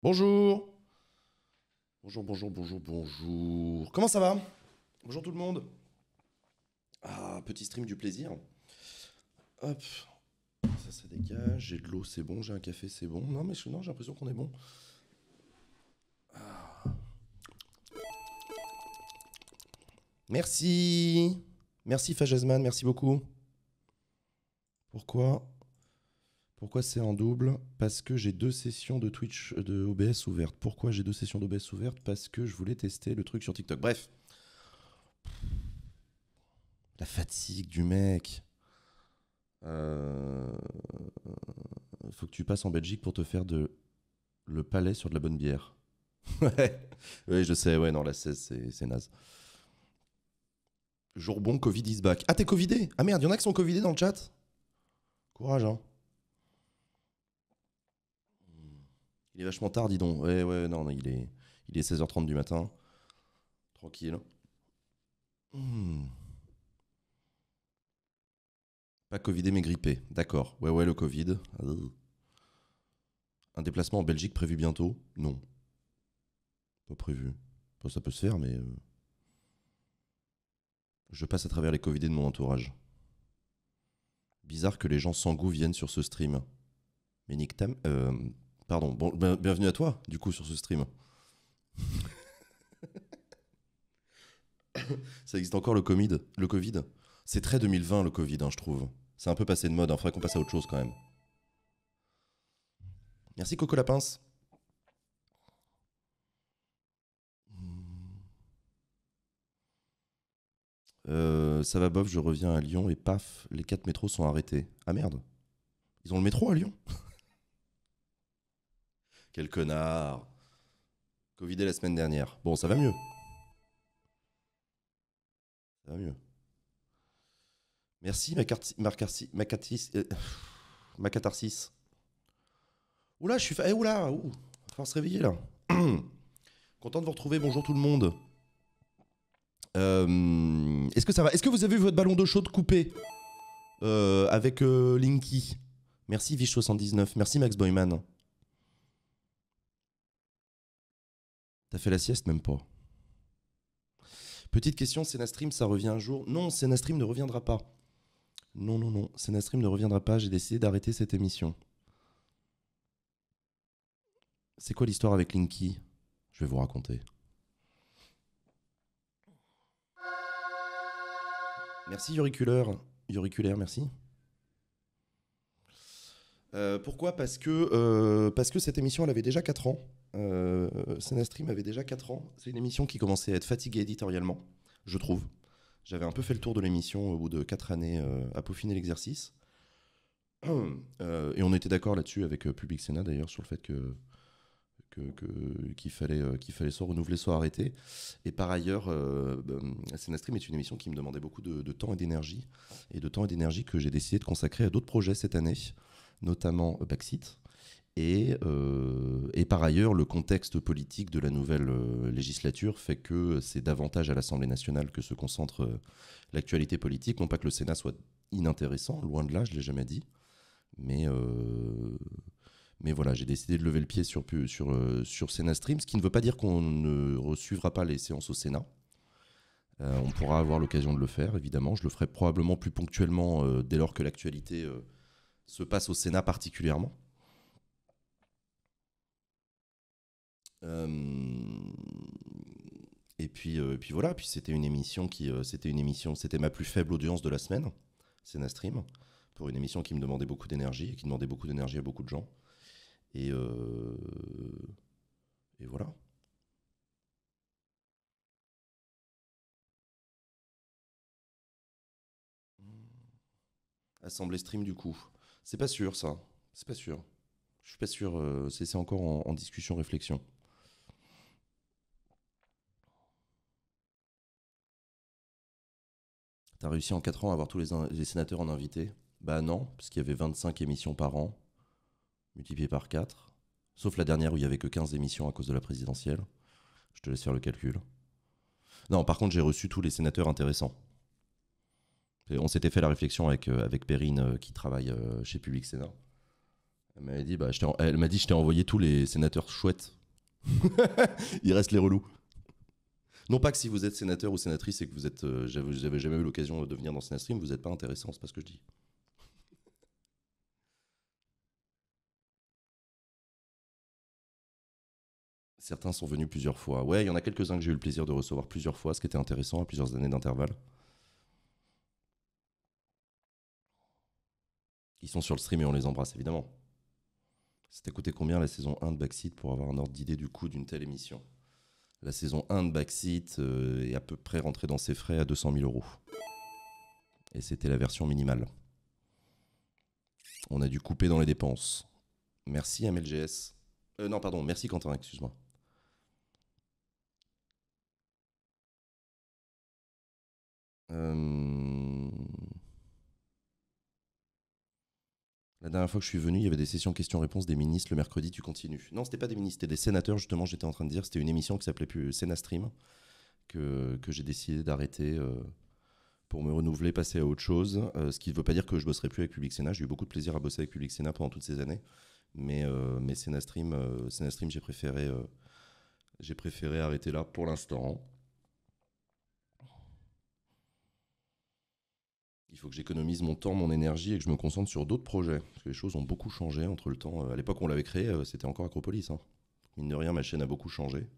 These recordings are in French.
Bonjour Bonjour, bonjour, bonjour, bonjour. Comment ça va Bonjour tout le monde. Ah, petit stream du plaisir. Hop, ça, ça dégage. J'ai de l'eau, c'est bon. J'ai un café, c'est bon. Non, mais je, non, j'ai l'impression qu'on est bon. Ah. Merci. Merci Fajazman, merci beaucoup. Pourquoi pourquoi c'est en double Parce que j'ai deux sessions de Twitch de OBS ouvertes. Pourquoi j'ai deux sessions d'OBS ouvertes Parce que je voulais tester le truc sur TikTok. Bref. La fatigue du mec. Euh, faut que tu passes en Belgique pour te faire de le palais sur de la bonne bière. ouais, oui, je sais, ouais, non, la 16, c'est naze. Jour bon, Covid is back. Ah, t'es Covidé Ah merde, en a qui sont Covidés dans le chat Courage, hein. Il est vachement tard, dis donc. Ouais, ouais, non, il est, il est 16h30 du matin. Tranquille. Hmm. Pas Covidé mais grippé. D'accord. Ouais, ouais, le Covid. Un déplacement en Belgique prévu bientôt Non. Pas prévu. ça peut se faire, mais. Euh, je passe à travers les Covidés de mon entourage. Bizarre que les gens sans goût viennent sur ce stream. Mais Nick tam. Euh... Pardon. Bon, ben, bienvenue à toi, du coup, sur ce stream. ça existe encore le Covid Le Covid C'est très 2020 le Covid, hein, je trouve. C'est un peu passé de mode, il hein. faudrait qu'on passe à autre chose quand même. Merci Coco la pince. Euh, ça va bof, je reviens à Lyon et paf, les quatre métros sont arrêtés. Ah merde Ils ont le métro à Lyon quel connard. Covidé la semaine dernière. Bon, ça va mieux. Ça va mieux. Merci, ma, euh, catharsis. Oula, je suis. Eh, oula, ouh, faut se réveiller là. Content de vous retrouver. Bonjour tout le monde. Euh, est-ce que ça va Est-ce que vous avez vu votre ballon d'eau chaude coupé euh, avec Linky Merci Vish79. Merci Max Boyman. T'as fait la sieste même pas. Petite question, Sénastream, ça revient un jour Non, Sénastream ne reviendra pas. Non, non, non, Sénastream ne reviendra pas, j'ai décidé d'arrêter cette émission. C'est quoi l'histoire avec Linky Je vais vous raconter. Merci Yuriculaire, Auriculaire, merci. Euh, pourquoi parce que, euh, parce que cette émission, elle avait déjà 4 ans. Euh, Senastream avait déjà 4 ans. C'est une émission qui commençait à être fatiguée éditorialement, je trouve. J'avais un peu fait le tour de l'émission au bout de 4 années euh, à peaufiner l'exercice. et on était d'accord là-dessus avec Public Sénat d'ailleurs sur le fait que qu'il fallait, qu'il fallait soit renouveler, soit arrêter. Et par ailleurs, euh, ben, Sénastream est une émission qui me demandait beaucoup de temps et d'énergie, et de temps et d'énergie que j'ai décidé de consacrer à d'autres projets cette année notamment euh, Baxit, Et, euh, et, par ailleurs, le contexte politique de la nouvelle euh, législature fait que c'est davantage à l'Assemblée nationale que se concentre l'actualité politique. Non pas que le Sénat soit inintéressant, loin de là, je ne l'ai jamais dit. Mais, mais voilà, j'ai décidé de lever le pied sur, sur, sur Sénat Stream, ce qui ne veut pas dire qu'on ne recevra pas les séances au Sénat. on pourra avoir l'occasion de le faire, évidemment. Je le ferai probablement plus ponctuellement dès lors que l'actualité se passe au Sénat particulièrement. Euh, et puis, euh, puis voilà, puis c'était une émission qui, euh, c'était une émission, c'était ma plus faible audience de la semaine, Sénat Stream, pour une émission qui me demandait beaucoup d'énergie et qui demandait beaucoup d'énergie à beaucoup de gens. Et, et voilà. Assemblée stream du coup. C'est pas sûr, ça. C'est pas sûr. Je suis pas sûr. Euh, c'est encore en, discussion, réflexion. T'as réussi en 4 ans à avoir tous les, sénateurs en invité Bah non, parce qu'il y avait 25 émissions par an, multipliées par 4. Sauf la dernière où il y avait que 15 émissions à cause de la présidentielle. Je te laisse faire le calcul. Non, par contre, j'ai reçu tous les sénateurs intéressants. On s'était fait la réflexion avec, euh, avec Perrine euh, qui travaille euh, chez Public Sénat. Elle bah, m'a dit, je dit, je t'ai envoyé tous les sénateurs chouettes. Il reste les relous. Non pas que si vous êtes sénateur ou sénatrice et que vous êtes, jamais eu l'occasion de venir dans Stream, vous n'êtes pas intéressant, c'est pas ce que je dis. Certains sont venus plusieurs fois. Ouais, il y en a quelques-uns que j'ai eu le plaisir de recevoir plusieurs fois, ce qui était intéressant à plusieurs années d'intervalle. Ils sont sur le stream et on les embrasse évidemment. C'était coûté combien la saison 1 de Backseat pour avoir un ordre d'idée du coût d'une telle émission La saison 1 de Backseat euh, est à peu près rentrée dans ses frais à 200 000 euros. Et c'était la version minimale. On a dû couper dans les dépenses. Merci MLGS. Euh, non, pardon, merci Quentin, excuse-moi. Euh... La dernière fois que je suis venu, il y avait des sessions questions-réponses des ministres le mercredi, tu continues. Non, c'était pas des ministres, c'était des sénateurs, justement, j'étais en train de dire. C'était une émission qui s'appelait plus Sénastream, que, que j'ai décidé d'arrêter euh, pour me renouveler, passer à autre chose. Euh, ce qui ne veut pas dire que je bosserai plus avec Public Sénat. J'ai eu beaucoup de plaisir à bosser avec Public Sénat pendant toutes ces années. Mais, euh, Sénastream, Sénastream j'ai préféré, j'ai préféré arrêter là pour l'instant. il faut que j'économise mon temps, mon énergie et que je me concentre sur d'autres projets. Parce que les choses ont beaucoup changé entre le temps. Euh, à l'époque où on l'avait créé, euh, c'était encore Acropolis. Hein. Mine de rien, ma chaîne a beaucoup changé.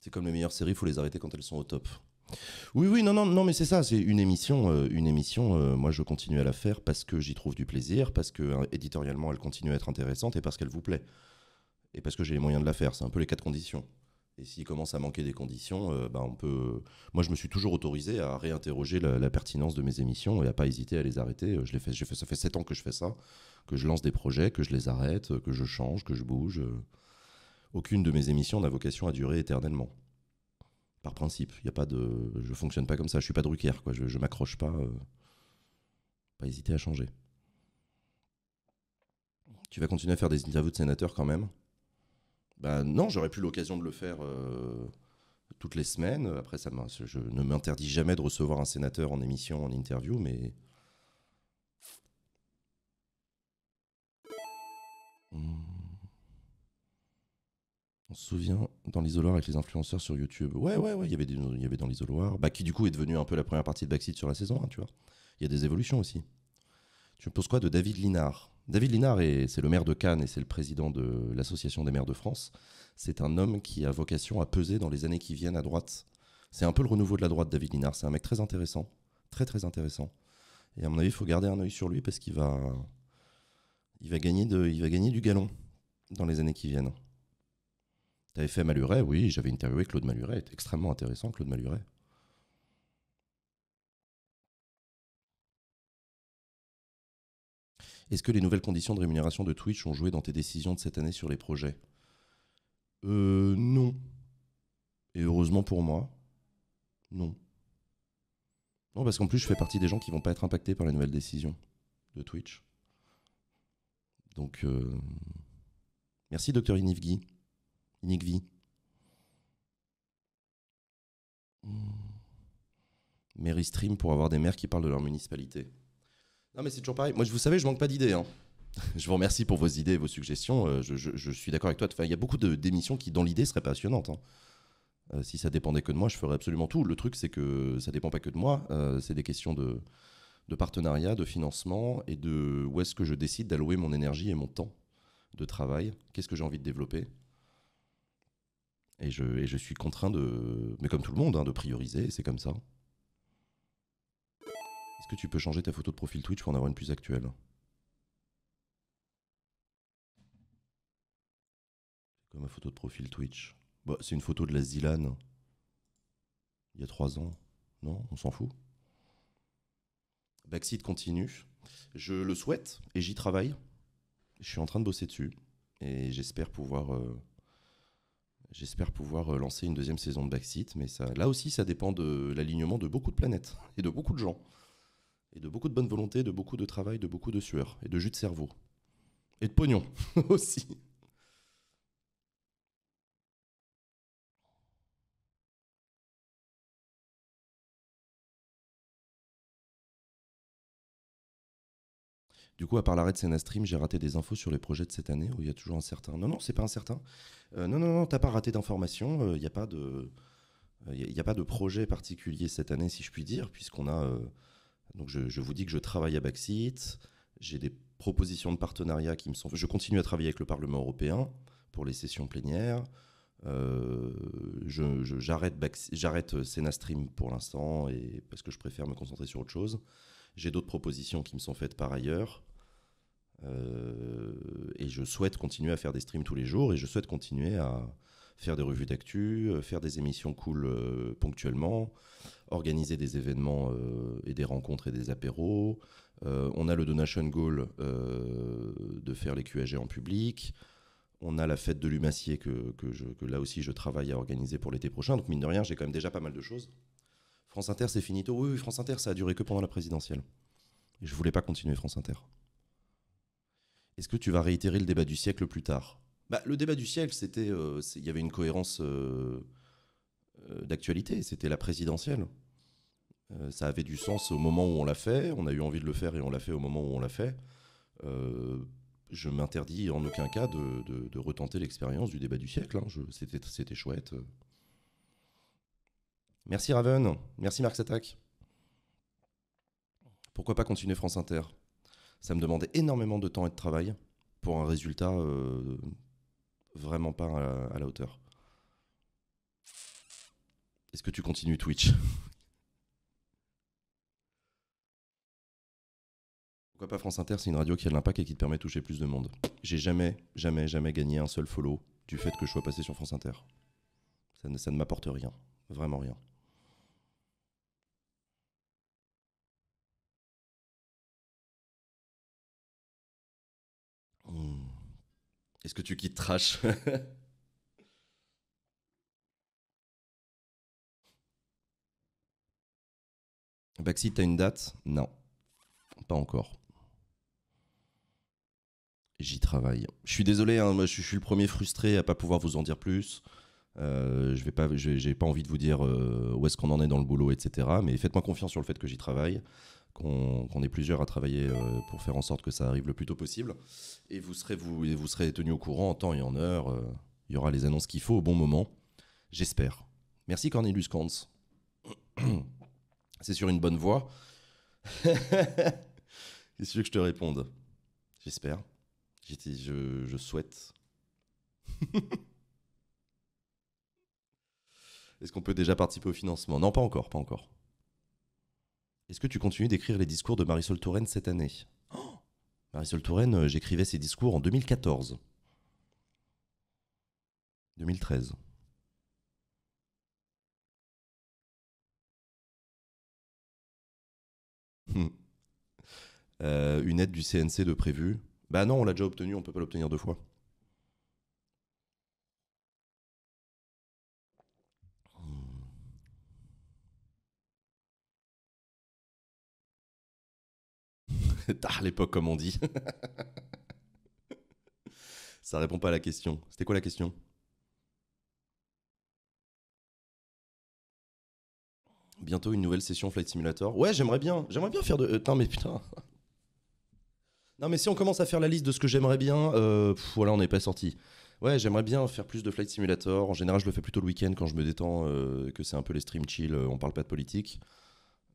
C'est comme les meilleures séries, il faut les arrêter quand elles sont au top. Oui, oui, non, non, non, mais c'est ça. C'est une émission, euh, une émission. Euh, moi, je continue à la faire parce que j'y trouve du plaisir, parce que euh, éditorialement, elle continue à être intéressante et parce qu'elle vous plaît et parce que j'ai les moyens de la faire. C'est un peu les quatre conditions. Et s'il commence à manquer des conditions, bah, on peut. Moi, je me suis toujours autorisé à réinterroger la, pertinence de mes émissions et à pas hésiter à les arrêter. Je ça fait sept ans que je fais ça, que je lance des projets, que je les arrête, que je change, que je bouge. Aucune de mes émissions n'a vocation à durer éternellement par principe. Il y a pas de, je fonctionne pas comme ça. Je suis pas Drucker, quoi. Je, ne m'accroche pas. Euh, pas hésiter à changer. Tu vas continuer à faire des interviews de sénateurs quand même Ben non, j'aurais plus l'occasion de le faire euh, toutes les semaines. Après, ça je ne m'interdis jamais de recevoir un sénateur en émission, en interview, mais. Hmm. On se souvient dans l'isoloir avec les influenceurs sur YouTube. Ouais, ouais, ouais, il y avait, il y avait dans l'isoloir. Bah, qui du coup est devenu un peu la première partie de Backseat sur la saison, tu vois. Il y a des évolutions aussi. Tu me poses quoi de David Linard David Linard, c'est le maire de Cannes et c'est le président de l'Association des maires de France. C'est un homme qui a vocation à peser dans les années qui viennent à droite. C'est un peu le renouveau de la droite, David Linard. C'est un mec très intéressant. Très, très intéressant. Et à mon avis, il faut garder un œil sur lui parce qu'il va, il va, gagner de, il va gagner du galon dans les années qui viennent. T'avais fait Maluret, oui, j'avais interviewé Claude Maluret, extrêmement intéressant Claude Maluret. Est-ce que les nouvelles conditions de rémunération de Twitch ont joué dans tes décisions de cette année sur les projets Euh non. Et heureusement pour moi, non. Non, parce qu'en plus, je fais partie des gens qui vont pas être impactés par les nouvelles décisions de Twitch. Donc, euh... merci, docteur guy vie. Hmm. Mairie stream pour avoir des maires qui parlent de leur municipalité. Non, mais c'est toujours pareil. Moi, vous savez, je manque pas d'idées. Hein. Je vous remercie pour vos idées, vos suggestions. Euh, je, suis d'accord avec toi. Enfin, il y a beaucoup de d'émissions qui, dans l'idée, seraient passionnantes. Hein. Euh, si ça dépendait que de moi, je ferais absolument tout. Le truc, c'est que ça dépend pas que de moi. Euh, c'est des questions de, de partenariat, de financement et de où est-ce que je décide d'allouer mon énergie et mon temps de travail. Qu'est-ce que j'ai envie de développer et je, suis contraint de, mais comme tout le monde, hein, de prioriser, c'est comme ça. Est-ce que tu peux changer ta photo de profil Twitch pour en avoir une plus actuelle Comme ma photo de profil Twitch. Bah, c'est une photo de la Zilane. Il y a trois ans. Non, on s'en fout. Backseat continue. Je le souhaite et j'y travaille. Je suis en train de bosser dessus. Et j'espère pouvoir euh, J'espère pouvoir euh, lancer une deuxième saison de Backseat, mais ça, là aussi, ça dépend de l'alignement de beaucoup de planètes et de beaucoup de gens. Et de beaucoup de bonne volonté, de beaucoup de travail, de beaucoup de sueur et de jus de cerveau. Et de pognon aussi. Du coup, à part l'arrêt de Sénastream, j'ai raté des infos sur les projets de cette année où il y a toujours un certain. Non, non, c'est pas un certain. Euh, non, non, non, t'as pas raté d'informations. Il euh, n'y a pas de. Il euh, n'y a, pas de projet particulier cette année, si je puis dire, puisqu'on a. donc, je, vous dis que je travaille à Backseat. J'ai des propositions de partenariat qui me sont. Je continue à travailler avec le Parlement européen pour les sessions plénières. j'arrête, j'arrête pour l'instant et parce que je préfère me concentrer sur autre chose. J'ai d'autres propositions qui me sont faites par ailleurs. Euh, et je souhaite continuer à faire des streams tous les jours et je souhaite continuer à faire des revues d'actu, euh, faire des émissions cool euh, ponctuellement, organiser des événements et des rencontres et des apéros. on a le donation goal de faire les QAG en public. On a la fête de l'humacier que, que, que, là aussi je travaille à organiser pour l'été prochain. Donc mine de rien, j'ai quand même déjà pas mal de choses. France Inter, c'est fini. Oui, oui, France Inter, ça a duré que pendant la présidentielle. Je je voulais pas continuer France Inter. Est-ce que tu vas réitérer le débat du siècle plus tard bah, Le débat du siècle, c'était, euh, il y avait une cohérence euh, euh, d'actualité. C'était la présidentielle. ça avait du sens au moment où on l'a fait. On a eu envie de le faire et on l'a fait au moment où on l'a fait. je m'interdis en aucun cas de, retenter l'expérience du débat du siècle. Hein. C'était chouette. Merci Raven, merci Marc Sattac. Pourquoi pas continuer France Inter Ça me demandait énormément de temps et de travail pour un résultat euh, vraiment pas à la, hauteur. Est-ce que tu continues Twitch Pourquoi pas France Inter C'est une radio qui a de l'impact et qui te permet de toucher plus de monde. J'ai jamais, jamais, jamais gagné un seul follow du fait que je sois passé sur France Inter. ça ne m'apporte rien, vraiment rien. Mmh. Est-ce que tu quittes Trash Baxi, t'as une date Non, pas encore. J'y travaille. Je suis désolé, hein, je suis le premier frustré à pas pouvoir vous en dire plus. Euh, je n'ai pas, pas envie de vous dire euh, où est-ce qu'on en est dans le boulot, etc. Mais faites-moi confiance sur le fait que j'y travaille qu'on ait plusieurs à travailler euh, pour faire en sorte que ça arrive le plus tôt possible. Et vous serez, vous, vous serez tenu au courant en temps et en heure. Euh, il y aura les annonces qu'il faut au bon moment. J'espère. Merci Cornelius Kantz. C'est sur une bonne voie. C'est ce que je te réponde J'espère. Je, je souhaite. Est-ce qu'on peut déjà participer au financement Non, pas encore, pas encore. Est-ce que tu continues d'écrire les discours de Marisol Touraine cette année oh Marisol Touraine, euh, j'écrivais ses discours en 2014. 2013. Hmm. Euh, une aide du CNC de prévu. Bah non, on l'a déjà obtenu, on peut pas l'obtenir deux fois. tard l'époque, comme on dit. Ça répond pas à la question. C'était quoi la question Bientôt une nouvelle session Flight Simulator. Ouais, j'aimerais bien. J'aimerais bien faire de. temps euh, mais putain. Non, mais si on commence à faire la liste de ce que j'aimerais bien, euh, voilà, on n'est pas sorti. Ouais, j'aimerais bien faire plus de Flight Simulator. En général, je le fais plutôt le week-end quand je me détends, euh, que c'est un peu les stream chill, on parle pas de politique.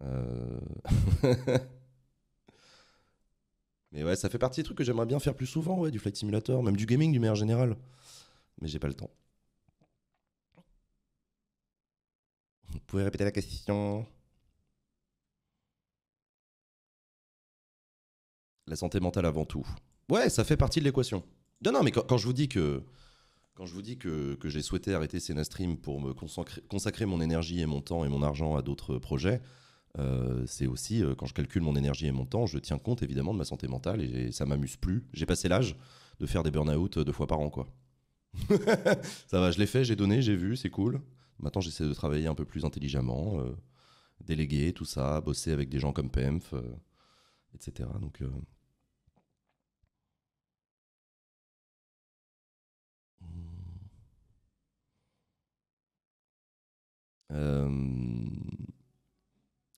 Euh... Mais ouais, ça fait partie des trucs que j'aimerais bien faire plus souvent, ouais, du flight simulator, même du gaming du meilleur général. Mais j'ai pas le temps. Vous pouvez répéter la question La santé mentale avant tout. Ouais, ça fait partie de l'équation. Non, non, mais quand, je vous dis que quand je vous dis que, j'ai souhaité arrêter Sénastream pour me consacrer, mon énergie et mon temps et mon argent à d'autres projets, euh, c'est aussi euh, quand je calcule mon énergie et mon temps, je tiens compte évidemment de ma santé mentale et ça m'amuse plus. J'ai passé l'âge de faire des burn-out euh, deux fois par an, quoi. ça va, je l'ai fait, j'ai donné, j'ai vu, c'est cool. Maintenant, j'essaie de travailler un peu plus intelligemment, déléguer tout ça, bosser avec des gens comme PEMF, etc. Donc. Hmm.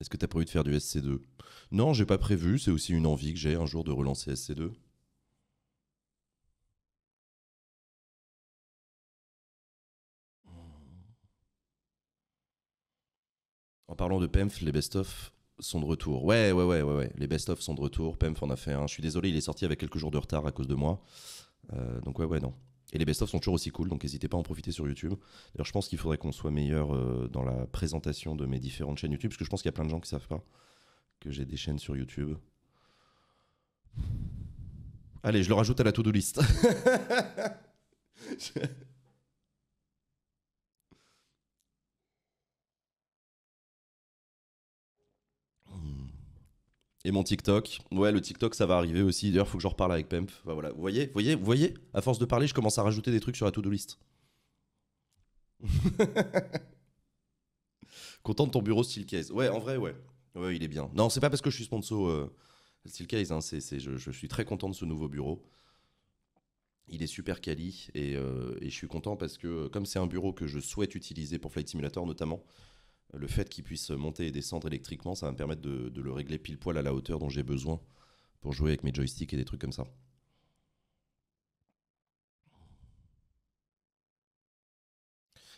Est-ce que tu as prévu de faire du SC2 Non, j'ai pas prévu. C'est aussi une envie que j'ai un jour de relancer SC2. En parlant de PEMF, les best-of sont de retour. Ouais, ouais, ouais, ouais, ouais. les best-of sont de retour. PEMF en a fait un. Je suis désolé, il est sorti avec quelques jours de retard à cause de moi. Euh, donc ouais, ouais, non. Et les best-of sont toujours aussi cool, donc n'hésitez pas à en profiter sur YouTube. D'ailleurs, je pense qu'il faudrait qu'on soit meilleur euh, dans la présentation de mes différentes chaînes YouTube, parce que je pense qu'il y a plein de gens qui ne savent pas que j'ai des chaînes sur YouTube. Allez, je le rajoute à la to-do list. Et mon TikTok. Ouais, le TikTok, ça va arriver aussi. D'ailleurs, faut que j'en reparle avec Pemp. voilà. Vous voyez, vous voyez, vous voyez, à force de parler, je commence à rajouter des trucs sur la to-do list. Content de ton bureau Steelcase, Ouais, en vrai, ouais. Ouais, il est bien. Non, c'est pas parce que je suis sponsor euh, Steelcase, hein. c'est, je, suis très content de ce nouveau bureau. Il est super quali et, euh, et je suis content parce que, comme c'est un bureau que je souhaite utiliser pour Flight Simulator notamment, le fait qu'il puisse monter et descendre électriquement, ça va me permettre de, le régler pile poil à la hauteur dont j'ai besoin pour jouer avec mes joysticks et des trucs comme ça.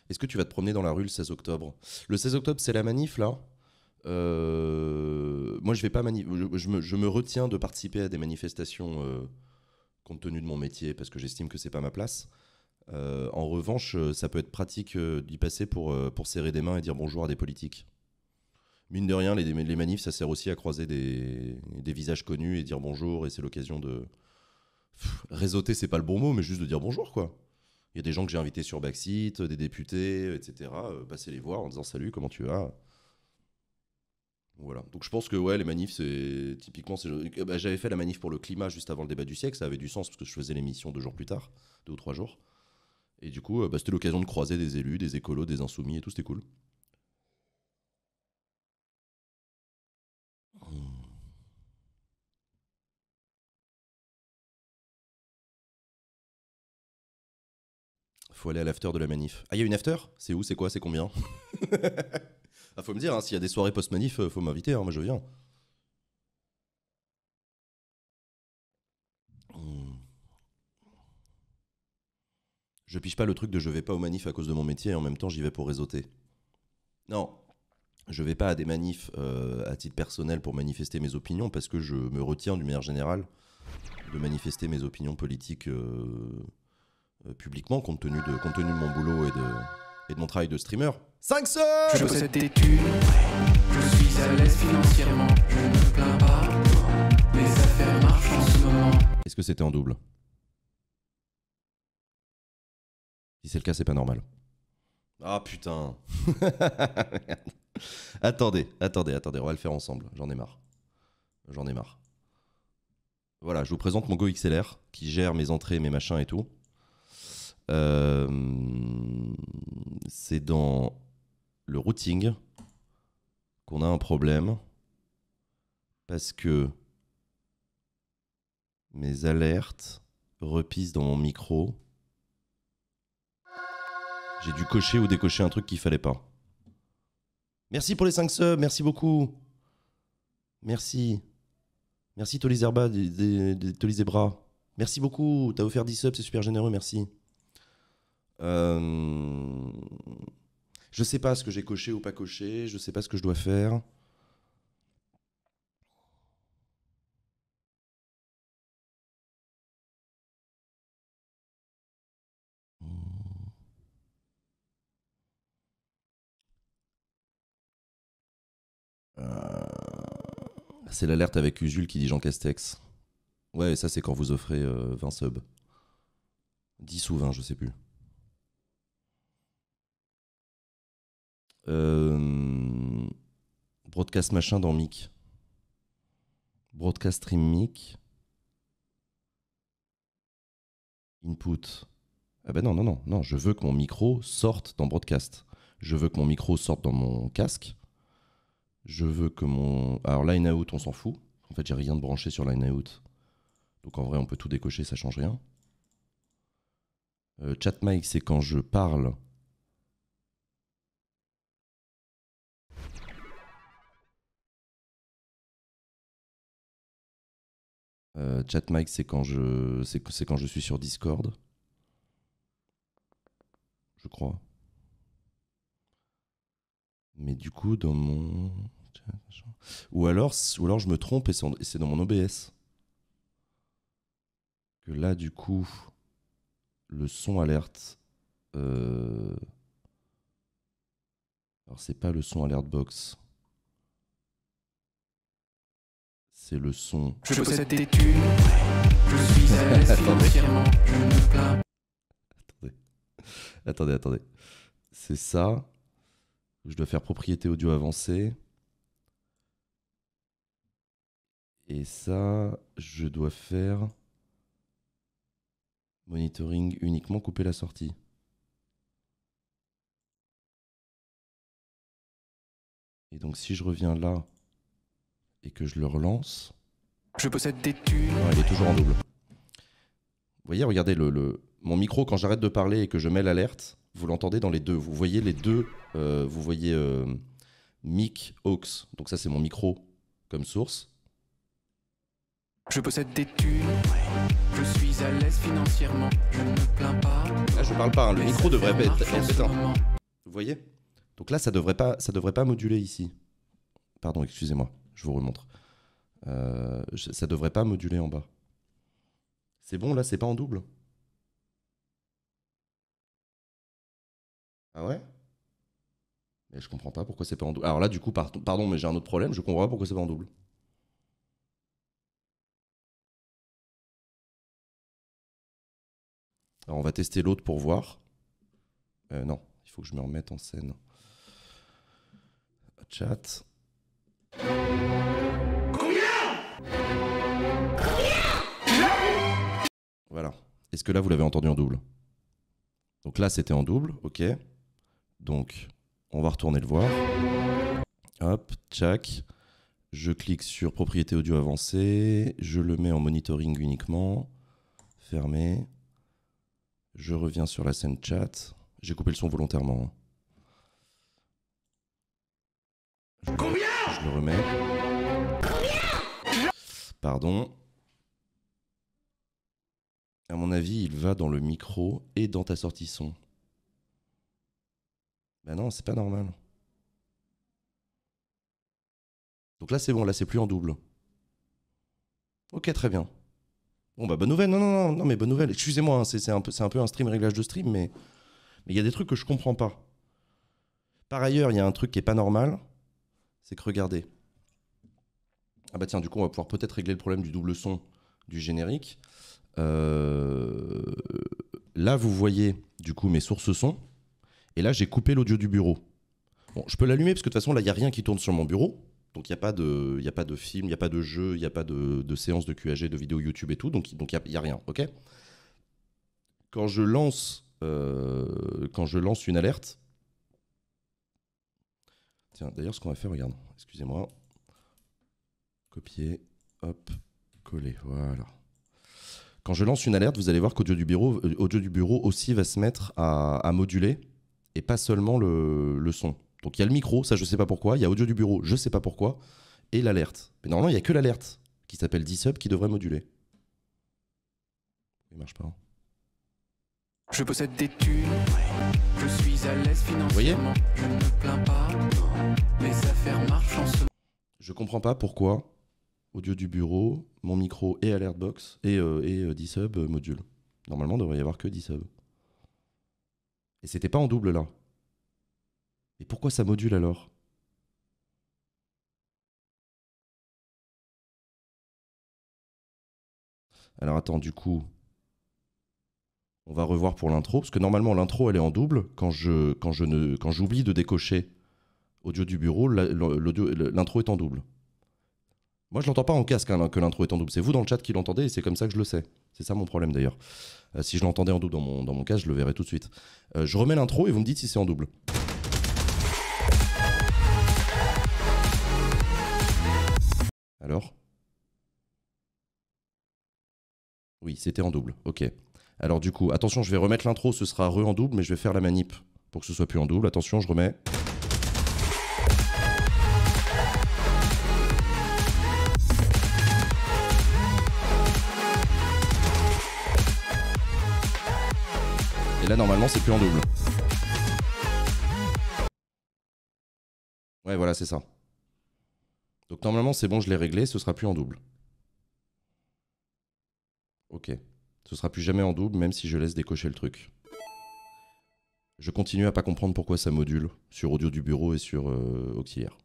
Est-ce que tu vas te promener dans la rue le 16 octobre Le 16 octobre, c'est la manif là euh, Moi, je vais pas manif... je, me, retiens de participer à des manifestations euh, compte tenu de mon métier parce que j'estime que c'est pas ma place. Euh, en revanche, euh, ça peut être pratique euh, d'y passer pour, serrer des mains et dire bonjour à des politiques. Mine de rien, les, manifs, ça sert aussi à croiser des, visages connus et dire bonjour, et c'est l'occasion de. réseauter, c'est pas le bon mot, mais juste de dire bonjour, quoi. Il y a des gens que j'ai invités sur Backseat, des députés, etc. Passer bah, les voir en disant salut, comment tu vas voilà. Donc je pense que ouais, les manifs, c'est typiquement. Bah, j'avais fait la manif pour le climat juste avant le débat du siècle, ça avait du sens parce que je faisais l'émission deux jours plus tard, deux ou trois jours. Et du coup, euh, bah, c'était l'occasion de croiser des élus, des écolos, des insoumis et tout, c'était cool. Faut aller à l'after de la manif. Ah, il y a une after C'est où C'est quoi C'est combien ah, Faut me dire, hein, s'il y a des soirées post-manif, euh, faut m'inviter, hein, moi je viens. Je pige pas le truc de je vais pas aux manifs à cause de mon métier et en même temps j'y vais pour réseauter. Non, je vais pas à des manifs euh, à titre personnel pour manifester mes opinions parce que je me retiens d'une manière générale de manifester mes opinions politiques euh, euh, publiquement compte tenu, de, de mon boulot et de, de mon travail de streamer. 5 seuls Est-ce que c'était en double Si c'est le cas, c'est pas normal. Ah putain Attendez, attendez, attendez, on va le faire ensemble, j'en ai marre. J'en ai marre. Voilà, je vous présente mon Go XLR qui gère mes entrées, mes machins et tout. Euh, c'est dans le routing qu'on a un problème parce que mes alertes repissent dans mon micro j'ai dû cocher ou décocher un truc qu'il fallait pas. Merci pour les 5 subs, merci beaucoup. Merci. Merci Tolis Herba, des, Tolis Merci beaucoup, t'as offert 10 subs, c'est super généreux, merci. Euh... Je sais pas ce que j'ai coché ou pas coché, je sais pas ce que je dois faire. C'est l'alerte avec Usul qui dit Jean Castex. Ouais, ça, c'est quand vous offrez 20 euh, subs. 10 ou 20, je sais plus. Euh, broadcast machin dans mic. Broadcast stream mic. Input. Ah ben non, non, non, non, je veux que mon micro sorte dans Broadcast. Je veux que mon micro sorte dans mon casque je veux que mon. Alors, line out, on s'en fout. En fait, j'ai rien de branché sur line out. Donc, en vrai, on peut tout décocher, ça change rien. Euh, chat mic, c'est quand je parle. Euh, chat mic, c'est quand je c'est quand je suis sur Discord. Je crois. Mais du coup, dans mon. Ou alors, ou alors je me trompe et c'est dans mon OBS. Que là, du coup, le son alerte. Euh, alors, c'est pas le son alert box. C'est le son. Je possède des thunes. Je suis à l'aise financièrement. Attendez. Attendez, attendez. C'est ça. Je dois faire propriété audio avancée. Et ça, je dois faire monitoring uniquement couper la sortie. Et donc si je reviens là et que je le relance... Je possède des tubes. Elle il est toujours en double. Vous voyez, regardez, le... mon micro, quand j'arrête de parler et que je mets l'alerte, vous l'entendez dans les deux. Vous voyez les deux, euh, vous voyez euh, mic Donc ça c'est mon micro comme source. Je possède des thunes, je suis à l'aise financièrement, je ne plains pas. Ah, je parle pas, hein. le micro devrait être Vous voyez Donc là ça devrait pas, ça devrait pas moduler ici. Pardon, excusez-moi, je vous remontre. Euh, ça devrait pas moduler en bas. C'est bon là, c'est pas en double Ah ouais Mais je comprends pas pourquoi c'est pas en double. Alors là, du coup, pardon, mais j'ai un autre problème, je comprends pas pourquoi c'est pas en double. Alors on va tester l'autre pour voir. Euh, non, il faut que je me remette en scène. Chat. Voilà. Est-ce que là, vous l'avez entendu en double Donc là, c'était en double, ok. Donc, on va retourner le voir. Hop, tchac. Je clique sur propriété audio avancée. Je le mets en monitoring uniquement. Fermé. Je reviens sur la scène chat. J'ai coupé le son volontairement. Hein. Combien Je le remets. Combien Pardon. À mon avis, il va dans le micro et dans ta sortie son. Ben non, c'est pas normal. Donc là, c'est bon, là, c'est plus en double. Ok, très bien. Bon, bah, bonne nouvelle. Non, non, non, non mais bonne nouvelle. Excusez-moi, hein, c'est un, peu, un peu un stream, réglage de stream, mais il y a des trucs que je comprends pas. Par ailleurs, il y a un truc qui est pas normal. C'est que regardez. Ah bah tiens, du coup, on va pouvoir peut-être régler le problème du double son du générique. Euh, là, vous voyez, du coup, mes sources son. Et là, j'ai coupé l'audio du bureau. Bon, je peux l'allumer parce que de toute façon, là, il n'y a rien qui tourne sur mon bureau. Donc, il n'y a, pas de, y a pas de film, il n'y a pas de jeu, il n'y a pas de, séance de QAG, de vidéo YouTube et tout. Donc, il donc n'y a, y a, rien. OK Quand je lance, euh, quand je lance une alerte. Tiens, d'ailleurs, ce qu'on va faire, regarde. Excusez-moi. Copier. Hop. Coller. Voilà. Quand je lance une alerte, vous allez voir qu'audio du, bureau, euh, audio du bureau aussi va se mettre à, à moduler et pas seulement le, son. Donc il y a le micro, ça je sais pas pourquoi, il y a audio du bureau, je sais pas pourquoi, et l'alerte. Mais normalement, il y a que l'alerte qui s'appelle D-Sub qui devrait moduler. Il marche pas. Hein. Je possède des thunes, je suis à l'aise financièrement, je ne me plains pas, mes affaires marchent en ce Je comprends pas pourquoi audio du bureau, mon micro et alert box et, euh, et euh, sub euh, module. Normalement, il devrait y avoir que D-Sub. Et c'était pas en double là. Et pourquoi ça module alors Alors attends, du coup, on va revoir pour l'intro, parce que normalement l'intro elle est en double. Quand je quand je ne quand j'oublie de décocher audio du bureau, l'intro est en double. Moi, je l'entends pas en casque hein, que l'intro est en double. C'est vous dans le chat qui l'entendez et c'est comme ça que je le sais. C'est ça mon problème d'ailleurs. Euh, si je l'entendais en double dans mon, dans casque, je le verrais tout de suite. Euh, je remets l'intro et vous me dites si c'est en double. Alors Oui, c'était en double. Ok. Alors du coup, attention, je vais remettre l'intro, ce sera re en double, mais je vais faire la manip pour que ce soit plus en double. Attention, je remets. Et là, normalement, c'est plus en double. Ouais, voilà, c'est ça. Donc normalement, c'est bon, je l'ai réglé, ce sera plus en double. Ok. Ce sera plus jamais en double, même si je laisse décocher le truc. Je continue à pas comprendre pourquoi ça module sur audio du bureau et sur euh, auxiliaire.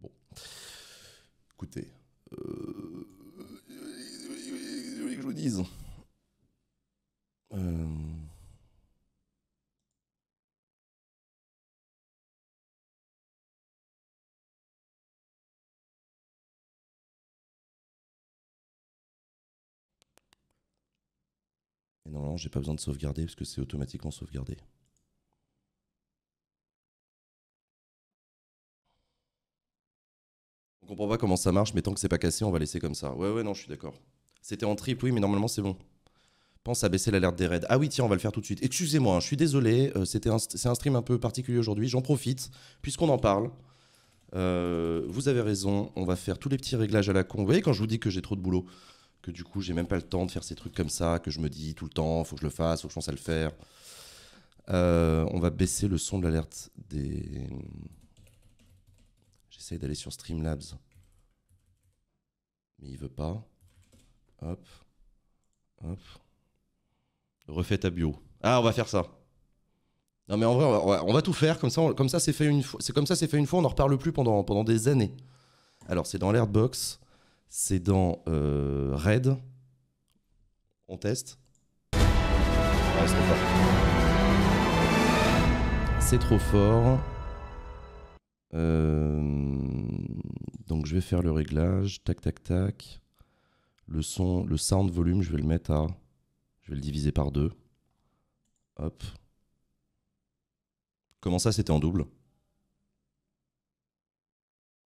Bon. Écoutez. Euh je vous dise euh... Et non, j'ai pas besoin de sauvegarder parce que c'est automatiquement sauvegardé. On comprend pas comment ça marche, mais tant que c'est pas cassé, on va laisser comme ça. Ouais, ouais, non, je suis d'accord. C'était en triple, oui, mais normalement c'est bon. Pense à baisser l'alerte des raids. Ah oui, tiens, on va le faire tout de suite. Excusez-moi, hein, je suis désolé, euh, c'est un stream un peu particulier aujourd'hui, j'en profite, puisqu'on en parle. Euh, vous avez raison, on va faire tous les petits réglages à la con. Vous voyez, quand je vous dis que j'ai trop de boulot, que du coup j'ai même pas le temps de faire ces trucs comme ça, que je me dis tout le temps, faut que je le fasse, faut que je pense à le faire. Euh, on va baisser le son de l'alerte des. J'essaye d'aller sur Streamlabs. Mais il veut pas. Hop. Hop. à bio. Ah, on va faire ça. Non mais en vrai, on va, tout faire comme ça. comme ça, c'est fait une fois. C'est comme ça, c'est fait une fois. On n'en reparle plus pendant pendant des années. Alors, c'est dans l'Airbox, c'est dans euh, Red. Raid. On teste. c'est trop fort. Euh, donc, je vais faire le réglage. Tac, tac, tac. Le son, le sound volume, je vais le mettre à. Je vais le diviser par deux. Hop. Comment ça, c'était en double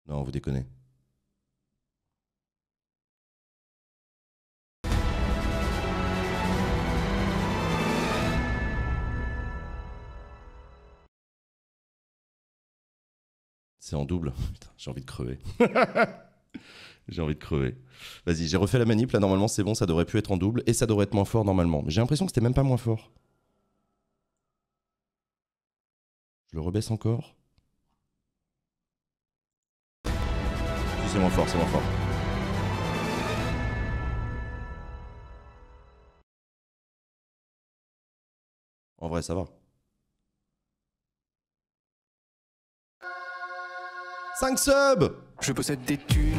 Non, vous déconnez. C'est en double. Putain, j'ai envie de crever. J'ai envie de crever. Vas-y, j'ai refait la manip. Là, normalement, c'est bon. Ça devrait plus être en double. Et ça devrait être moins fort, normalement. J'ai l'impression que c'était même pas moins fort. Je le rebaisse encore. C'est moins fort, c'est moins fort. En vrai, ça va. 5 subs Je possède des thunes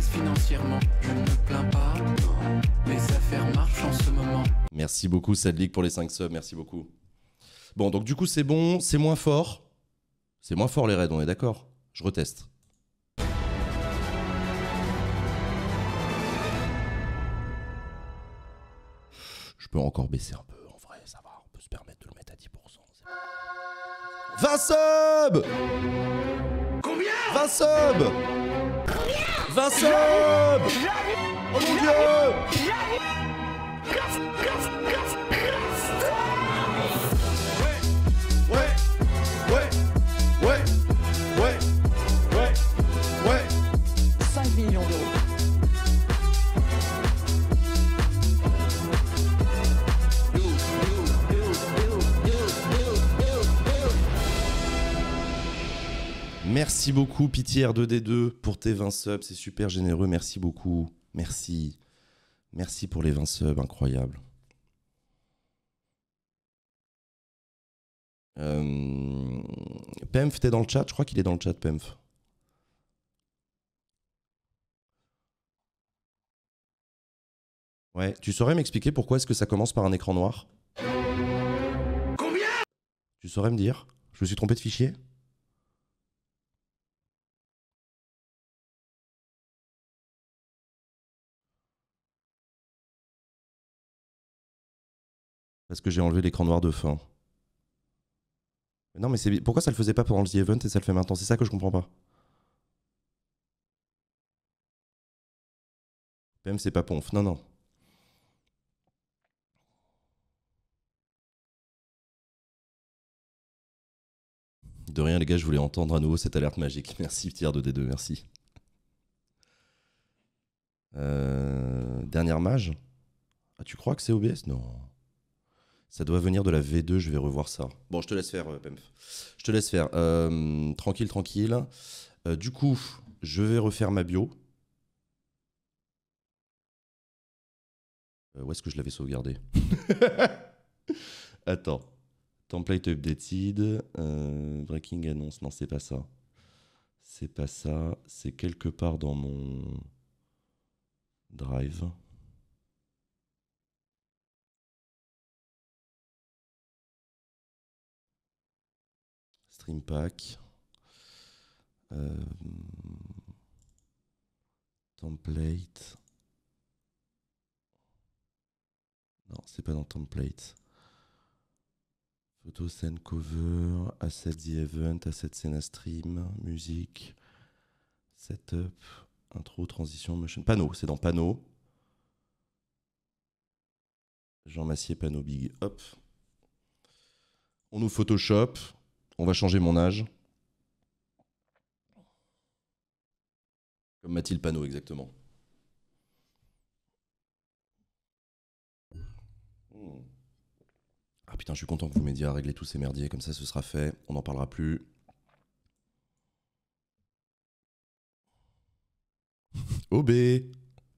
financièrement, je me plains pas. affaires marchent en ce moment. Merci beaucoup Sadlik pour les 5 subs, merci beaucoup. Bon, donc du coup c'est bon, c'est moins fort. C'est moins fort les raids, on est d'accord Je reteste. Je peux encore baisser un peu, en vrai, ça va, on peut se permettre de le mettre à 10%. 20 subs Combien 20 subs Vincent Oh mon dieu beaucoup, Pitié 2 d 2 pour tes 20 subs. C'est super généreux. Merci beaucoup. Merci. Merci pour les 20 subs. Incroyable. Euh... Pemf, t'es dans le chat Je crois qu'il est dans le chat, Pemf. Ouais, tu saurais m'expliquer pourquoi est-ce que ça commence par un écran noir Combien Tu saurais me dire Je me suis trompé de fichier Parce que j'ai enlevé l'écran noir de fin. Non, mais c'est pourquoi ça le faisait pas pendant le The Event et ça le fait maintenant C'est ça que je comprends pas. PM, c'est pas Ponf. Non, non. De rien, les gars, je voulais entendre à nouveau cette alerte magique. Merci, tiers de D2, merci. Euh, dernière mage Ah, tu crois que c'est OBS Non. Ça doit venir de la V2, je vais revoir ça. Bon, je te laisse faire, euh, Pemf. Je te laisse faire. Euh, tranquille, tranquille. Euh, du coup, je vais refaire ma bio. où est-ce que je l'avais sauvegardé Attends. Template updated. breaking annonce. Non, c'est pas ça. C'est pas ça. C'est quelque part dans mon drive. Stream Pack. Euh, template. Non, c'est pas dans template. Photo scène cover, asset the event, asset scène stream, musique, setup, intro, transition, motion. Panneau, c'est dans panneau. Jean Massier, panneau big, hop. On nous Photoshop. On va changer mon âge. Comme Mathilde Panot, exactement. Hmm. Ah putain, je suis content que vous m'aidiez à régler tous ces merdiers, comme ça ce sera fait, on n'en parlera plus. OB,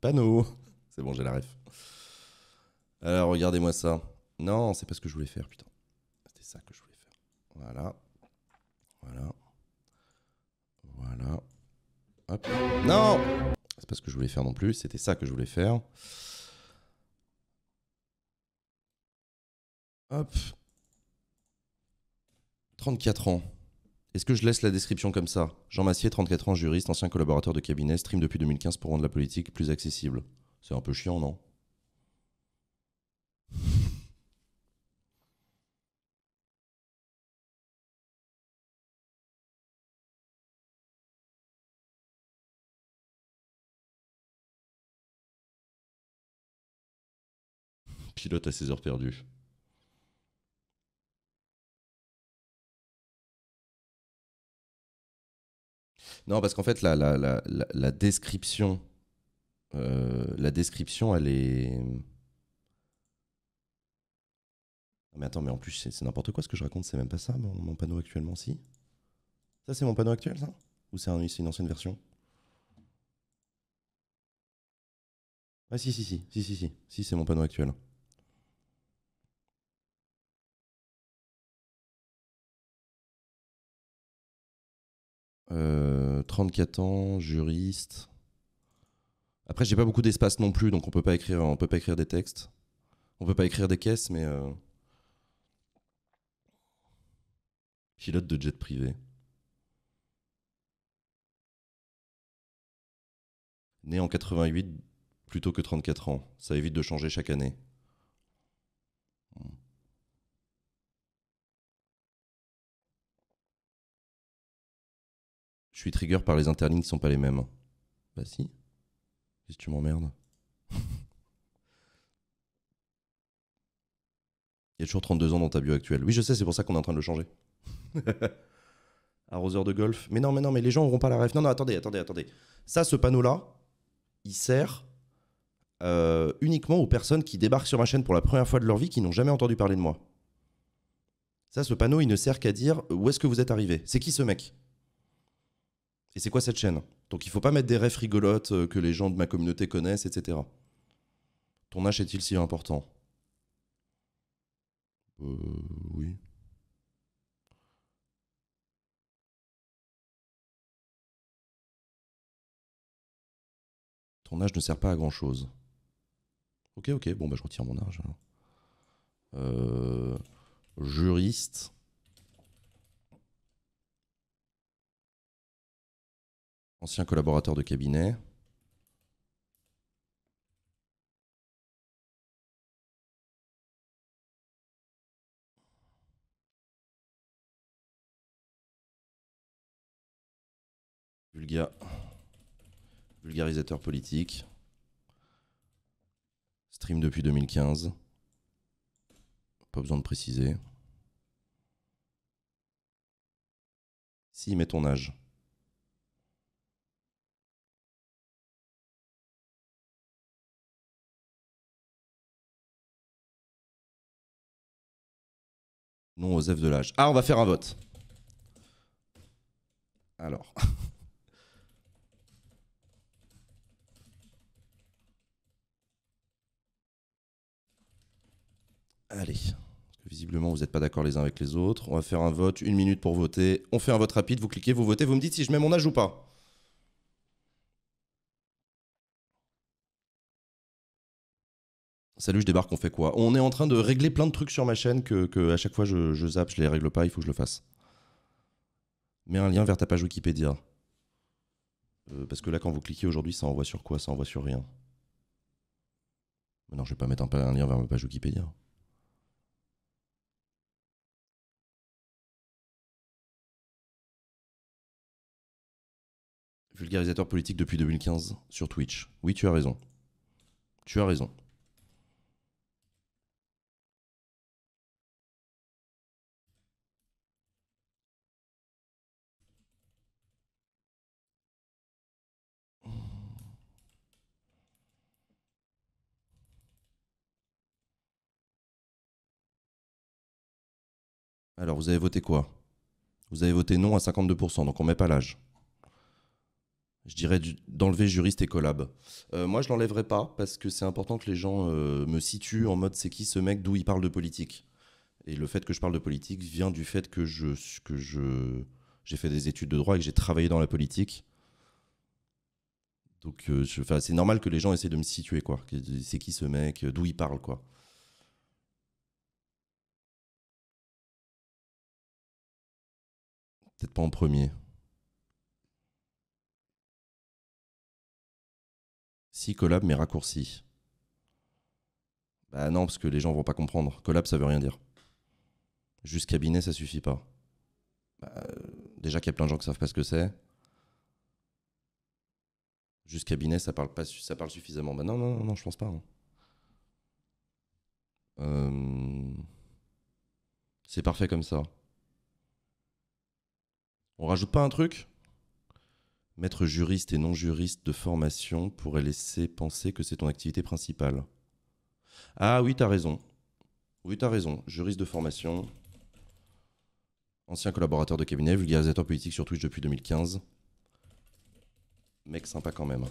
panneau. C'est bon, j'ai la ref. Alors regardez-moi ça. Non, c'est pas ce que je voulais faire, putain. C'était ça que je voulais faire. Voilà. Voilà. Voilà. Hop. Non C'est pas ce que je voulais faire non plus, c'était ça que je voulais faire. Hop. 34 ans. Est-ce que je laisse la description comme ça Jean Massier, 34 ans, juriste, ancien collaborateur de cabinet, stream depuis 2015 pour rendre la politique plus accessible. C'est un peu chiant, non pilote à ses heures perdues. Non, parce qu'en fait, la, la, description, euh, la description, elle est. Mais attends, mais en plus, c'est n'importe quoi ce que je raconte, c'est même pas ça, mon, panneau actuellement, si Ça, c'est mon panneau actuel, ça Ou c'est une ancienne version Ah, si, si, si, si, si, si, si, c'est mon panneau actuel. 34 euh, ans, juriste. Après, j'ai pas beaucoup d'espace non plus, donc on peut pas écrire, on peut pas écrire des textes. On peut pas écrire des caisses, mais euh, pilote de jet privé. Né en 88 plutôt que 34 ans, ça évite de changer chaque année. suis trigger par les interlignes qui sont pas les mêmes. Bah si. Si tu m'emmerdes. Il y a toujours 32 ans dans ta bio actuelle. Oui, je sais, c'est pour ça qu'on est en train de le changer. Arroseur de golf. Mais non, mais non, mais les gens n'auront pas la ref. Non, non, attendez, attendez, attendez. Ça, ce panneau-là, il sert euh, uniquement aux personnes qui débarquent sur ma chaîne pour la première fois de leur vie, qui n'ont jamais entendu parler de moi. Ça, ce panneau, il ne sert qu'à dire où est-ce que vous êtes arrivé. C'est qui ce mec et c'est quoi cette chaîne Donc il faut pas mettre des rêves rigolotes euh, que les gens de ma communauté connaissent, etc. Ton âge est-il si important Euh. Oui. Ton âge ne sert pas à grand chose. Ok, ok, bon, bah je retire mon âge Euh, juriste. ancien collaborateur de cabinet. vulgarisateur politique. Stream depuis 2015. Pas besoin de préciser. Si, met ton âge. Non aux F de l'âge. Ah, on va faire un vote. Alors. Allez. visiblement, vous n'êtes pas d'accord les uns avec les autres. On va faire un vote, une minute pour voter. On fait un vote rapide, vous cliquez, vous votez, vous me dites si je mets mon âge ou pas. Salut, je débarque, on fait quoi On est en train de régler plein de trucs sur ma chaîne que, à chaque fois je, je zappe, je les règle pas, il faut que je le fasse. Mets un lien vers ta page Wikipédia. Euh, parce que là, quand vous cliquez aujourd'hui, ça envoie sur quoi Ça envoie sur rien. Mais non, je vais pas mettre un lien vers ma page Wikipédia. vulgarisateur politique depuis 2015 sur Twitch. Oui, tu as raison. Tu as raison. Alors vous avez voté quoi Vous avez voté non à 52%, donc on met pas l'âge. Je dirais d'enlever juriste et collab. Euh, moi, je l'enlèverai pas parce que c'est important que les gens euh, me situent en mode c'est qui ce mec, d'où il parle de politique. Et le fait que je parle de politique vient du fait que je que je j'ai fait des études de droit et que j'ai travaillé dans la politique. Donc, euh, c'est normal que les gens essayent de me situer quoi. C'est qui ce mec, d'où il parle quoi. pas en premier. Si collab, mais raccourci. Bah non, parce que les gens vont pas comprendre. Collab, ça veut rien dire. Juste cabinet, ça suffit pas. Bah, euh, déjà qu'il y a plein de gens qui savent pas ce que c'est. Juste cabinet, ça parle, pas, ça parle suffisamment. Bah non, non, non, je pense pas. Hein. Euh, c'est parfait comme ça. On rajoute pas un truc Maître juriste et non juriste de formation pourrait laisser penser que c'est ton activité principale. Ah oui, t'as raison. Oui, t'as raison. Juriste de formation, ancien collaborateur de cabinet, vulgarisateur politique sur Twitch depuis 2015. Mec sympa quand même. Hein.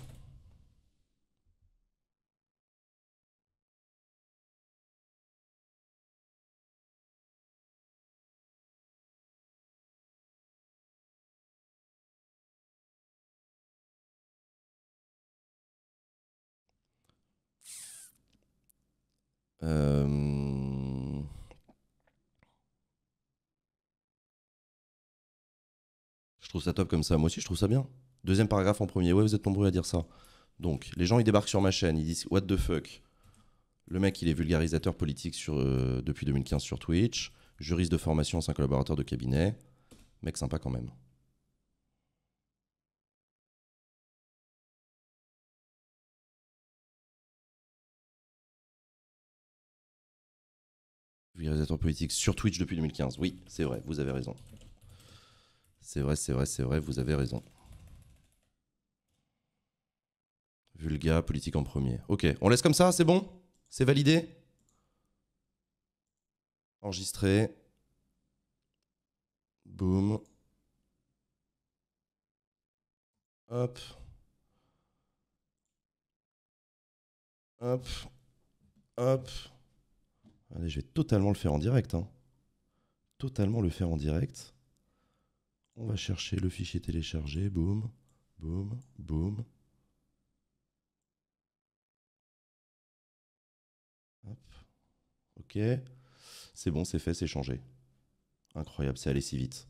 Euh, je trouve ça top comme ça. Moi aussi, je trouve ça bien. Deuxième paragraphe en premier. Ouais, vous êtes nombreux à dire ça. Donc, les gens, ils débarquent sur ma chaîne, ils disent What the fuck Le mec, il est vulgarisateur politique sur, euh, depuis 2015 sur Twitch, juriste de formation, ancien collaborateur de cabinet. Mec sympa quand même. vulgarisateur politique sur Twitch depuis 2015. Oui, c'est vrai, vous avez raison. C'est vrai, c'est vrai, c'est vrai, vous avez raison. Vulga, politique en premier. Ok, on laisse comme ça, c'est bon C'est validé Enregistré. Boum. Hop. Hop. Hop. Allez, je vais totalement le faire en direct. Hein. Totalement le faire en direct. On va chercher le fichier téléchargé. Boum, boum, boum. Ok. C'est bon, c'est fait, c'est changé. Incroyable, c'est allé si vite.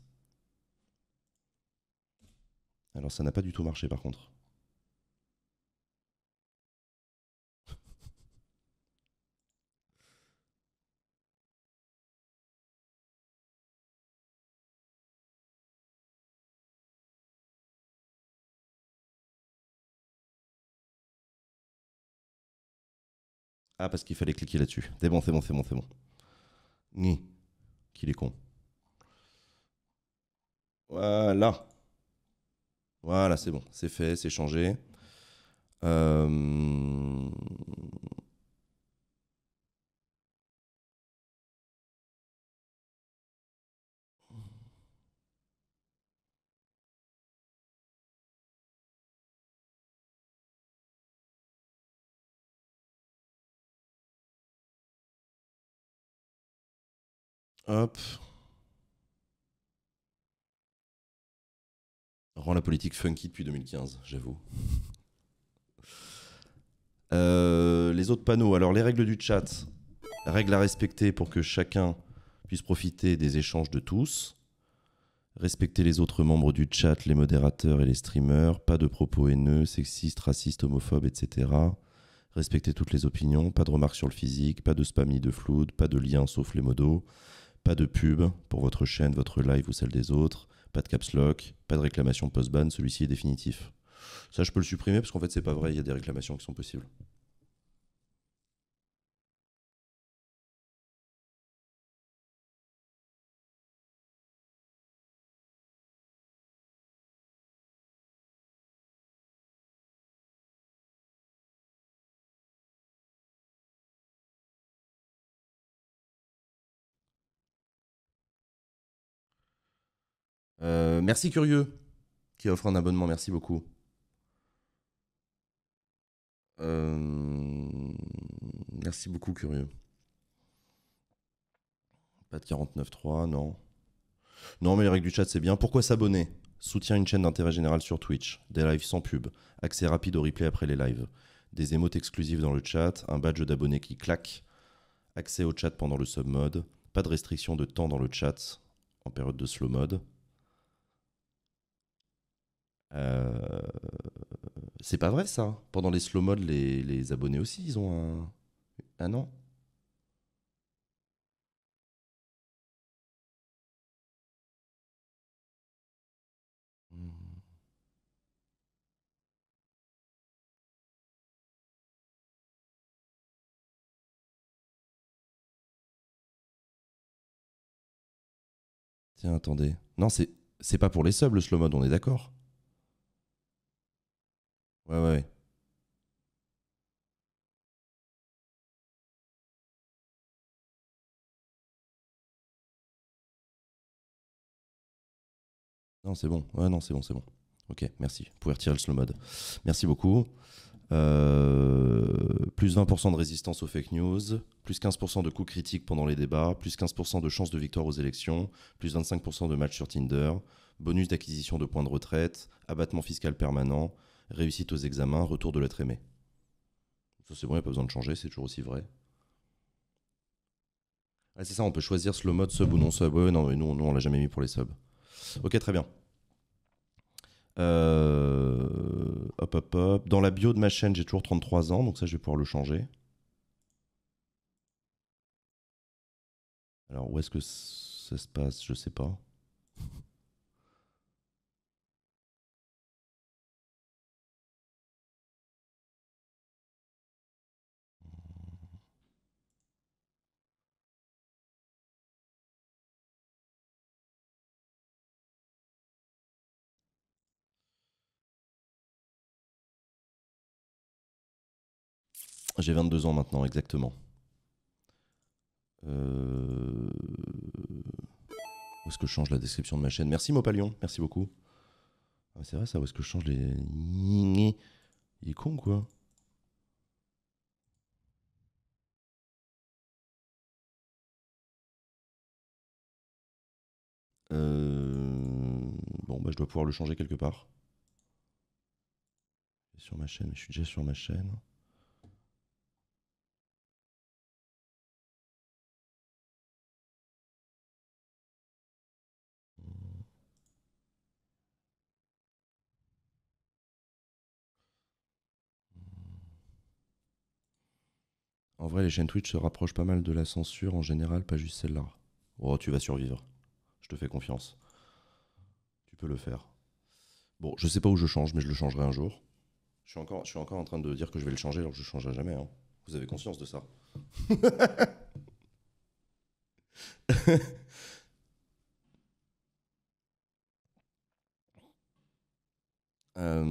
Alors ça n'a pas du tout marché par contre. Ah, parce qu'il fallait cliquer là-dessus. C'est bon, c'est bon, c'est bon, c'est bon. Ni. Qu'il est con. Voilà. Voilà, c'est bon. C'est fait, c'est changé. Euh... Hop. Rend la politique funky depuis 2015, j'avoue. Euh, les autres panneaux. Alors, les règles du chat. Règles à respecter pour que chacun puisse profiter des échanges de tous. Respecter les autres membres du chat, les modérateurs et les streamers. Pas de propos haineux, sexistes, racistes, homophobes, etc. Respecter toutes les opinions. Pas de remarques sur le physique. Pas de spammy de flood. Pas de liens sauf les modos. Pas de pub pour votre chaîne, votre live ou celle des autres. Pas de caps lock, pas de réclamation post-ban, celui-ci est définitif. Ça, je peux le supprimer parce qu'en fait, c'est pas vrai, il y a des réclamations qui sont possibles. Euh, merci Curieux qui offre un abonnement, merci beaucoup. Euh, merci beaucoup Curieux. Pas de 49.3, non. Non mais les règles du chat c'est bien. Pourquoi s'abonner Soutien une chaîne d'intérêt général sur Twitch, des lives sans pub, accès rapide au replay après les lives, des émotes exclusives dans le chat, un badge d'abonné qui claque, accès au chat pendant le sub mode, pas de restriction de temps dans le chat en période de slow mode. Euh, c'est pas vrai ça. Pendant les slow modes les, abonnés aussi, ils ont un, an. Tiens, attendez. Non, c'est pas pour les subs le slow mode, on est d'accord. Ouais, ouais. Non, c'est bon. Ouais, non, c'est bon, c'est bon. Ok, merci. Vous pouvez retirer le slow mode. Merci beaucoup. Euh, plus 20% de résistance aux fake news, plus 15% de coups critiques pendant les débats, plus 15% de chances de victoire aux élections, plus 25% de matchs sur Tinder, bonus d'acquisition de points de retraite, abattement fiscal permanent, réussite aux examens, retour de l'être aimé. Ça c'est bon, il n'y a pas besoin de changer, c'est toujours aussi vrai. Ah c'est ça, on peut choisir slow mode, sub ou non sub. Ouais, non, mais nous, on l'a jamais mis pour les subs. Ok, très bien. Euh, hop, hop, hop. Dans la bio de ma chaîne, j'ai toujours 33 ans, donc ça, je vais pouvoir le changer. Alors, où est-ce que ça se passe Je sais pas. J'ai 22 ans maintenant, exactement. Euh, où est-ce que je change la description de ma chaîne Merci Mopalion, merci beaucoup. Ah, c'est vrai ça, où est-ce que je change les... Il est con quoi Euh... Bon, bah, je dois pouvoir le changer quelque part. Sur ma chaîne, je suis déjà sur ma chaîne. En vrai, les chaînes Twitch se rapprochent pas mal de la censure en général, pas juste celle-là. Oh, tu vas survivre. Je te fais confiance. Tu peux le faire. Bon, je sais pas où je change, mais je le changerai un jour. Je suis encore, je suis encore en train de dire que je vais le changer alors que je ne changerai jamais. Hein. Vous avez conscience de ça euh,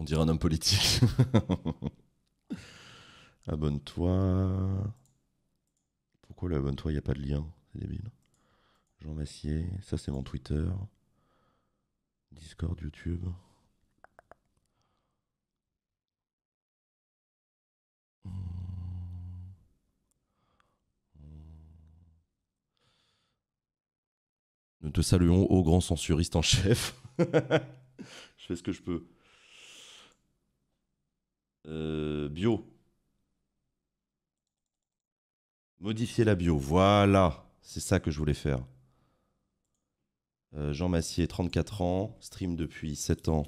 On dirait un homme politique. abonne-toi. Pourquoi le abonne-toi Il n'y a pas de lien. C'est débile. Jean Massier. Ça, c'est mon Twitter. Discord, YouTube. Nous te saluons, ô grand censuriste en chef. je fais ce que je peux. Euh, bio. Modifier la bio, voilà. C'est ça que je voulais faire. Euh, Jean Massier, 34 ans, stream depuis 7 ans.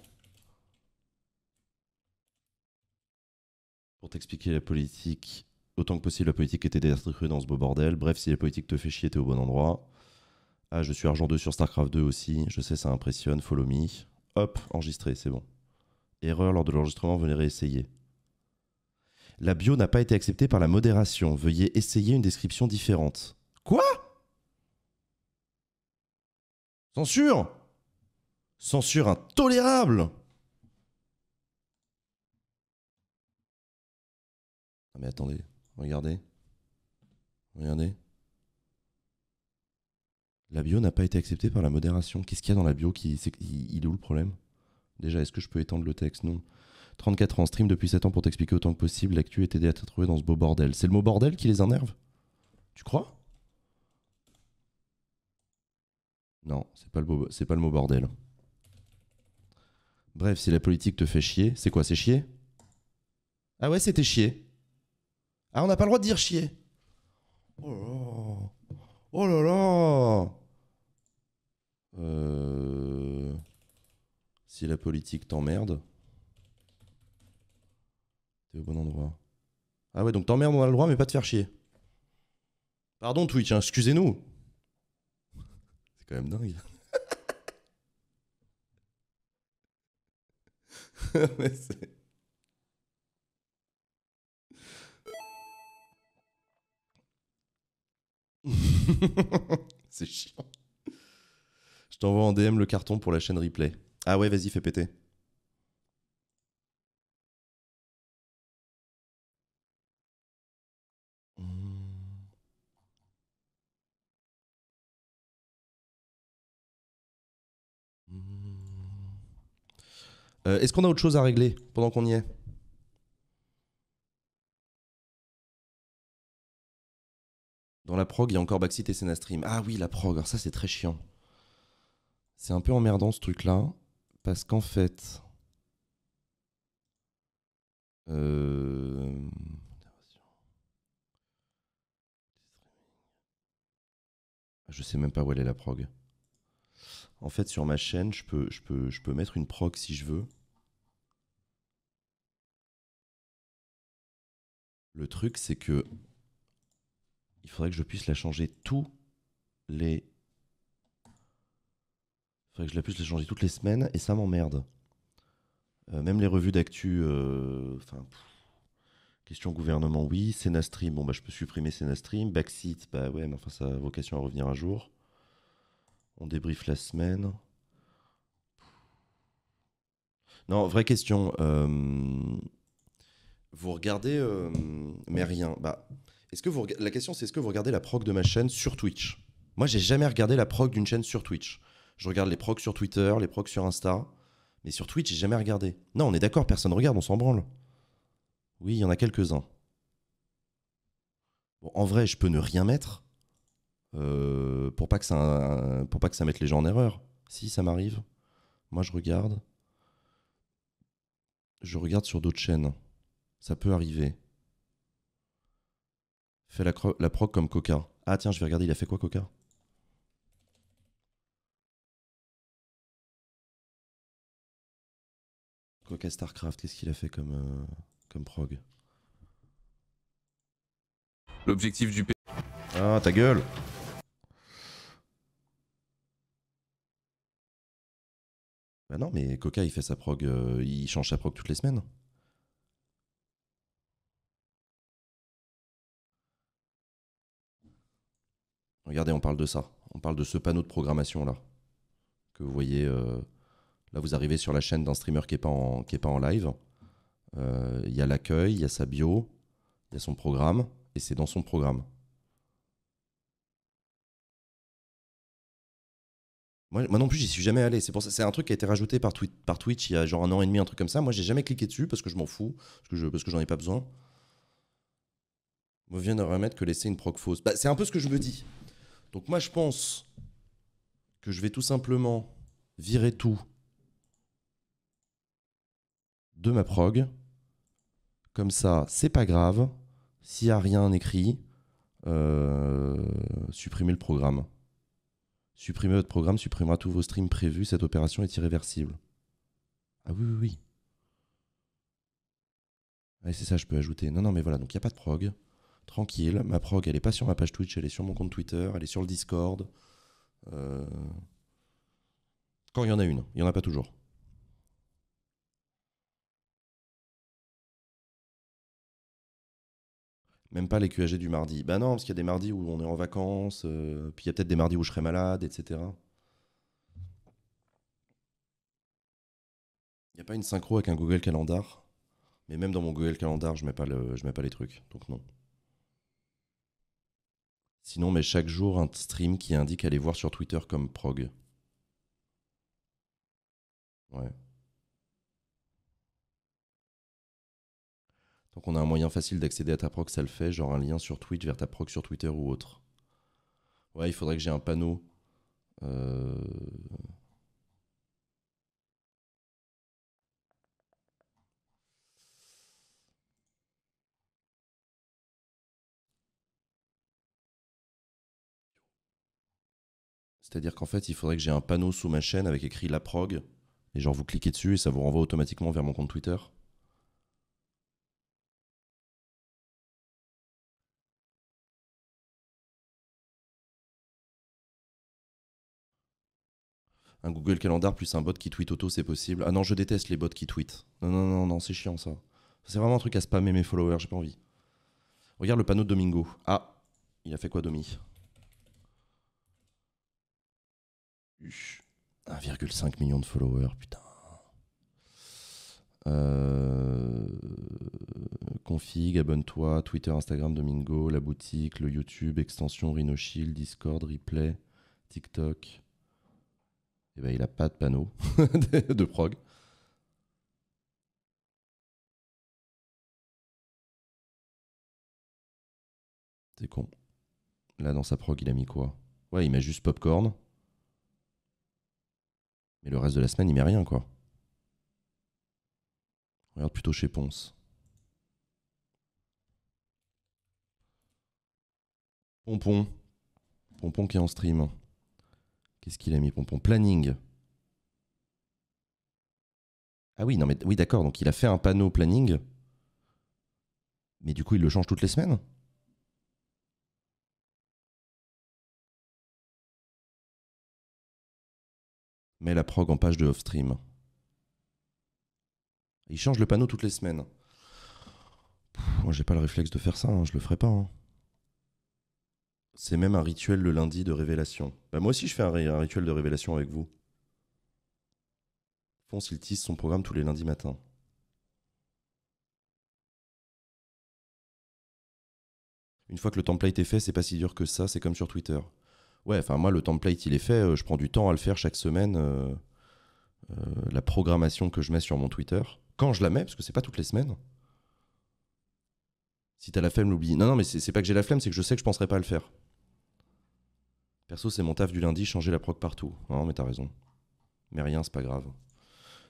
Pour t'expliquer la politique, autant que possible, la politique était détruite dans ce beau bordel. Bref, si la politique te fait chier, t'es au bon endroit. Ah, je suis argent 2 sur StarCraft 2 aussi. Je sais, ça impressionne. Follow me. Hop, enregistré, c'est bon. Erreur lors de l'enregistrement, venez réessayer. La bio n'a pas été acceptée par la modération. Veuillez essayer une description différente. Quoi Censure Censure intolérable mais attendez, regardez. Regardez. La bio n'a pas été acceptée par la modération. Qu'est-ce qu'il y a dans la bio qui. Est... Il est où le problème Déjà, est-ce que je peux étendre le texte Non. 34 ans stream depuis 7 ans pour t'expliquer autant que possible l'actu et t'aider à te trouver dans ce beau bordel. C'est le mot bordel qui les énerve Tu crois Non, c'est pas, le pas le mot bordel. Bref, si la politique te fait chier, c'est quoi C'est chier Ah ouais, c'était chier. Ah, on n'a pas le droit de dire chier. Oh là Oh là là euh... Si la politique t'emmerde. C'est au bon endroit. Ah ouais, donc t'emmerdes, on a le droit, mais pas de faire chier. Pardon Twitch, hein, excusez-nous. C'est quand même dingue. c'est... c'est chiant. Je t'envoie en DM le carton pour la chaîne replay. Ah ouais, vas-y, fais péter. Euh, est-ce qu'on a autre chose à régler pendant qu'on y est Dans la prog, il y a encore Backseat et Stream. Ah oui, la prog, alors ça c'est très chiant. C'est un peu emmerdant ce truc-là, parce qu'en fait... Euh... Je sais même pas où elle est la prog. En fait, sur ma chaîne, je peux, je peux, je peux mettre une proc si je veux. Le truc, c'est que il faudrait que je puisse la changer tous les. faudrait que je la puisse la changer toutes les semaines et ça m'emmerde. Euh, même les revues d'actu. Euh, enfin, question gouvernement, oui. Sénastream, bon, bah, je peux supprimer Sénastream. Backseat, bah ouais, mais enfin, ça a vocation à revenir un jour. On débriefe la semaine. Non, vraie question. Euh, vous regardez, euh, mais rien. Bah, est-ce que vous la question c'est est-ce que vous regardez la prog de ma chaîne sur Twitch Moi, j'ai jamais regardé la prog d'une chaîne sur Twitch. Je regarde les procs sur Twitter, les procs sur Insta, mais sur Twitch, j'ai jamais regardé. Non, on est d'accord, personne regarde, on s'en branle. Oui, il y en a quelques-uns. Bon, en vrai, je peux ne rien mettre. Euh, pour, pas que ça, pour pas que ça mette les gens en erreur. Si ça m'arrive, moi je regarde. Je regarde sur d'autres chaînes. Ça peut arriver. Fais la, la comme Coca. Ah tiens, je vais regarder, il a fait quoi Coca Coca Starcraft, qu'est-ce qu'il a fait comme, euh, comme prog L'objectif du P. Ah, ta gueule Bah non, mais Coca, il fait sa prog, euh, il change sa prog toutes les semaines. Regardez, on parle de ça. On parle de ce panneau de programmation là. Que vous voyez. Euh, là, vous arrivez sur la chaîne d'un streamer qui n'est pas, en, live. Euh, il y a l'accueil, il y a sa bio, il y a son programme. Et c'est dans son programme. Moi, non plus, j'y suis jamais allé. C'est pour ça, c'est un truc qui a été rajouté par, Twitch il y a genre un an et demi, un truc comme ça. Moi, j'ai jamais cliqué dessus parce que je m'en fous, parce que je, j'en ai pas besoin. On vient de remettre que laisser une proc fausse. Bah, c'est un peu ce que je me dis. Donc moi, je pense que je vais tout simplement virer tout de ma prog. Comme ça, c'est pas grave. S'il n'y a rien écrit, euh, supprimer le programme. Supprimer votre programme supprimera tous vos streams prévus, cette opération est irréversible. Ah oui, oui, oui. c'est ça, je peux ajouter. Non, non, mais voilà, donc il n'y a pas de prog. Tranquille, ma prog, elle n'est pas sur ma page Twitch, elle est sur mon compte Twitter, elle est sur le Discord. Euh, quand il y en a une, il n'y en a pas toujours. Même pas les QAG du mardi. Ben non, parce qu'il y a des mardis où on est en vacances, euh, puis il y a peut-être des mardis où je serai malade, etc. Il n'y a pas une synchro avec un Google Calendar. Mais même dans mon Google Calendar, je ne mets, pas mets pas les trucs. Donc non. Sinon, mais chaque jour, un stream qui indique aller voir sur Twitter comme prog. Ouais. Donc on a un moyen facile d'accéder à ta prog, ça le fait, genre un lien sur Twitch vers ta prog sur Twitter ou autre. Ouais, il faudrait que j'ai un panneau. Euh, C'est-à-dire qu'en fait, il faudrait que j'ai un panneau sous ma chaîne avec écrit la prog, et genre vous cliquez dessus et ça vous renvoie automatiquement vers mon compte Twitter. un Google Calendar plus un bot qui tweet auto, c'est possible. Ah non, je déteste les bots qui tweetent. Non, non, non, non, c'est chiant ça. C'est vraiment un truc à spammer mes followers, j'ai pas envie. Regarde le panneau de Domingo. Ah, il a fait quoi, Domi 1,5 million de followers, putain. Euh, config, abonne-toi, Twitter, Instagram, Domingo, la boutique, le YouTube, extension, RhinoShield, Discord, replay, TikTok. Eh ben, il n'a pas de panneau de prog. C'est con. Là, dans sa prog, il a mis quoi Ouais, il met juste popcorn. Mais le reste de la semaine, il met rien, quoi. Regarde plutôt chez Ponce. Pompon. Pompon qui est en stream. Qu'est-ce qu'il a mis, Pompon Planning. Ah oui, non mais oui, d'accord. Donc il a fait un panneau planning. Mais du coup, il le change toutes les semaines Mets la prog en page de off-stream. Il change le panneau toutes les semaines. j'ai pas le réflexe de faire ça, hein, je le ferai pas. Hein. C'est même un rituel le lundi de révélation. Bah, moi aussi, je fais un, rituel de révélation avec vous. Fonce, il tisse son programme tous les lundis matins. Une fois que le template est fait, c'est pas si dur que ça, c'est comme sur Twitter. Ouais, enfin moi le template il est fait, euh, je prends du temps à le faire chaque semaine. Euh, euh, la programmation que je mets sur mon Twitter, quand je la mets, parce que c'est pas toutes les semaines. Si t'as la flemme, l'oublie. Non, non, mais c'est pas que j'ai la flemme, c'est que je sais que je penserai pas à le faire. Perso, c'est mon taf du lundi, changer la proc partout. Non, mais t'as raison. Mais rien, c'est pas grave.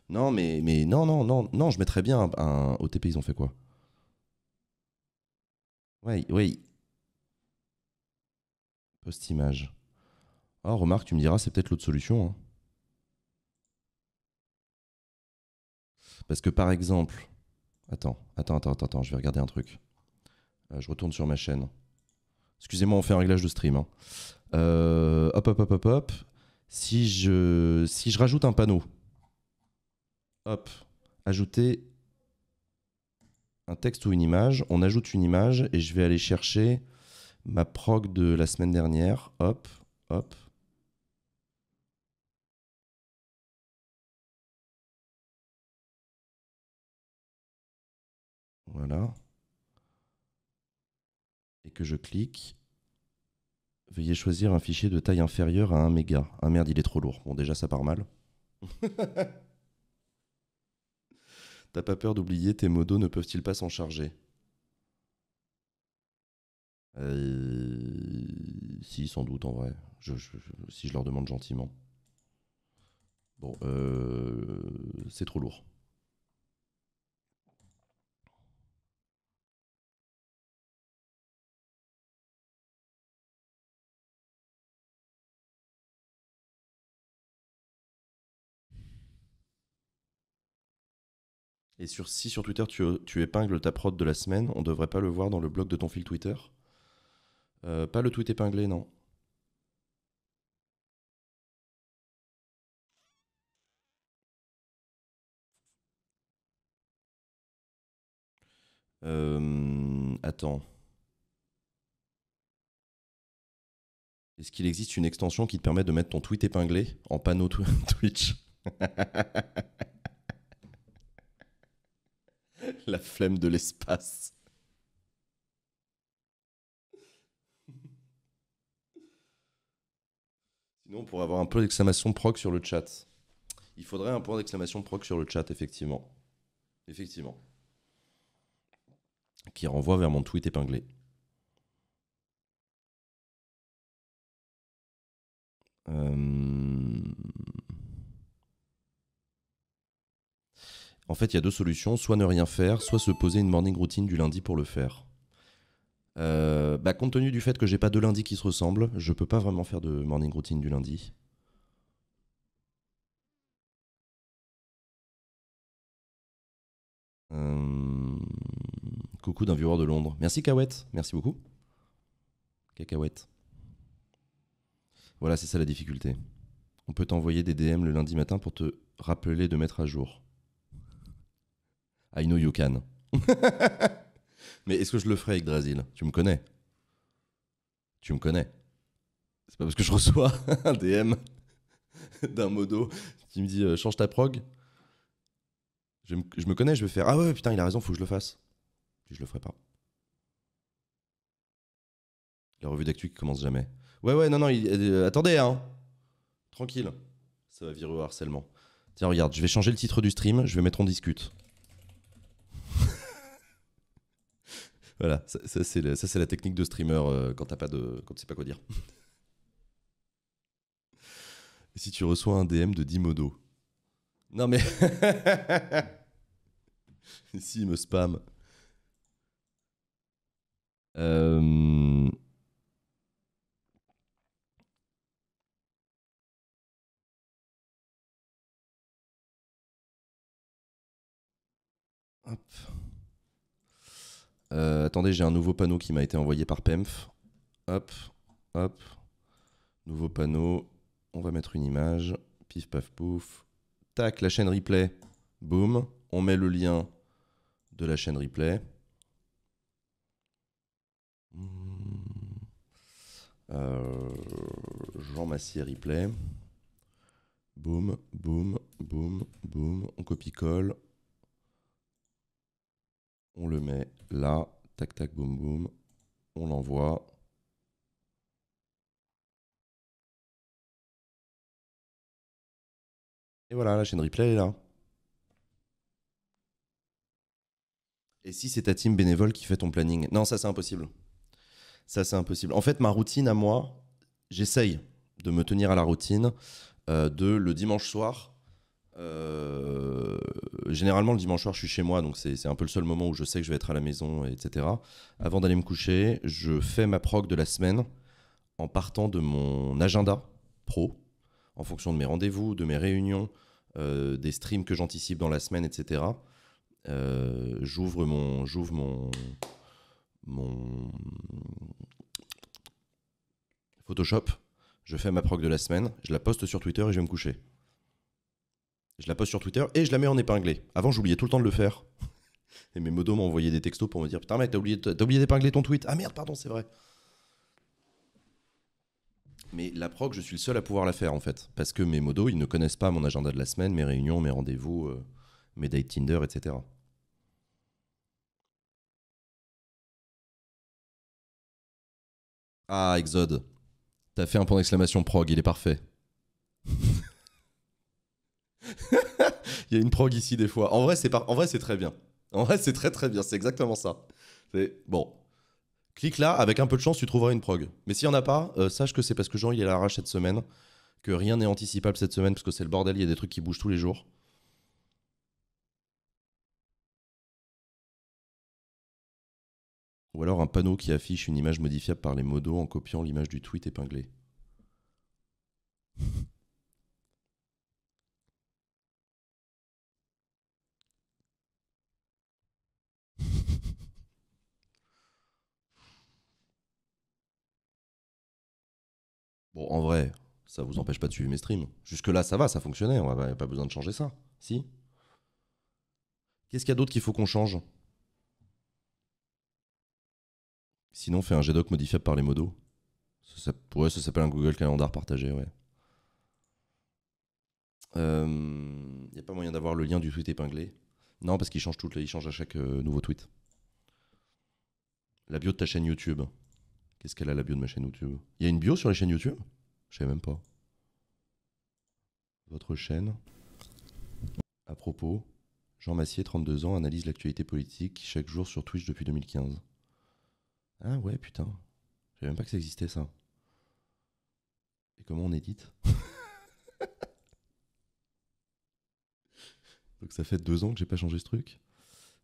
Non, mais, mais non, non, non, non, je mettrais bien un, OTP, ils ont fait quoi Ouais, oui. Post-image. Oh remarque, tu me diras, c'est peut-être l'autre solution. Hein. Parce que par exemple, attends, attends, attends, attends, je vais regarder un truc. Euh, je retourne sur ma chaîne. Excusez-moi, on fait un réglage de stream. Hein hop, hop, hop, hop, hop. Si je, si je rajoute un panneau, hop, ajouter un texte ou une image, on ajoute une image et je vais aller chercher ma prog de la semaine dernière. Hop, hop. Voilà. Et que je clique. Veuillez choisir un fichier de taille inférieure à 1 méga. Ah merde, il est trop lourd. Bon, déjà, ça part mal. T'as pas peur d'oublier tes modos ne peuvent-ils pas s'en charger euh, Si, sans doute, en vrai. si je leur demande gentiment. Bon, euh, c'est trop lourd. Et sur, si sur Twitter tu, épingles ta prod de la semaine, on devrait pas le voir dans le blog de ton fil Twitter. Euh, pas le tweet épinglé, non. Euh, attends. Est-ce qu'il existe une extension qui te permet de mettre ton tweet épinglé en panneau Twitch La flemme de l'espace. Sinon, pour avoir un point d'exclamation proc sur le chat. Il faudrait un point d'exclamation proc sur le chat, effectivement. Effectivement. Qui renvoie vers mon tweet épinglé. Euh... En fait, il y a deux solutions, soit ne rien faire, soit se poser une morning routine du lundi pour le faire. Euh, bah, compte tenu du fait que j'ai pas de lundi qui se ressemblent, je peux pas vraiment faire de morning routine du lundi. Euh, coucou d'un viewer de Londres. Merci Cahouette, merci beaucoup. Cacahuète. Voilà, c'est ça la difficulté. On peut t'envoyer des DM le lundi matin pour te rappeler de mettre à jour. I know you can. Mais est-ce que je le ferai avec Drazil Tu me connais. Tu me connais. C'est pas parce que je reçois un DM d'un modo qui me dit euh, change ta prog. Je me, connais, je vais faire ah ouais, putain, il a raison, faut que je le fasse. Puis je le ferai pas. La revue d'actu qui commence jamais. Ouais, ouais, non, non, euh, attendez, hein. Tranquille. Ça va virer au harcèlement. Tiens, regarde, je vais changer le titre du stream, je vais mettre on discute. Voilà, ça, c'est la technique de streamer euh, quand t'as pas de, quand tu sais pas quoi dire. Et si tu reçois un DM de Dimodo Non mais si il me spam. Euh, hop. Euh, attendez, j'ai un nouveau panneau qui m'a été envoyé par PEMF. Hop, hop. Nouveau panneau. On va mettre une image. Pif, paf, pouf. Tac, la chaîne replay. Boum. On met le lien de la chaîne replay. Hmm. Euh, Jean Massier replay. Boum, boum, boum, boum. On copie-colle. On le met là. Tac, tac, boum, boum. On l'envoie. Et voilà, la chaîne replay est là. Et si c'est ta team bénévole qui fait ton planning Non, ça c'est impossible. Ça c'est impossible. En fait, ma routine à moi, j'essaye de me tenir à la routine euh, de le dimanche soir. Euh, généralement, le dimanche soir, je suis chez moi, donc c'est un peu le seul moment où je sais que je vais être à la maison, etc. Avant d'aller me coucher, je fais ma prog de la semaine en partant de mon agenda pro, en fonction de mes rendez-vous, de mes réunions, euh, des streams que j'anticipe dans la semaine, etc. Euh, j'ouvre mon, j'ouvre mon, mon Photoshop, je fais ma prog de la semaine, je la poste sur Twitter et je vais me coucher je la poste sur Twitter et je la mets en épinglé. Avant, j'oubliais tout le temps de le faire. Et mes modos m'ont envoyé des textos pour me dire Putain, mec, t'as oublié, d'épingler ton tweet. Ah merde, pardon, c'est vrai. Mais la prog, je suis le seul à pouvoir la faire en fait. Parce que mes modos, ils ne connaissent pas mon agenda de la semaine, mes réunions, mes rendez-vous, euh, mes dates Tinder, etc. Ah, Exode. T'as fait un point d'exclamation prog, il est parfait. Il y a une prog ici des fois. En vrai, c'est en vrai, c'est très bien. En vrai, c'est très très bien. C'est exactement ça. bon. Clique là, avec un peu de chance, tu trouveras une prog. Mais s'il n'y en a pas, euh, sache que c'est parce que Jean, il est à l'arrache cette semaine, que rien n'est anticipable cette semaine, parce que c'est le bordel, il y a des trucs qui bougent tous les jours. Ou alors un panneau qui affiche une image modifiable par les modos en copiant l'image du tweet épinglé. Bon, en vrai, ça vous empêche pas de suivre mes streams. Jusque-là, ça va, ça fonctionnait. On a pas besoin de changer ça. Si Qu'est-ce qu'il y a d'autre qu'il faut qu'on change Sinon, fait un GDoc modifiable par les modos. Ça, eux, ça s'appelle un Google Calendar partagé, ouais. Il euh, n'y a pas moyen d'avoir le lien du tweet épinglé. Non, parce qu'il change, change à chaque euh, nouveau tweet. La bio de ta chaîne YouTube. Qu'est-ce qu'elle a la bio de ma chaîne YouTube Il y a une bio sur les chaînes YouTube Je savais même pas. Votre chaîne À propos, Jean Massier, 32 ans, analyse l'actualité politique chaque jour sur Twitch depuis 2015. Ah ouais, putain. Je savais même pas que ça existait ça. Et comment on édite Donc ça fait deux ans que j'ai pas changé ce truc.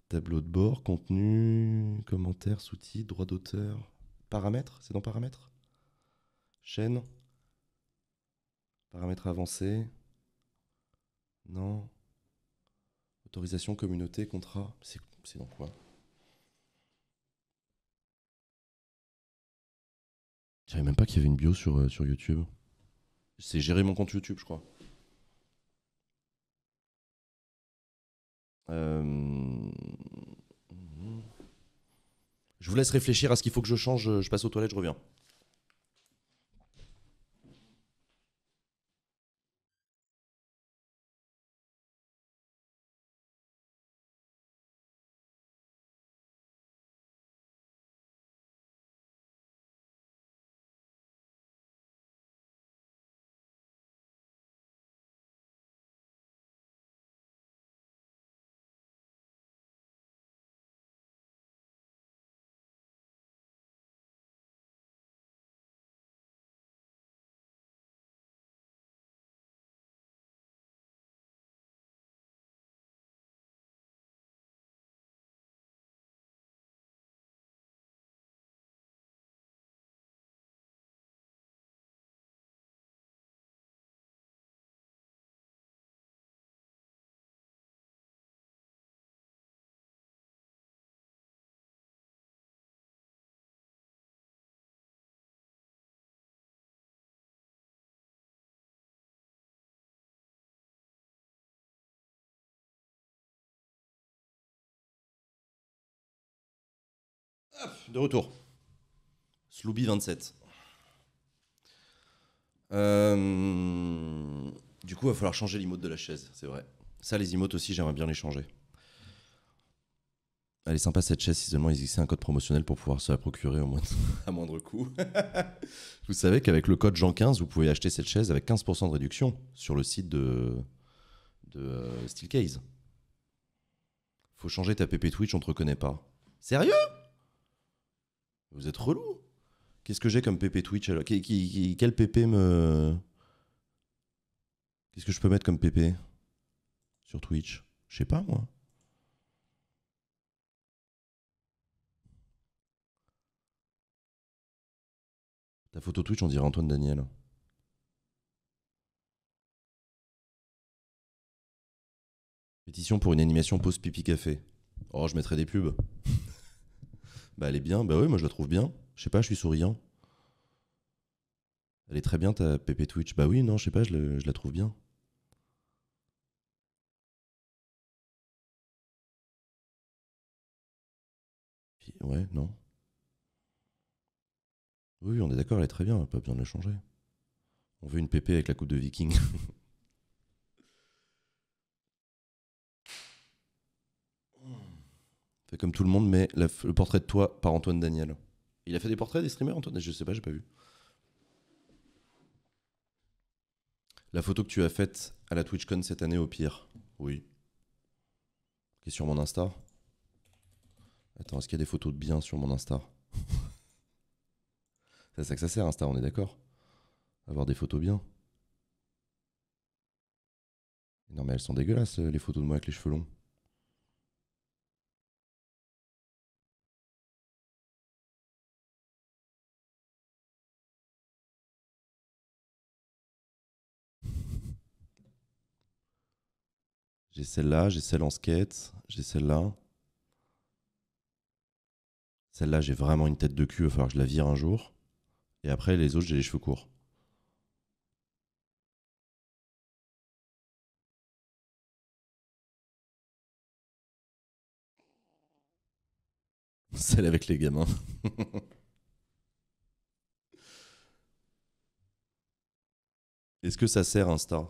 Tableau de bord, contenu, commentaires, sous-titres, droit d'auteur. Paramètres, c'est dans paramètres Chaîne Paramètres avancés Non. Autorisation, communauté, contrat, c'est dans quoi Je savais même pas qu'il y avait une bio sur, euh, sur YouTube. C'est gérer mon compte YouTube, je crois. Euh... Je vous laisse réfléchir à ce qu'il faut que je change. Euh, je passe aux toilettes, je reviens. de retour. Slooby 27. Euh, du coup, il va falloir changer l'emote de la chaise, c'est vrai. Ça, les emotes aussi, j'aimerais bien les changer. Elle est sympa cette chaise si seulement il existait un code promotionnel pour pouvoir se la procurer au à moindre coût. vous savez qu'avec le code Jean15, vous pouvez acheter cette chaise avec 15% de réduction sur le site de, de euh, Steelcase. Faut changer ta PP Twitch, on te reconnaît pas. Sérieux vous êtes relou Qu'est-ce que j'ai comme PP Twitch alors Quel PP me. Qu'est-ce que je peux mettre comme PP sur Twitch Je sais pas moi. Ta photo Twitch, on dirait Antoine Daniel. Pétition pour une animation pause pipi café. Oh, je mettrais des pubs. Bah, elle est bien, bah oui, moi je la trouve bien. Je sais pas, je suis souriant. Elle est très bien ta PP Twitch. Bah oui, non, je sais pas, je, la trouve bien. ouais, non. Oui, on est d'accord, elle est très bien, pas besoin de la changer. On veut une PP avec la coupe de viking. comme tout le monde, mais le portrait de toi par Antoine Daniel. Il a fait des portraits des streamers, Antoine Je sais pas, j'ai pas vu. La photo que tu as faite à la TwitchCon cette année, au pire. Oui. Qui est sur mon Insta Attends, est-ce qu'il y a des photos de bien sur mon Insta C'est ça que ça sert, Insta, on est d'accord Avoir des photos bien. Non, mais elles sont dégueulasses, euh, les photos de moi avec les cheveux longs. J'ai celle-là, j'ai celle en skate, j'ai celle-là. Celle-là, j'ai vraiment une tête de cul, il va falloir que je la vire un jour. Et après, les autres, j'ai les cheveux courts. Celle avec les gamins. Est-ce que ça sert Insta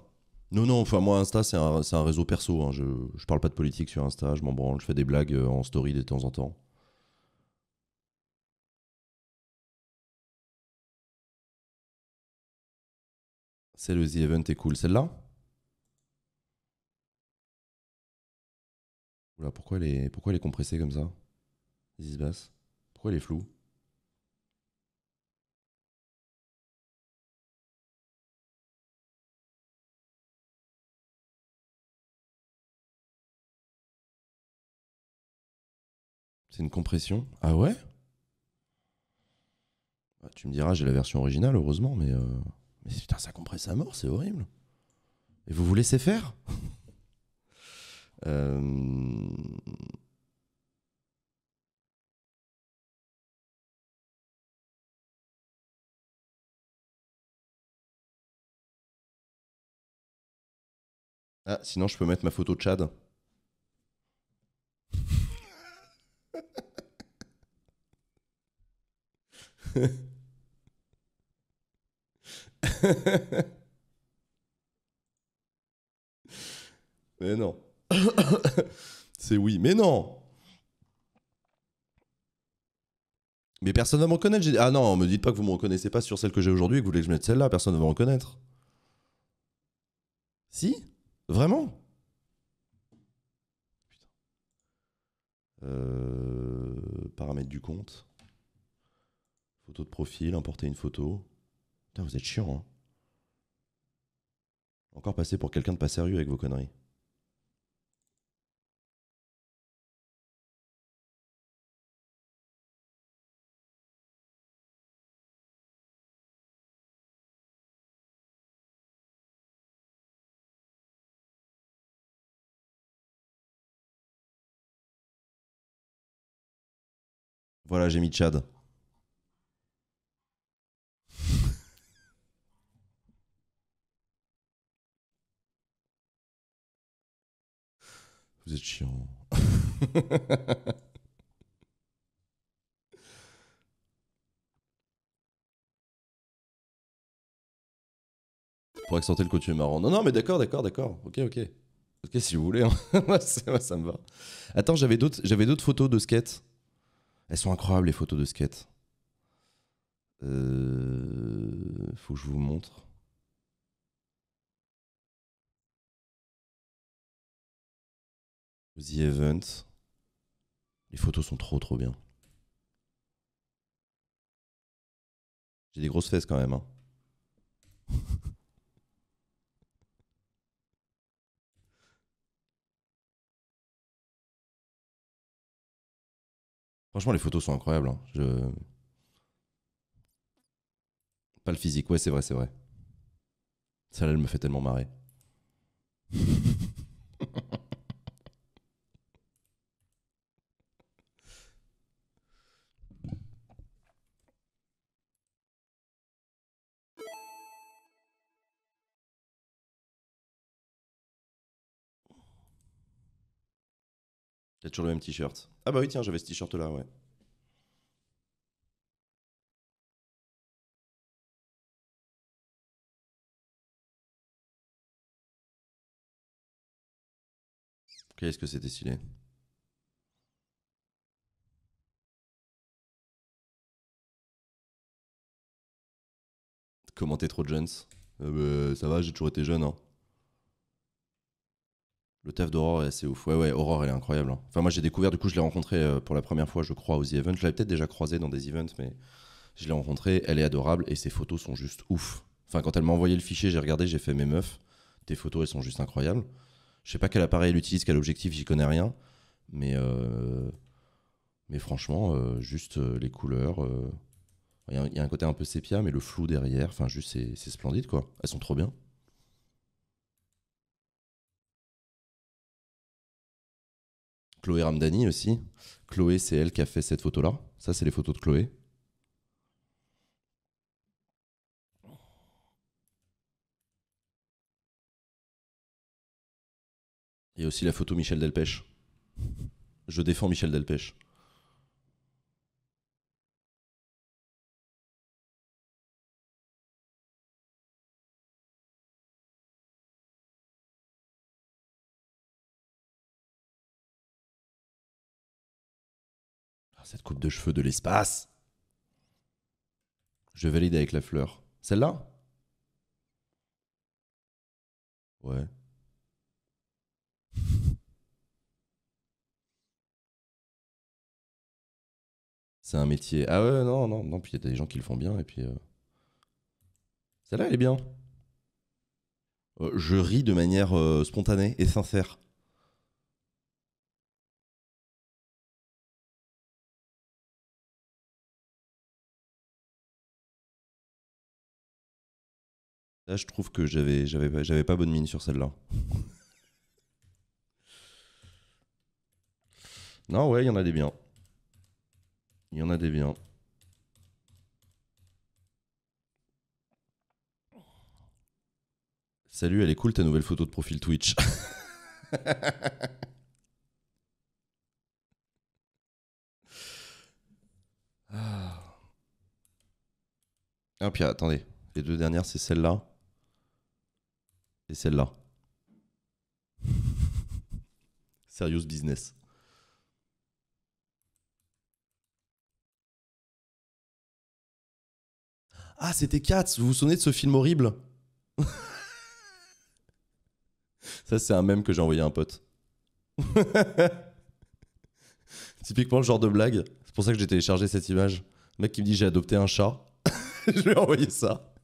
non, non, enfin moi Insta c'est un, un réseau perso, hein. je, je parle pas de politique sur Insta, je m'en je fais des blagues euh, en story de temps en temps. Celle The Event est cool, celle-là Oula, pourquoi elle est, pourquoi compressée comme ça Pourquoi elle est floue C'est une compression. Ah ouais bah, Tu me diras, j'ai la version originale, heureusement, mais, euh, mais putain, ça compresse à mort, c'est horrible. Et vous vous laissez faire euh. Ah, sinon, je peux mettre ma photo de Chad. Mais non. C'est oui, mais non. Mais personne ne me reconnaître. Ah non, me dites pas que vous me reconnaissez pas sur celle que j'ai aujourd'hui et que vous voulez que je mette celle-là. Personne ne va me reconnaître. Si Vraiment Putain. Euh, paramètres du compte. Photo de profil, importer une photo. Putain, vous êtes chiant, hein. Encore passer pour quelqu'un de pas sérieux avec vos conneries. Voilà, j'ai mis Chad. Vous êtes chiant. Pour accentuer le côté marrant. Non, non, mais d'accord, d'accord, d'accord. Ok, ok. Ok, si vous voulez. Hein. ça me va. Attends, j'avais d'autres, j'avais d'autres photos de skate. Elles sont incroyables, les photos de skate. Euh... Faut que je vous montre. The Event. Les photos sont trop trop bien. J'ai des grosses fesses quand même. Hein. Franchement, les photos sont incroyables. Hein. Je... Pas le physique, ouais, c'est vrai, c'est vrai. Ça, là, elle me fait tellement marrer. toujours le même t-shirt. Ah bah oui, tiens, j'avais ce t-shirt-là, ouais. Qu'est-ce que c'était stylé t'es trop de jeunes. Euh, bah, ça va, j'ai toujours été jeune. Hein le taf d'Aurore est assez ouf. Ouais, ouais, Aurore, elle est incroyable. Hein. Enfin, moi, j'ai découvert, du coup, je l'ai rencontrée euh, pour la première fois, je crois, aux events. Je l'avais peut-être déjà croisée dans des events, mais je l'ai rencontrée. Elle est adorable et ses photos sont juste ouf. Enfin, quand elle m'a envoyé le fichier, j'ai regardé, j'ai fait mes meufs. Tes photos, elles sont juste incroyables. Je sais pas quel appareil elle utilise, quel objectif, j'y connais rien. Mais, euh, mais franchement, euh, juste les couleurs. Il y, y, a un côté un peu sépia, mais le flou derrière. Enfin, juste, c'est splendide, quoi. Elles sont trop bien. Chloé Ramdani aussi. Chloé, c'est elle qui a fait cette photo-là. Ça, c'est les photos de Chloé. Il y a aussi la photo Michel Delpech. Je défends Michel Delpech. cette coupe de cheveux de l'espace. Je valide avec la fleur. Celle-là Ouais. C'est un métier. Ah ouais, non, non, non. Puis il y a des gens qui le font bien. Et puis. Euh... Celle-là, elle est bien. Euh, je ris de manière euh, spontanée et sincère. Là, je trouve que j'avais, j'avais, pas, j'avais pas bonne mine sur celle-là. non, ouais, il y en a des biens. Il y en a des biens. Salut, elle est cool ta nouvelle photo de profil Twitch. ah. ah, puis attendez, les deux dernières, c'est celle-là. Et celle-là. Serious business. Ah, c'était Katz, vous vous souvenez de ce film horrible Ça, c'est un mème que j'ai envoyé à un pote. Typiquement le genre de blague. C'est pour ça que j'ai téléchargé cette image. Le mec qui me dit j'ai adopté un chat. Je lui ai envoyé ça.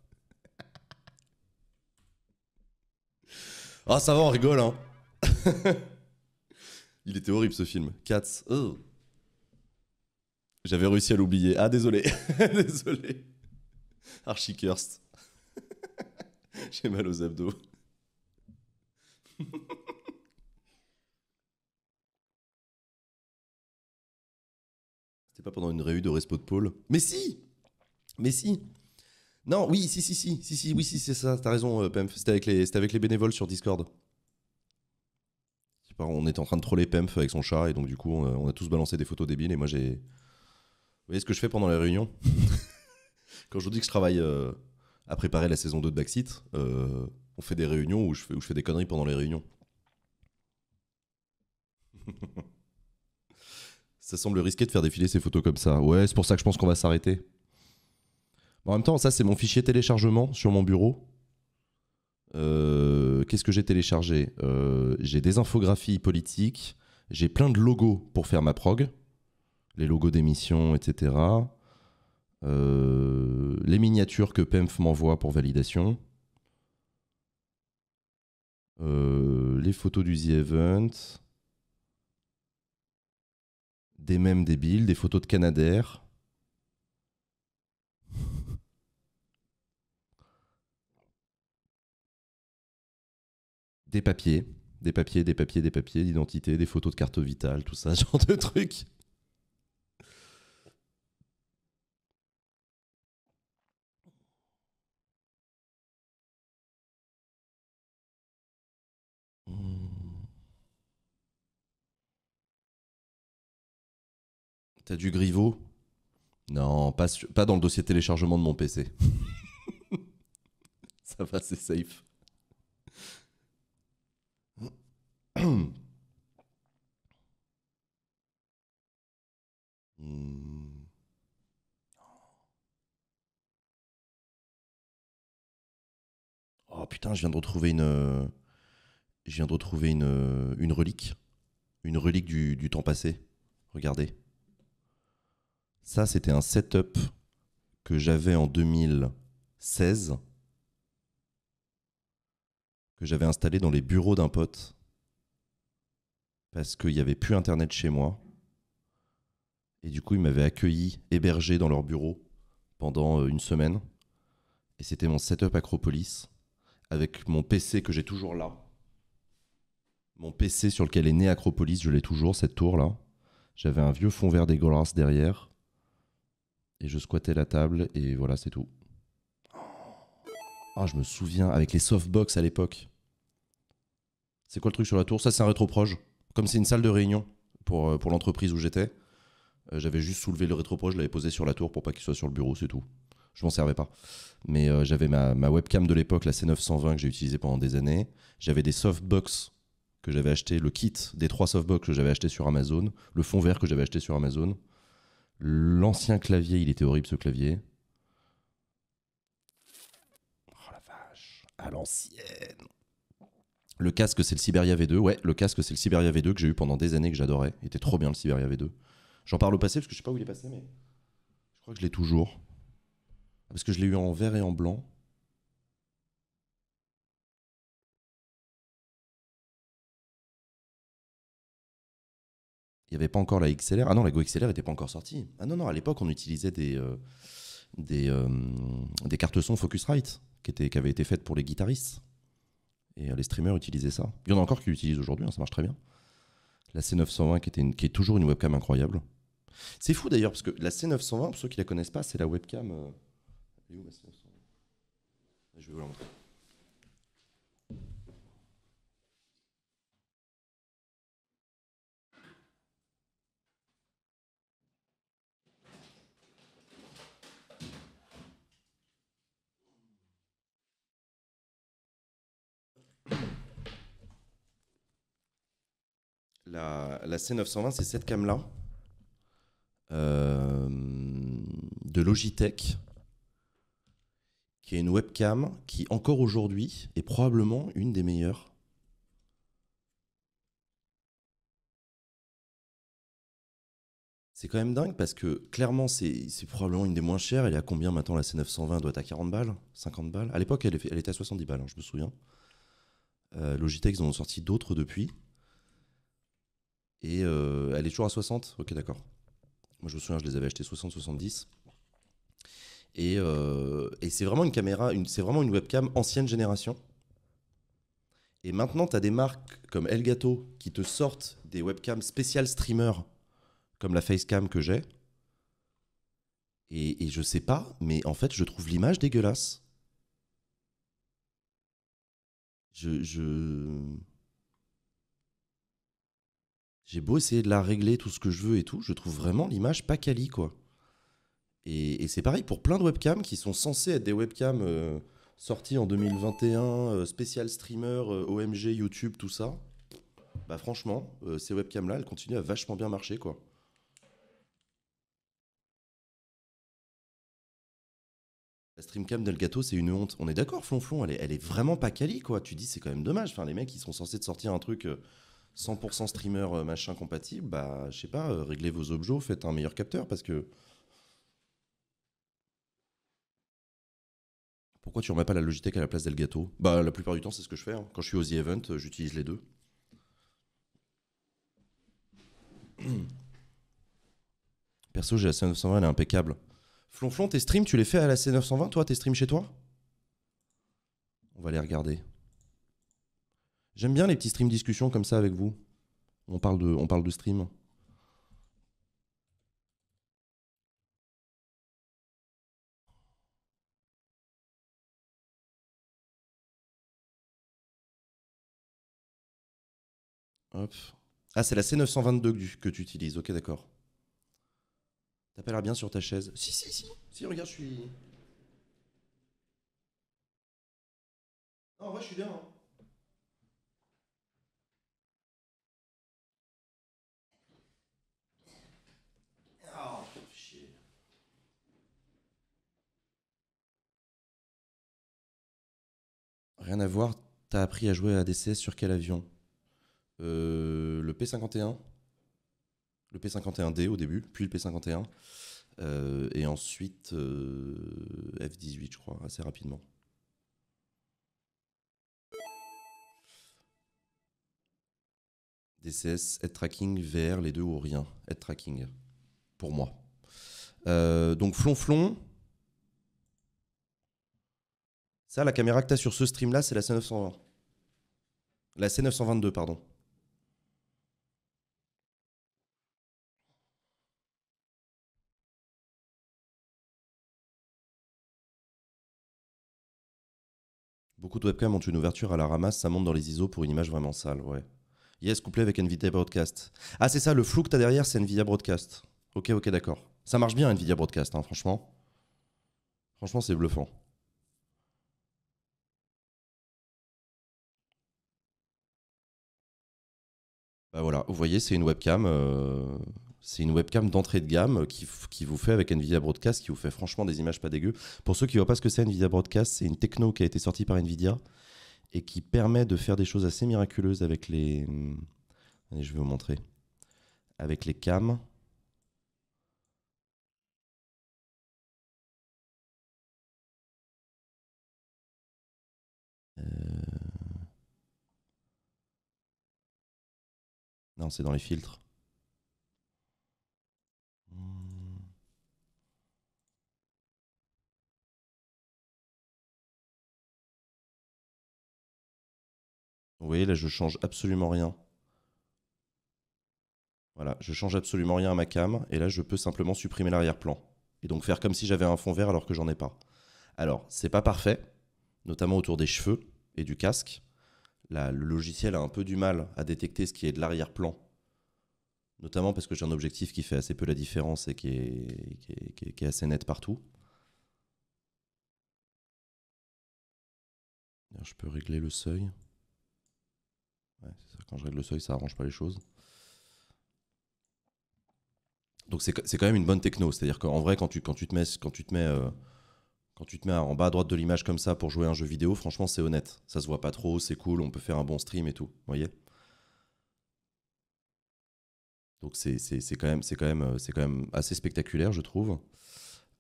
Ah, ça va, on rigole, hein. Il était horrible ce film. Cats. Oh. J'avais réussi à l'oublier. Ah, désolé. désolé. Archie Kirst. J'ai mal aux abdos. C'était pas pendant une réu de Respo de Paul Mais si Mais si non, oui, si, si, si, si, si oui, si, c'est ça, t'as raison, euh, Pemf. C'était avec, les, avec les bénévoles sur Discord. on est en train de troller Pemf avec son chat, et donc du coup, euh, on a, tous balancé des photos débiles, et moi j'ai. Vous voyez ce que je fais pendant les réunions Quand je vous dis que je travaille euh, à préparer la saison 2 de Backseat, on fait des réunions où je fais, où je fais des conneries pendant les réunions. ça semble risqué de faire défiler ces photos comme ça. Ouais, c'est pour ça que je pense qu'on va s'arrêter en même temps, ça, c'est mon fichier téléchargement sur mon bureau. Euh, qu'est-ce que j'ai téléchargé euh, J'ai des infographies politiques. J'ai plein de logos pour faire ma prog. Les logos d'émissions, etc. Euh, les miniatures que PEMF m'envoie pour validation. les photos du The Event. Des mèmes débiles, des photos de Canadair des papiers, des papiers, des papiers, des papiers d'identité, des photos de carte vitale, tout ça, genre de trucs. Hmm. T'as du griveau Non, pas, pas dans le dossier de téléchargement de mon PC. Ça va, c'est safe. Oh putain, je viens de retrouver une, je viens de retrouver une, une relique, une relique du, du temps passé. Regardez. Ça, c'était un setup que j'avais en 2016, que j'avais installé dans les bureaux d'un pote parce qu'il n'y avait plus Internet chez moi. Et du coup, ils m'avaient accueilli, hébergé dans leur bureau pendant euh, une semaine. Et c'était mon setup Acropolis, avec mon PC que j'ai toujours là. Mon PC sur lequel est né Acropolis, je l'ai toujours, cette tour-là. J'avais un vieux fond vert dégueulasse derrière. Et je squattais la table, et voilà, c'est tout. Ah, je me souviens, avec les softbox à l'époque. C'est quoi le truc sur la tour Ça, c'est un rétroproche comme c'est une salle de réunion pour, euh, pour l'entreprise où j'étais, euh, j'avais juste soulevé le rétropro, je l'avais posé sur la tour pour pas qu'il soit sur le bureau, c'est tout. Je m'en servais pas. Mais euh, j'avais ma, ma, webcam de l'époque, la C920 que j'ai utilisée pendant des années. J'avais des softbox que j'avais acheté, le kit des trois softbox que j'avais acheté sur Amazon, le fond vert que j'avais acheté sur Amazon. L'ancien clavier, il était horrible ce clavier. Oh la vache, à l'ancienne. Le casque, c'est le Siberia V2. Ouais, le casque, c'est le Siberia V2 que j'ai eu pendant des années que j'adorais. Il était trop bien le Siberia V2. J'en parle au passé parce que je sais pas où il est passé, mais je crois que je l'ai toujours. Parce que je l'ai eu en vert et en blanc. il n'y avait pas encore la XLR. Ah non, la Go XLR n'était pas encore sortie. Ah non, non, à l'époque, on utilisait des, euh, euh, des, cartes son Focusrite qui, étaient, qui avaient été faites pour les guitaristes. Et euh, les streamers utilisaient ça. Il y en a encore qui l'utilisent aujourd'hui, hein, ça marche très bien. La C920 qui, une, qui est toujours une webcam incroyable. C'est fou d'ailleurs, parce que la C920, pour ceux qui la connaissent pas, c'est la webcam. Euh, Je vais vous la montrer. la, C920, c'est cette cam-là, euh, de Logitech, qui est une webcam qui, encore aujourd'hui, est probablement une des meilleures. C'est quand même dingue parce que clairement, c'est probablement une des moins chères. Elle est à combien maintenant La C920 doit être à 40 balles 50 balles À l'époque, elle, était à 70 balles, hein, je me souviens. Euh, Logitech, ils en ont sorti d'autres depuis. Et euh, elle est toujours à 60 Ok, d'accord. Moi, je me souviens, je les avais achetés 60-70. Et, euh, et c'est vraiment une caméra, c'est vraiment une webcam ancienne génération. Et maintenant, tu as des marques comme Elgato qui te sortent des webcams spéciales streamer, comme la Facecam que j'ai. Et, je je sais pas, mais en fait, je trouve l'image dégueulasse. je... J'ai beau essayer de la régler tout ce que je veux et tout, je trouve vraiment l'image pas quali, quoi. Et, c'est pareil pour plein de webcams qui sont censés être des webcams euh, sorties en 2021, euh, spécial streamer, euh, OMG, YouTube, tout ça. Bah franchement, ces webcams-là, elles continuent à vachement bien marcher, quoi. La streamcam d'Elgato, c'est une honte. On est d'accord, Flonflon, elle est, elle est vraiment pas quali, quoi. Tu dis, c'est quand même dommage. Enfin, les mecs, ils sont censés de sortir un truc 100% streamer euh, machin compatible, bah je sais pas, euh, réglez vos objets, faites un meilleur capteur parce que pourquoi tu remets pas la Logitech à la place d'Elgato Bah la plupart du temps c'est ce que je fais. Hein. Quand je suis aux The Event, euh, j'utilise les deux. Perso, j'ai la C920, elle est impeccable. Flonflon, tes streams, tu les fais à la C920 Toi, tes streams chez toi On va les regarder. J'aime bien les petits stream discussions comme ça avec vous. On parle de, on parle de stream. Hop. Ah, c'est la C922 que tu utilises. Ok, d'accord. T'appelleras bien sur ta chaise. Si, si, si. Si, regarde, je suis. Non, en je suis bien. Hein. Rien à voir, t'as appris à jouer à DCS sur quel avion euh, Le P-51, le P-51D au début, puis le P-51, euh, et ensuite euh, F-18, je crois, assez rapidement. DCS, head tracking, VR, les deux ou rien. Head tracking, pour moi. donc flonflon, ça, la caméra que tu as sur ce stream-là, c'est la C920. La C922, pardon. Beaucoup de webcams ont une ouverture à la ramasse, ça monte dans les ISO pour une image vraiment sale, ouais. Yes, couplé avec NVIDIA Broadcast. Ah, c'est ça, le flou que as derrière, c'est NVIDIA Broadcast. Ok, ok, d'accord. Ça marche bien, NVIDIA Broadcast, hein, franchement. Franchement, c'est bluffant. Bah voilà, vous voyez, c'est une webcam. Euh, c'est une webcam d'entrée de gamme qui, qui, vous fait avec Nvidia Broadcast, qui vous fait franchement des images pas dégueu. Pour ceux qui ne voient pas ce que c'est Nvidia Broadcast, c'est une techno qui a été sortie par Nvidia et qui permet de faire des choses assez miraculeuses avec les. Hum, allez, je vais vous montrer. Avec les cams. c'est dans les filtres. Vous voyez, là, je change absolument rien. Voilà, je change absolument rien à ma cam, et là, je peux simplement supprimer l'arrière-plan. Et donc faire comme si j'avais un fond vert alors que j'en ai pas. Alors, c'est pas parfait, notamment autour des cheveux et du casque le logiciel a un peu du mal à détecter ce qui est de l'arrière-plan. Notamment parce que j'ai un objectif qui fait assez peu la différence et qui est, qui est, assez net partout. Je peux régler le seuil. ça. Quand je règle le seuil, ça arrange pas les choses. Donc c'est quand même une bonne techno. C'est-à-dire qu'en vrai, quand tu, quand tu te mets, quand tu te mets euh, quand tu te mets en bas à droite de l'image comme ça pour jouer à un jeu vidéo, franchement, c'est honnête. Ça se voit pas trop, c'est cool, on peut faire un bon stream et tout. vous voyez Donc, c'est quand, même, quand, même, euh, quand même assez spectaculaire, je trouve.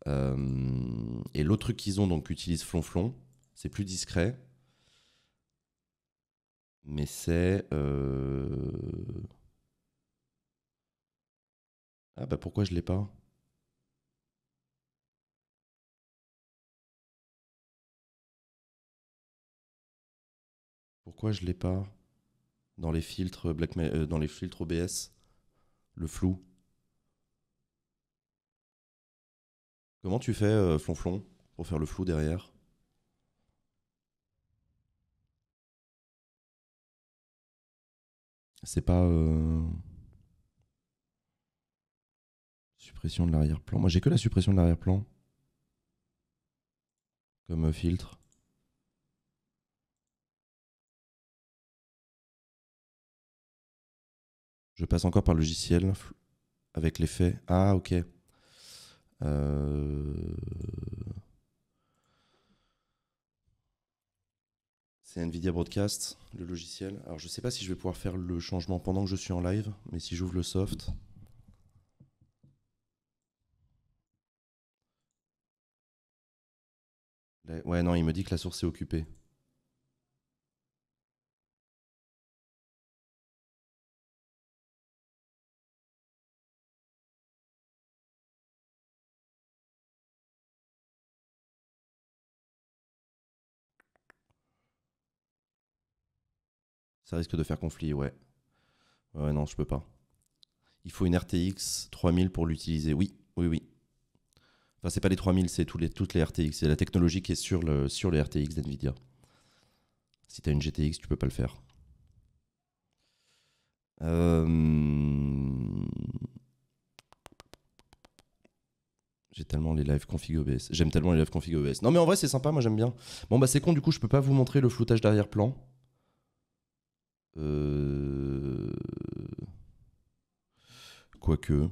Euh, et l'autre truc qu'ils ont, donc, qu'utilise Flonflon, c'est plus discret. Mais c'est. Euh, ah, bah pourquoi je l'ai pas Pourquoi je l'ai pas dans les filtres Black euh, dans les filtres OBS Le flou. Comment tu fais, flon euh, Flonflon, pour faire le flou derrière C'est pas. Euh, suppression de l'arrière-plan. Moi, j'ai que la suppression de l'arrière-plan. Comme filtre. Je passe encore par le logiciel avec l'effet. Ah, ok. Euh, c'est Nvidia Broadcast, le logiciel. Alors, je ne sais pas si je vais pouvoir faire le changement pendant que je suis en live, mais si j'ouvre le soft. Ouais, non, il me dit que la source est occupée. risque de faire conflit, ouais. Ouais, non, je peux pas. Il faut une RTX 3000 pour l'utiliser. Oui, oui, oui. Enfin, c'est pas les 3000, c'est tous les, toutes les RTX. C'est la technologie qui est sur, le, sur les RTX d'NVIDIA. Si tu as une GTX, tu peux pas le faire. Euh, j'ai tellement les live config OBS. J'aime tellement les live config OBS. Non, mais en vrai, c'est sympa. Moi, j'aime bien. Bon, bah, c'est con. Du coup, je peux pas vous montrer le floutage d'arrière-plan. Quoi euh, Quoique. Quoi,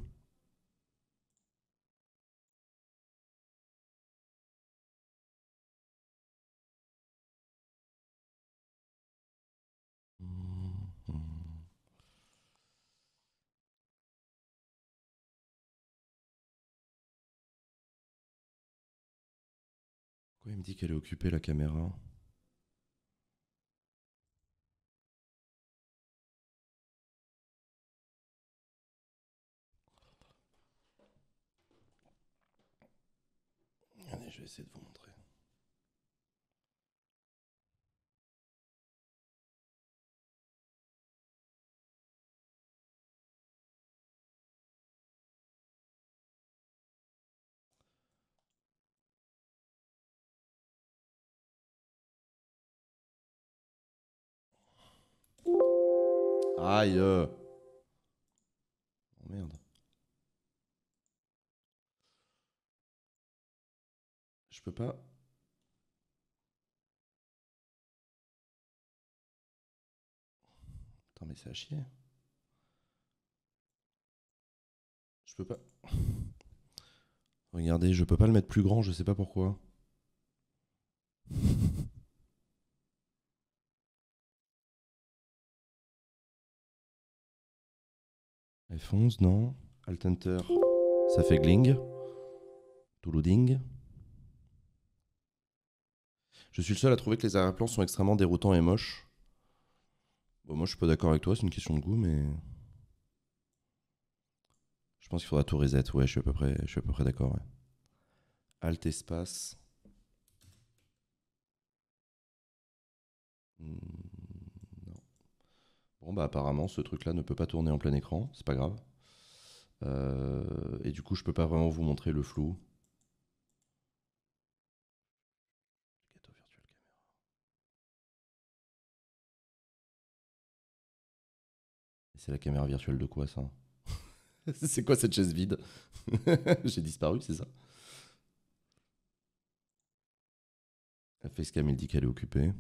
il me dit qu'elle est occupée la caméra vais essayer de vous montrer. Aïe euh. Je peux pas. Attends, mais c'est à chier. Je peux pas. Regardez, je peux pas le mettre plus grand, je sais pas pourquoi. F11, non. Alt ça fait gling. To loading. Je suis le seul à trouver que les arrière sont extrêmement déroutants et moches. Bon, moi, je suis pas d'accord avec toi, c'est une question de goût, mais. Je pense qu'il faudra tout reset. Ouais, je suis à peu près, je suis à peu près d'accord. Alt espace. Hmm, bon, bah, apparemment, ce truc-là ne peut pas tourner en plein écran. C'est pas grave. Euh, et du coup, je peux pas vraiment vous montrer le flou. c'est la caméra virtuelle de quoi ça hein C'est quoi cette chaise vide J'ai disparu, c'est ça La facecam, elle dit qu'elle est occupée.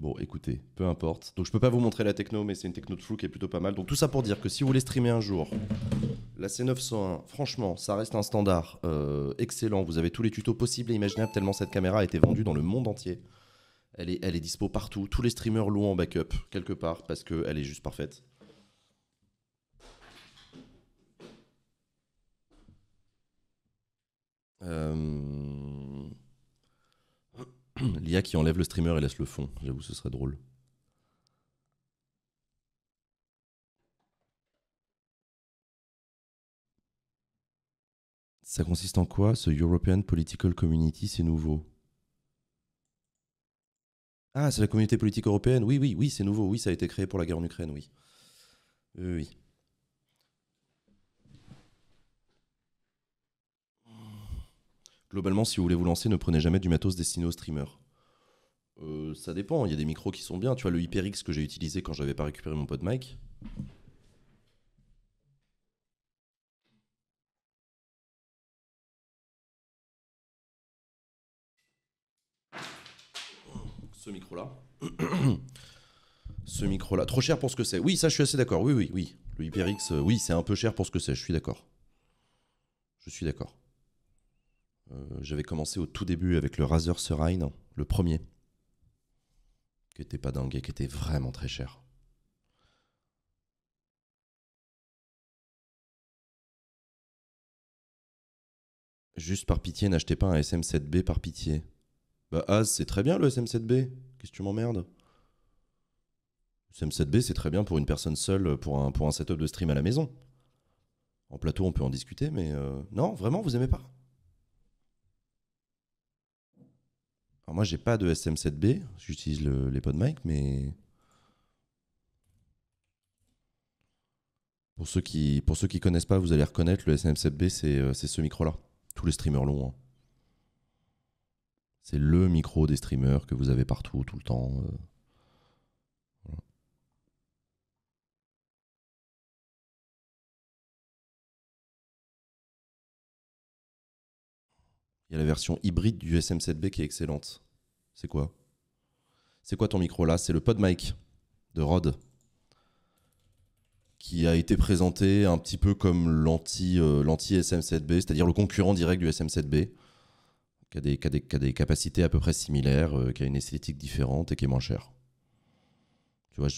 Bon, écoutez, peu importe. Donc je peux pas vous montrer la techno, mais c'est une techno de flou qui est plutôt pas mal. Donc tout ça pour dire que si vous voulez streamer un jour, la C901, franchement, ça reste un standard euh, excellent. Vous avez tous les tutos possibles et imaginables tellement cette caméra a été vendue dans le monde entier. Elle est, elle est dispo partout. Tous les streamers louent en backup quelque part parce qu'elle est juste parfaite. Euh... L'IA qui enlève le streamer et laisse le fond. J'avoue, ce serait drôle. Ça consiste en quoi ce European Political Community C'est nouveau. Ah, c'est la communauté politique européenne. Oui, oui, oui, c'est nouveau. Oui, ça a été créé pour la guerre en Ukraine, oui. Oui, oui. Globalement, si vous voulez vous lancer, ne prenez jamais du matos destiné aux streamers. Euh, ça dépend, il y a des micros qui sont bien. Tu vois, le HyperX que j'ai utilisé quand j'avais pas récupéré mon pod mic. Ce micro-là. ce micro-là. Trop cher pour ce que c'est. Oui, ça, je suis assez d'accord. Oui, oui, oui. Le HyperX, euh, oui, c'est un peu cher pour ce que c'est. Je suis d'accord. Je suis d'accord. Euh, j'avais commencé au tout début avec le Razer Serine, le premier, qui était pas dingue et qui était vraiment très cher. Juste par pitié, n'achetez pas un SM7B par pitié. Bah, Az, c'est très bien le SM7B. Qu'est-ce que tu m'emmerdes Le SM7B, c'est très bien pour une personne seule, pour un, pour un setup de stream à la maison. En plateau, on peut en discuter, mais euh, non, vraiment, vous aimez pas moi, j'ai pas de SM7B, j'utilise les PodMic, mais Pour ceux qui pour ceux qui connaissent pas, vous allez reconnaître le SM7B, euh, c'est ce micro-là. Tous les streamers l'ont. Hein. C'est le micro des streamers que vous avez partout, tout le temps. Euh. Il y a la version hybride du SM7B qui est excellente. C'est quoi C'est quoi ton micro là C'est le PodMic de Rod. qui a été présenté un petit peu comme l'anti-SM7B, euh, c'est-à-dire le concurrent direct du SM7B, qui a, des, capacités à peu près similaires, euh, qui a une esthétique différente et qui est moins cher. Tu vois,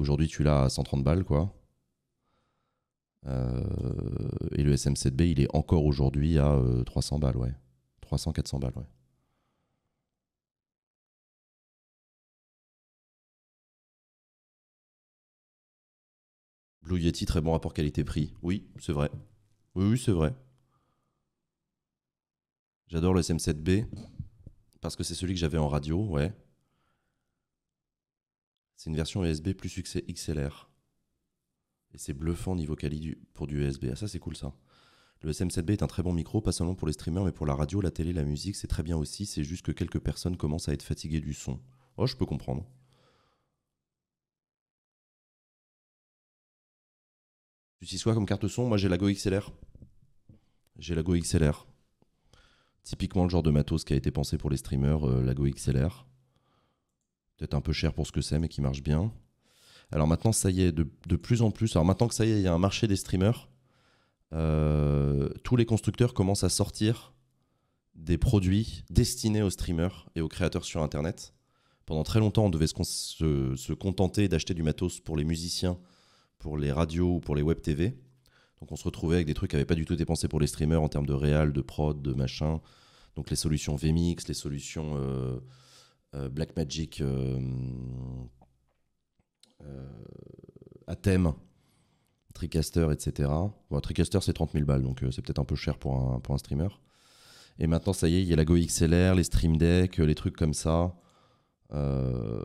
aujourd'hui tu l'as à 130 balles, quoi. Euh, et le SM7B, il est encore aujourd'hui à 300 balles, ouais. 300, 400 balles, ouais. Blue Yeti, très bon rapport qualité-prix. Oui, c'est vrai. Oui, c'est vrai. J'adore le SM7B parce que c'est celui que j'avais en radio, ouais. C'est une version USB plus succès XLR. Et c'est bluffant niveau qualité pour du USB. Ah, ça, c'est cool ça. Le SM7B est un très bon micro, pas seulement pour les streamers, mais pour la radio, la télé, la musique, c'est très bien aussi, c'est juste que quelques personnes commencent à être fatiguées du son. Oh, je peux comprendre. Tu sais quoi comme carte son Moi j'ai la Go XLR. J'ai la Go XLR. Typiquement le genre de matos qui a été pensé pour les streamers, euh, la Go XLR. Peut-être un peu cher pour ce que c'est, mais qui marche bien. Alors maintenant, ça y est, de, de, plus en plus. Alors maintenant que ça y est, il y a un marché des streamers. Euh, tous les constructeurs commencent à sortir des produits destinés aux streamers et aux créateurs sur Internet. Pendant très longtemps, on devait se, contenter d'acheter du matos pour les musiciens, pour les radios ou pour les web TV. Donc on se retrouvait avec des trucs qui n'avaient pas du tout été pensés pour les streamers en termes de réal, de prod, de machin. Donc les solutions VMix, les solutions euh, euh, Blackmagic à thème Tricaster, etc. Bon, Tricaster, c'est 30 000 balles, donc euh, c'est peut-être un peu cher pour un, pour un streamer. Et maintenant, ça y est, il y a la Go les Stream Deck, euh, les trucs comme ça, euh,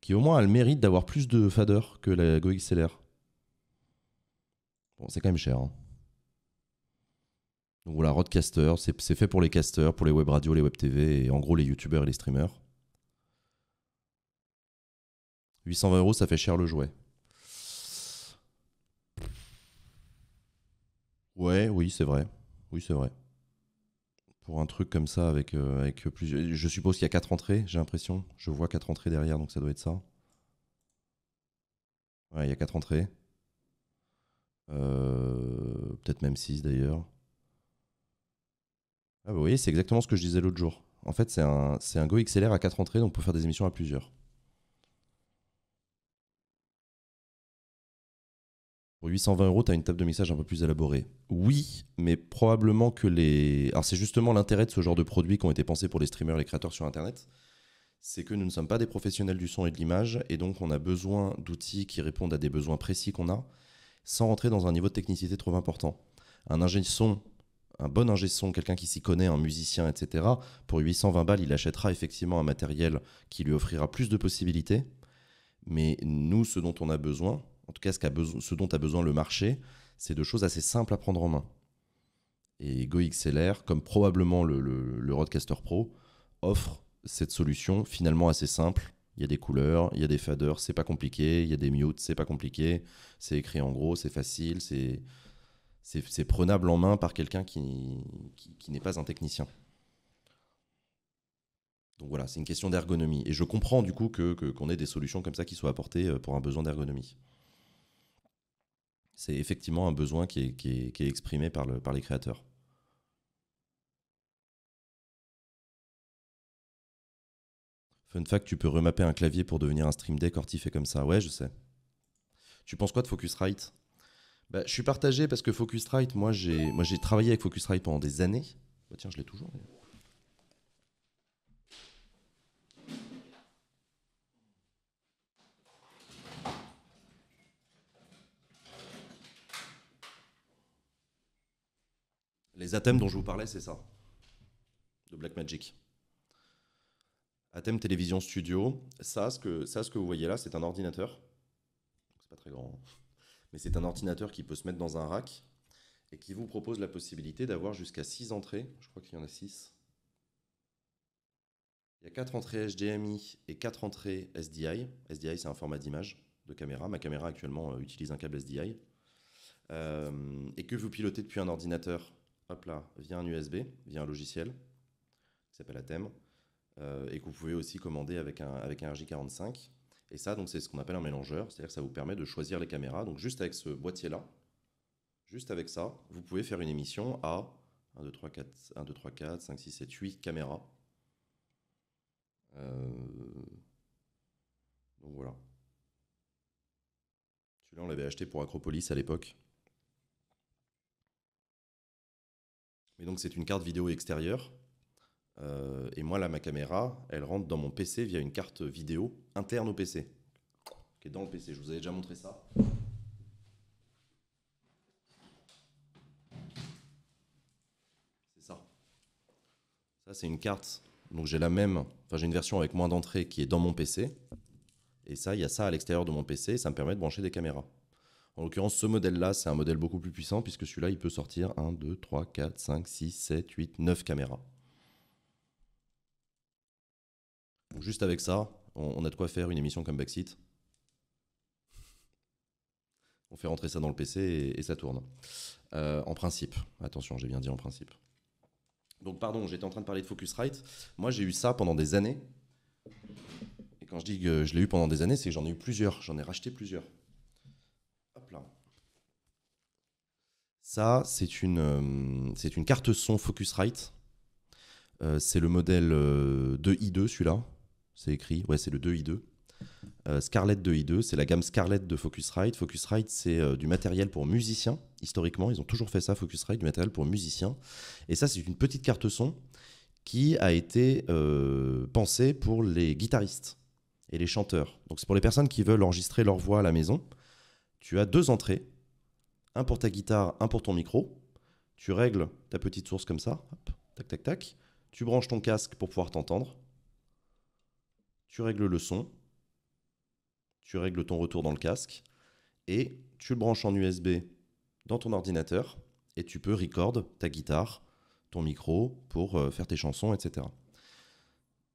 qui au moins a le mérite d'avoir plus de fader que la Go Bon, c'est quand même cher. Hein. Donc voilà, Rodcaster, c'est fait pour les casters, pour les web radios, les web TV, et en gros les youtubeurs et les streamers. 820 euros, ça fait cher le jouet. Ouais, oui, c'est vrai. Oui, c'est vrai. Pour un truc comme ça, avec, euh, avec plusieurs. Je suppose qu'il y a quatre entrées, j'ai l'impression. Je vois quatre entrées derrière, donc ça doit être ça. Ouais, il y a quatre entrées. Euh, peut-être même six d'ailleurs. Ah bah oui, c'est exactement ce que je disais l'autre jour. En fait, c'est un, un Go à quatre entrées, donc on peut faire des émissions à plusieurs. Pour 820 euros, tu as une table de mixage un peu plus élaborée. Oui, mais probablement que les. Alors, c'est justement l'intérêt de ce genre de produits qui ont été pensés pour les streamers, les créateurs sur Internet. C'est que nous ne sommes pas des professionnels du son et de l'image, et donc on a besoin d'outils qui répondent à des besoins précis qu'on a, sans rentrer dans un niveau de technicité trop important. Un ingé son, un bon ingénieur son, quelqu'un qui s'y connaît, un musicien, etc., pour 820 balles, il achètera effectivement un matériel qui lui offrira plus de possibilités, mais nous, ce dont on a besoin, en tout cas ce, ce dont a besoin le marché, c'est de choses assez simples à prendre en main. Et GoXLR, comme probablement le, le, Pro, offre cette solution finalement assez simple. Il y a des couleurs, il y a des faders, c'est pas compliqué. Il y a des mutes, c'est pas compliqué. C'est écrit en gros, c'est facile, c'est prenable en main par quelqu'un qui, n'est pas un technicien. Donc voilà, c'est une question d'ergonomie. Et je comprends du coup que, qu'on ait des solutions comme ça qui soient apportées euh, pour un besoin d'ergonomie c'est effectivement un besoin qui est, exprimé par, les créateurs. Fun fact, tu peux remapper un clavier pour devenir un stream deck fait comme ça. Ouais, je sais. Tu penses quoi de Focusrite bah, Je suis partagé parce que Focusrite, moi j'ai travaillé avec Focusrite pendant des années. Bah, tiens, je l'ai toujours. Les ATEM dont je vous parlais, c'est ça, de Blackmagic. ATEM Télévision Studio, ça ce, que, ça, vous voyez là, c'est un ordinateur. C'est pas très grand, hein. mais c'est un ordinateur qui peut se mettre dans un rack et qui vous propose la possibilité d'avoir jusqu'à 6 entrées. Je crois qu'il y en a 6. Il y a 4 entrées HDMI et 4 entrées SDI. SDI, c'est un format d'image de caméra. Ma caméra actuellement euh, utilise un câble SDI. Euh, et que vous pilotez depuis un ordinateur hop là, via un USB, via un logiciel qui s'appelle Atem, euh, et que vous pouvez aussi commander avec un, avec RJ45. Et ça, donc, c'est ce qu'on appelle un mélangeur, c'est-à-dire que ça vous permet de choisir les caméras. Donc, juste avec ce boîtier-là, juste avec ça, vous pouvez faire une émission à 1, 2, 3, 4, 1, 2, 3, 4 5, 6, 7, 8 caméras. Euh, donc voilà. Celui-là, on l'avait acheté pour Acropolis à l'époque. donc, c'est une carte vidéo extérieure. Euh, et moi, là, ma caméra, elle rentre dans mon PC via une carte vidéo interne au PC, qui est dans le PC. Je vous avais déjà montré ça. C'est ça. Ça, c'est une carte. Donc, j'ai la même. Enfin, j'ai une version avec moins d'entrée qui est dans mon PC. Et ça, il y a ça à l'extérieur de mon PC. ça me permet de brancher des caméras. En l'occurrence, ce modèle-là, c'est un modèle beaucoup plus puissant puisque celui-là, il peut sortir 1, 2, 3, 4, 5, 6, 7, 8, 9 caméras. juste avec ça, on a de quoi faire une émission comme Backseat. On fait rentrer ça dans le PC et, ça tourne. Euh, en principe, attention, j'ai bien dit en principe. Donc pardon, j'étais en train de parler de Focusrite. Moi, j'ai eu ça pendant des années. Et quand je dis que je l'ai eu pendant des années, c'est que j'en ai eu plusieurs, j'en ai racheté plusieurs. Ça, euh, c'est une, carte son Focusrite. Euh, c'est le modèle 2i2, euh, celui-là. C'est écrit. Ouais, c'est le 2i2. Scarlett 2i2, c'est la gamme Scarlett de Focusrite. Focusrite, c'est du matériel pour musiciens. Historiquement, ils ont toujours fait ça, Focusrite, du matériel pour musiciens. Et ça, c'est une petite carte son qui a été pensée pour les guitaristes et les chanteurs. Donc, c'est pour les personnes qui veulent enregistrer leur voix à la maison. Tu as deux entrées un pour ta guitare, un pour ton micro. Tu règles ta petite source comme ça, tac tac tac. Tu branches ton casque pour pouvoir t'entendre. Tu règles le son. Tu règles ton retour dans le casque. Et tu le branches en USB dans ton ordinateur. Et tu peux record ta guitare, ton micro pour euh, faire tes chansons, etc.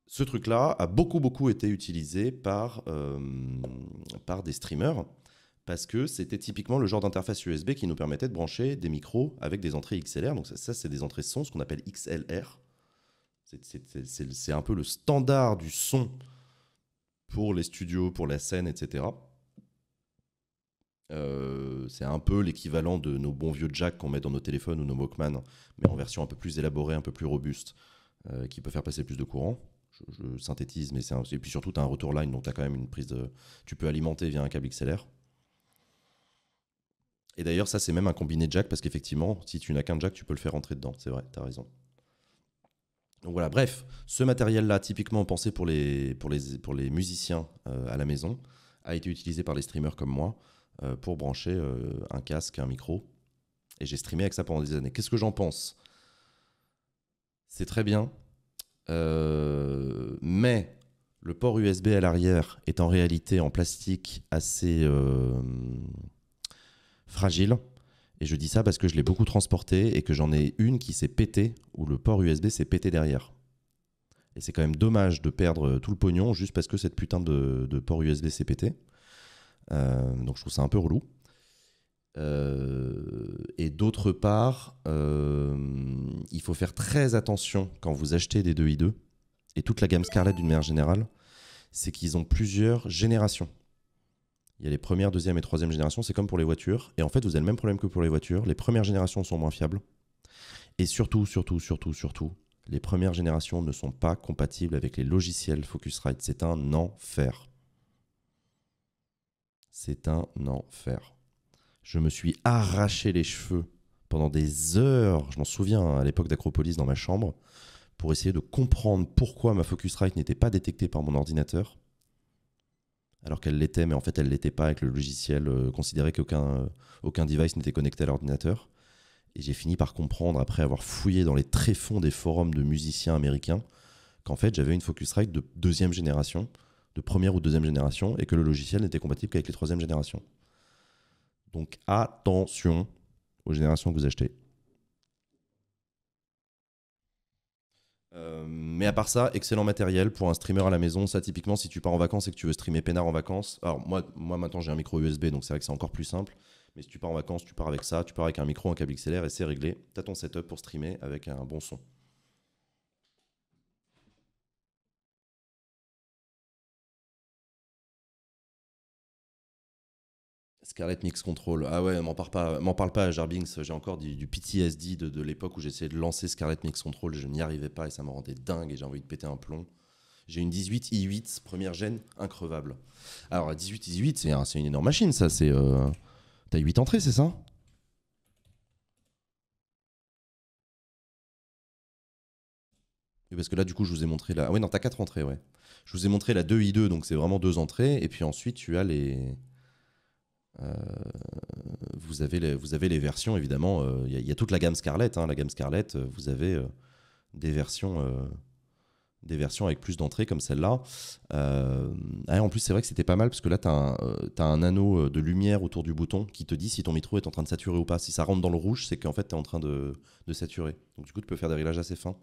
Ce truc-là a beaucoup beaucoup été utilisé par, euh, par des streamers parce que c'était typiquement le genre d'interface USB qui nous permettait de brancher des micros avec des entrées XLR. Donc ça, c'est des entrées son, ce qu'on appelle XLR. C'est un peu le standard du son pour les studios, pour la scène, etc. Euh, c'est un peu l'équivalent de nos bons vieux jacks qu'on met dans nos téléphones ou nos Walkman, mais en version un peu plus élaborée, un peu plus robuste, euh, qui peut faire passer plus de courant. Je, synthétise, mais c'est et puis surtout tu as un retour line, donc tu as quand même une prise de, tu peux alimenter via un câble XLR. Et d'ailleurs, ça, c'est même un combiné jack, parce qu'effectivement, si tu n'as qu'un jack, tu peux le faire rentrer dedans. C'est vrai, tu as raison. Donc voilà, bref, ce matériel-là, typiquement pensé pour les, pour les, pour les musiciens euh, à la maison, a été utilisé par les streamers comme moi euh, pour brancher euh, un casque, un micro. Et j'ai streamé avec ça pendant des années. Qu'est-ce que j'en pense C'est très bien. mais le port USB à l'arrière est en réalité en plastique assez fragile. Et je dis ça parce que je l'ai beaucoup transporté et que j'en ai une qui s'est pétée, où le port USB s'est pété derrière. Et c'est quand même dommage de perdre tout le pognon juste parce que cette putain de, port USB s'est pété. Euh, donc je trouve ça un peu relou. Euh, et d'autre part, euh, il faut faire très attention quand vous achetez des 2i2 et toute la gamme Scarlett d'une manière générale, c'est qu'ils ont plusieurs générations. Il y a les premières, deuxième et troisième générations, c'est comme pour les voitures. Et en fait, vous avez le même problème que pour les voitures. Les premières générations sont moins fiables. Et surtout, surtout, surtout, surtout, les premières générations ne sont pas compatibles avec les logiciels Focusrite. C'est un enfer. C'est un enfer. Je me suis arraché les cheveux pendant des heures, je m'en souviens à l'époque d'Acropolis dans ma chambre, pour essayer de comprendre pourquoi ma Focusrite n'était pas détectée par mon ordinateur alors qu'elle l'était, mais en fait elle l'était pas, avec le logiciel considéré euh, considérait qu'aucun euh, aucun device n'était connecté à l'ordinateur. Et j'ai fini par comprendre, après avoir fouillé dans les tréfonds des forums de musiciens américains, qu'en fait j'avais une Focusrite de deuxième génération, de première ou deuxième génération, et que le logiciel n'était compatible qu'avec les troisième générations Donc attention aux générations que vous achetez. Euh, mais à part ça, excellent matériel pour un streamer à la maison. Ça, typiquement, si tu pars en vacances et que tu veux streamer Pénard en vacances. Alors, moi, moi maintenant, j'ai un micro USB, donc c'est vrai que c'est encore plus simple. Mais si tu pars en vacances, tu pars avec ça, tu pars avec un micro, un câble XLR et c'est réglé. Tu as ton setup pour streamer avec un bon son. Scarlett Mix Control. Ah ouais, m'en parle pas, m'en parle pas à Jarbings. J'ai encore du, PTSD de, l'époque où j'essayais de lancer Scarlett Mix Control. Je n'y arrivais pas et ça me rendait dingue et j'ai envie de péter un plomb. J'ai une 18 i8 première gêne increvable. Alors 18 i8 c'est une énorme machine ça. C'est euh... t'as 8 entrées c'est ça oui, parce que là, du coup, je vous ai montré la. Ah oui, non, t'as 4 entrées, ouais. Je vous ai montré la 2i2, donc c'est vraiment deux entrées. Et puis ensuite, tu as les. Euh, vous, avez les, vous avez les versions, évidemment. Il euh, y, a toute la gamme Scarlett. Hein, la gamme Scarlett, euh, vous avez des versions des versions avec plus d'entrées comme celle-là. Euh, ah, en plus, c'est vrai que c'était pas mal parce que là, tu as, un anneau de lumière autour du bouton qui te dit si ton micro est en train de saturer ou pas. Si ça rentre dans le rouge, c'est qu'en fait, tu es en train de, de, saturer. Donc, du coup, tu peux faire des réglages assez fins.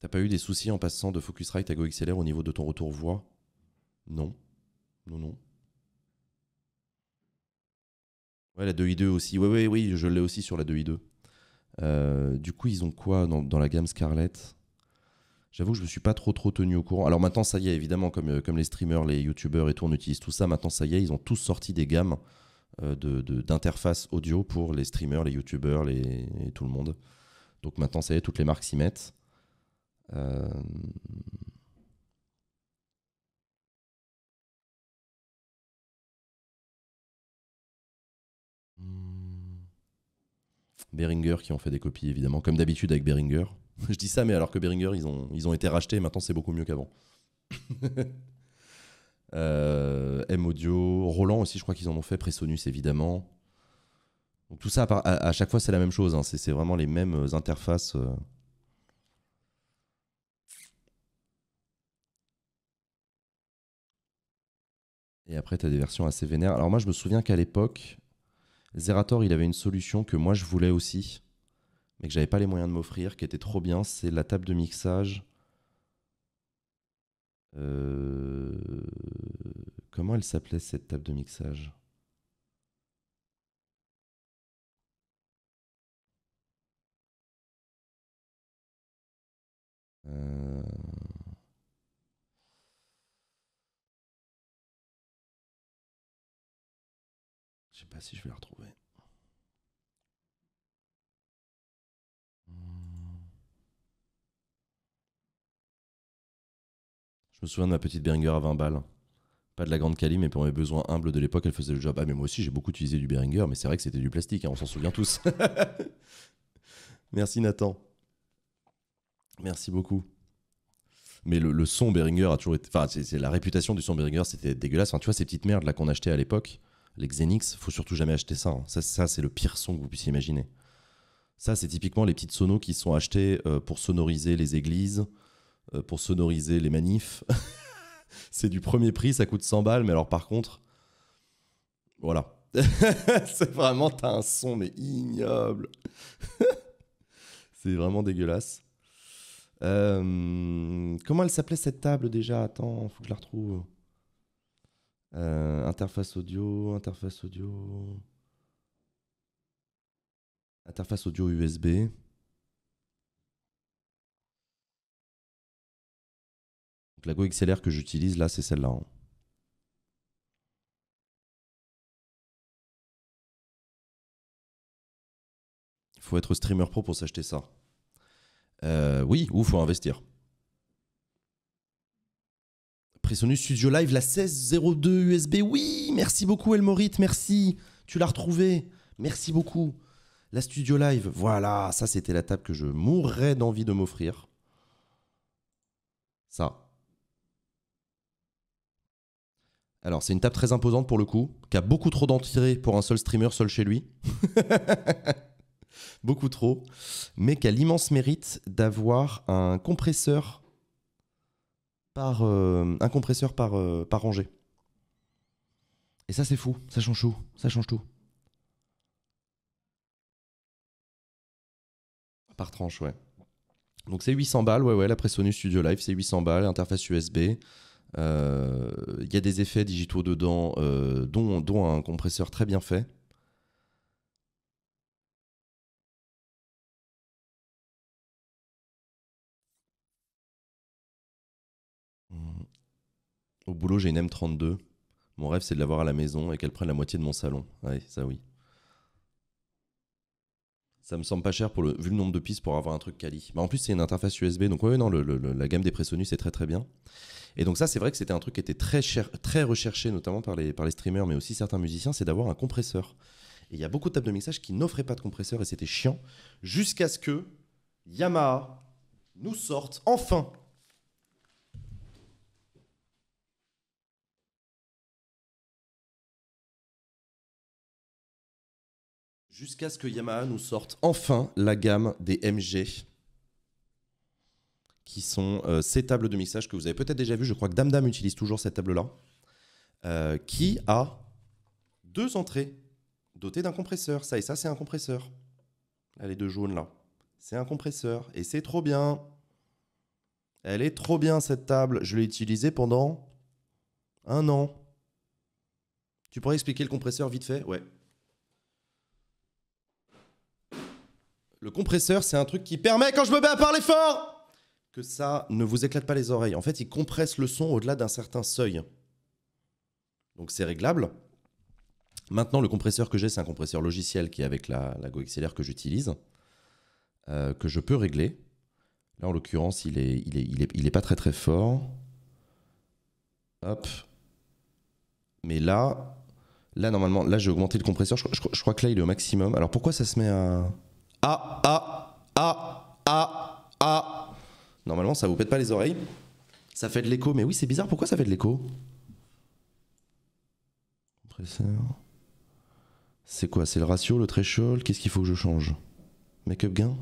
T'as pas eu des soucis en passant de Focusrite à GoXLR au niveau de ton retour voix Non. Non, non. Ouais, la 2i2 aussi. Oui, oui, oui, je l'ai aussi sur la 2i2. Euh, du coup, ils ont quoi dans, la gamme Scarlett J'avoue que je me suis pas trop trop tenu au courant. Alors maintenant, ça y est, évidemment, comme, euh, comme les streamers, les youtubeurs et tout, on utilise tout ça. Maintenant, ça y est, ils ont tous sorti des gammes euh, d'interface audio pour les streamers, les youtubeurs les, et tout le monde. Donc maintenant, ça y est, toutes les marques s'y mettent. Euh... Hmm. Beringer qui ont fait des copies évidemment, comme d'habitude avec Beringer. Je dis ça, mais alors que Beringer, ils ont, ils ont été rachetés maintenant c'est beaucoup mieux qu'avant. Euh, M Audio, Roland aussi, je crois qu'ils en ont fait, Presonus évidemment. Donc, tout ça, à, chaque fois, c'est la même chose. Hein. C'est vraiment les mêmes euh, interfaces. Euh, Et après, tu as des versions assez vénères. Alors moi, je me souviens qu'à l'époque, Zerator, il avait une solution que moi, je voulais aussi, mais que j'avais pas les moyens de m'offrir, qui était trop bien. C'est la table de mixage. Euh, comment elle s'appelait cette table de mixage euh, Ah, si je vais la retrouver. Hmm. Je me souviens de ma petite Beringer à 20 balles. Pas de la grande Cali, mais pour mes besoins humbles de l'époque, elle faisait le job. Ah, mais moi aussi, j'ai beaucoup utilisé du Beringer, mais c'est vrai que c'était du plastique, hein, on s'en souvient tous. Merci Nathan. Merci beaucoup. Mais le, son Beringer a toujours été. Enfin, c'est la réputation du son Beringer, c'était dégueulasse. tu vois, ces petites merdes là qu'on achetait à l'époque, les Xenix, faut surtout jamais acheter hein. ça. Ça, c'est le pire son que vous puissiez imaginer. Ça, c'est typiquement les petites sonos qui sont achetées euh, pour sonoriser les églises, euh, pour sonoriser les manifs. c'est du premier prix, ça coûte 100 balles, mais alors par contre, voilà. c'est vraiment, t'as un son, mais ignoble. c'est vraiment dégueulasse. Euh, comment elle s'appelait cette table déjà Attends, faut que je la retrouve. Euh, interface audio, interface audio. Interface audio USB. Donc la Go que j'utilise là, c'est celle-là. Il hein. faut être streamer pro pour s'acheter ça. Euh, oui, ou faut investir. Sonus Studio Live, la 1602 USB. Oui, merci beaucoup Morit. merci. Tu l'as retrouvée. Merci beaucoup. La Studio Live, voilà, ça c'était la table que je mourrais d'envie de m'offrir. Ça. Alors, c'est une table très imposante pour le coup, qui a beaucoup trop d'entrées pour un seul streamer seul chez lui. beaucoup trop. Mais qui a l'immense mérite d'avoir un compresseur par euh, un compresseur par, euh, par rangée. Et ça c'est fou, ça change tout, ça change tout. Par tranche, ouais. Donc c'est 800 balles, ouais ouais, la Presonus Studio Live, c'est 800 balles, interface USB. Euh, il y a des effets digitaux dedans, dont, dont un compresseur très bien fait. Au boulot, j'ai une M32. Mon rêve, c'est de l'avoir à la maison et qu'elle prenne la moitié de mon salon. ça oui. Ça me semble pas cher pour le, vu le nombre de pistes pour avoir un truc quali. Mais bah, en plus, c'est une interface USB, donc oui, non, la gamme des Presonus c'est très très bien. Et donc ça, c'est vrai que c'était un truc qui était très, cher, très recherché, notamment par les, par les streamers, mais aussi certains musiciens, c'est d'avoir un compresseur. Et il y a beaucoup de tables de mixage qui n'offraient pas de compresseur et c'était chiant, jusqu'à ce que Yamaha nous sorte enfin Jusqu'à ce que Yamaha nous sorte enfin la gamme des MG, qui sont euh, ces tables de mixage que vous avez peut-être déjà vues. Je crois que Damdam utilise toujours cette table-là, euh, qui a deux entrées dotées d'un compresseur. Ça et ça, c'est un compresseur. Elle est de jaune là, c'est un compresseur. Et c'est trop bien. Elle est trop bien cette table. Je l'ai utilisée pendant un an. Tu pourrais expliquer le compresseur vite fait Ouais. Le compresseur, c'est un truc qui permet, quand je me mets à parler fort, que ça ne vous éclate pas les oreilles. En fait, il compresse le son au-delà d'un certain seuil. Donc c'est réglable. Maintenant, le compresseur que j'ai, c'est un compresseur logiciel qui est avec la, la GoXLR que j'utilise, euh, que je peux régler. Là, en l'occurrence, il est, il, il, est, pas très très fort. Hop. Mais là, là normalement, là j'ai augmenté le compresseur. je, crois que là, il est au maximum. Alors pourquoi ça se met à ah, ah, ah, ah, ah. Normalement, ça vous pète pas les oreilles. Ça fait de l'écho, mais oui, c'est bizarre. Pourquoi ça fait de l'écho Compresseur. C'est quoi C'est le ratio, le threshold Qu'est-ce qu'il faut que je change Make-up gain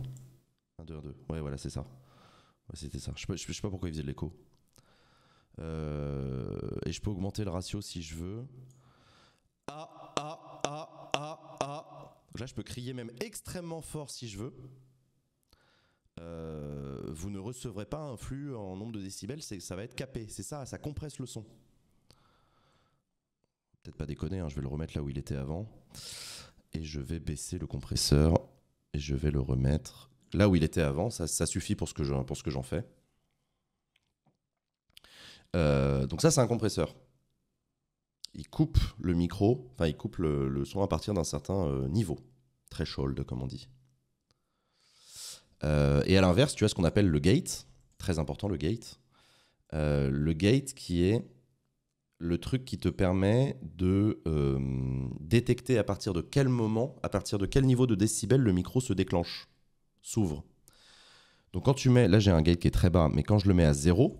1, 2, 1, 2. Ouais, voilà, c'est ça. c'était ça. Je sais, pas, sais pas pourquoi il faisait de l'écho. Euh, et je peux augmenter le ratio si je veux. Ah là, je peux crier même extrêmement fort si je veux. Euh, vous ne recevrez pas un flux en nombre de décibels, ça va être capé. C'est ça, ça compresse le son. Peut-être pas déconner, hein, je vais le remettre là où il était avant. Et je vais baisser le compresseur et je vais le remettre là où il était avant. Ça, suffit pour ce que j'en fais. Euh, donc ça, c'est un compresseur il coupe le micro, enfin il coupe le, son à partir d'un certain euh, niveau. niveau, threshold comme on dit. Euh, et à l'inverse, tu as ce qu'on appelle le gate, très important le gate. Euh, le gate qui est le truc qui te permet de détecter à partir de quel moment, à partir de quel niveau de décibel le micro se déclenche, s'ouvre. Donc quand tu mets, là j'ai un gate qui est très bas, mais quand je le mets à zéro,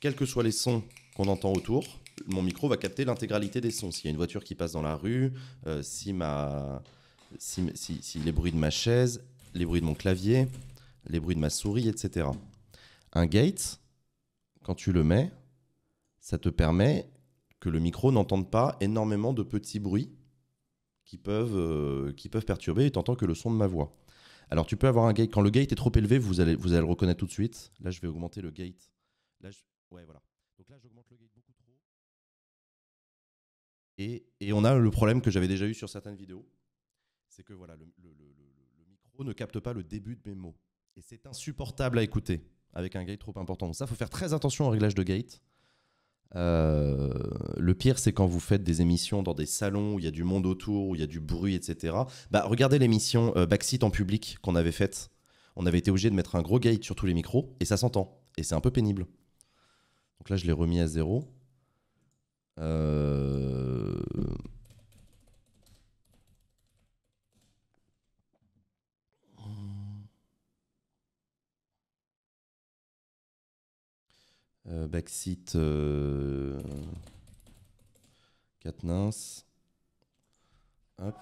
quels que soient les sons qu'on entend autour, mon micro va capter l'intégralité des sons. S'il y a une voiture qui passe dans la rue, euh, si, ma, si, les bruits de ma chaise, les bruits de mon clavier, les bruits de ma souris, etc. Un gate, quand tu le mets, ça te permet que le micro n'entende pas énormément de petits bruits qui peuvent, euh, qui peuvent perturber et que le son de ma voix. Alors tu peux avoir un gate, quand le gate est trop élevé, vous allez, vous allez le reconnaître tout de suite. Là je vais augmenter le gate. Là, Ouais voilà. Donc là j'augmente et, on a le problème que j'avais déjà eu sur certaines vidéos, c'est que voilà, le, micro ne capte pas le début de mes mots. Et c'est insupportable à écouter avec un gate trop important. Donc ça, faut faire très attention au réglage de gate. Euh, le pire, c'est quand vous faites des émissions dans des salons où il y a du monde autour, où il y a du bruit, etc. Bah, regardez l'émission euh, Backseat en public qu'on avait faite. On avait été obligé de mettre un gros gate sur tous les micros et ça s'entend. Et c'est un peu pénible. Donc là, je l'ai remis à zéro. Euh, site 4 nains. Hop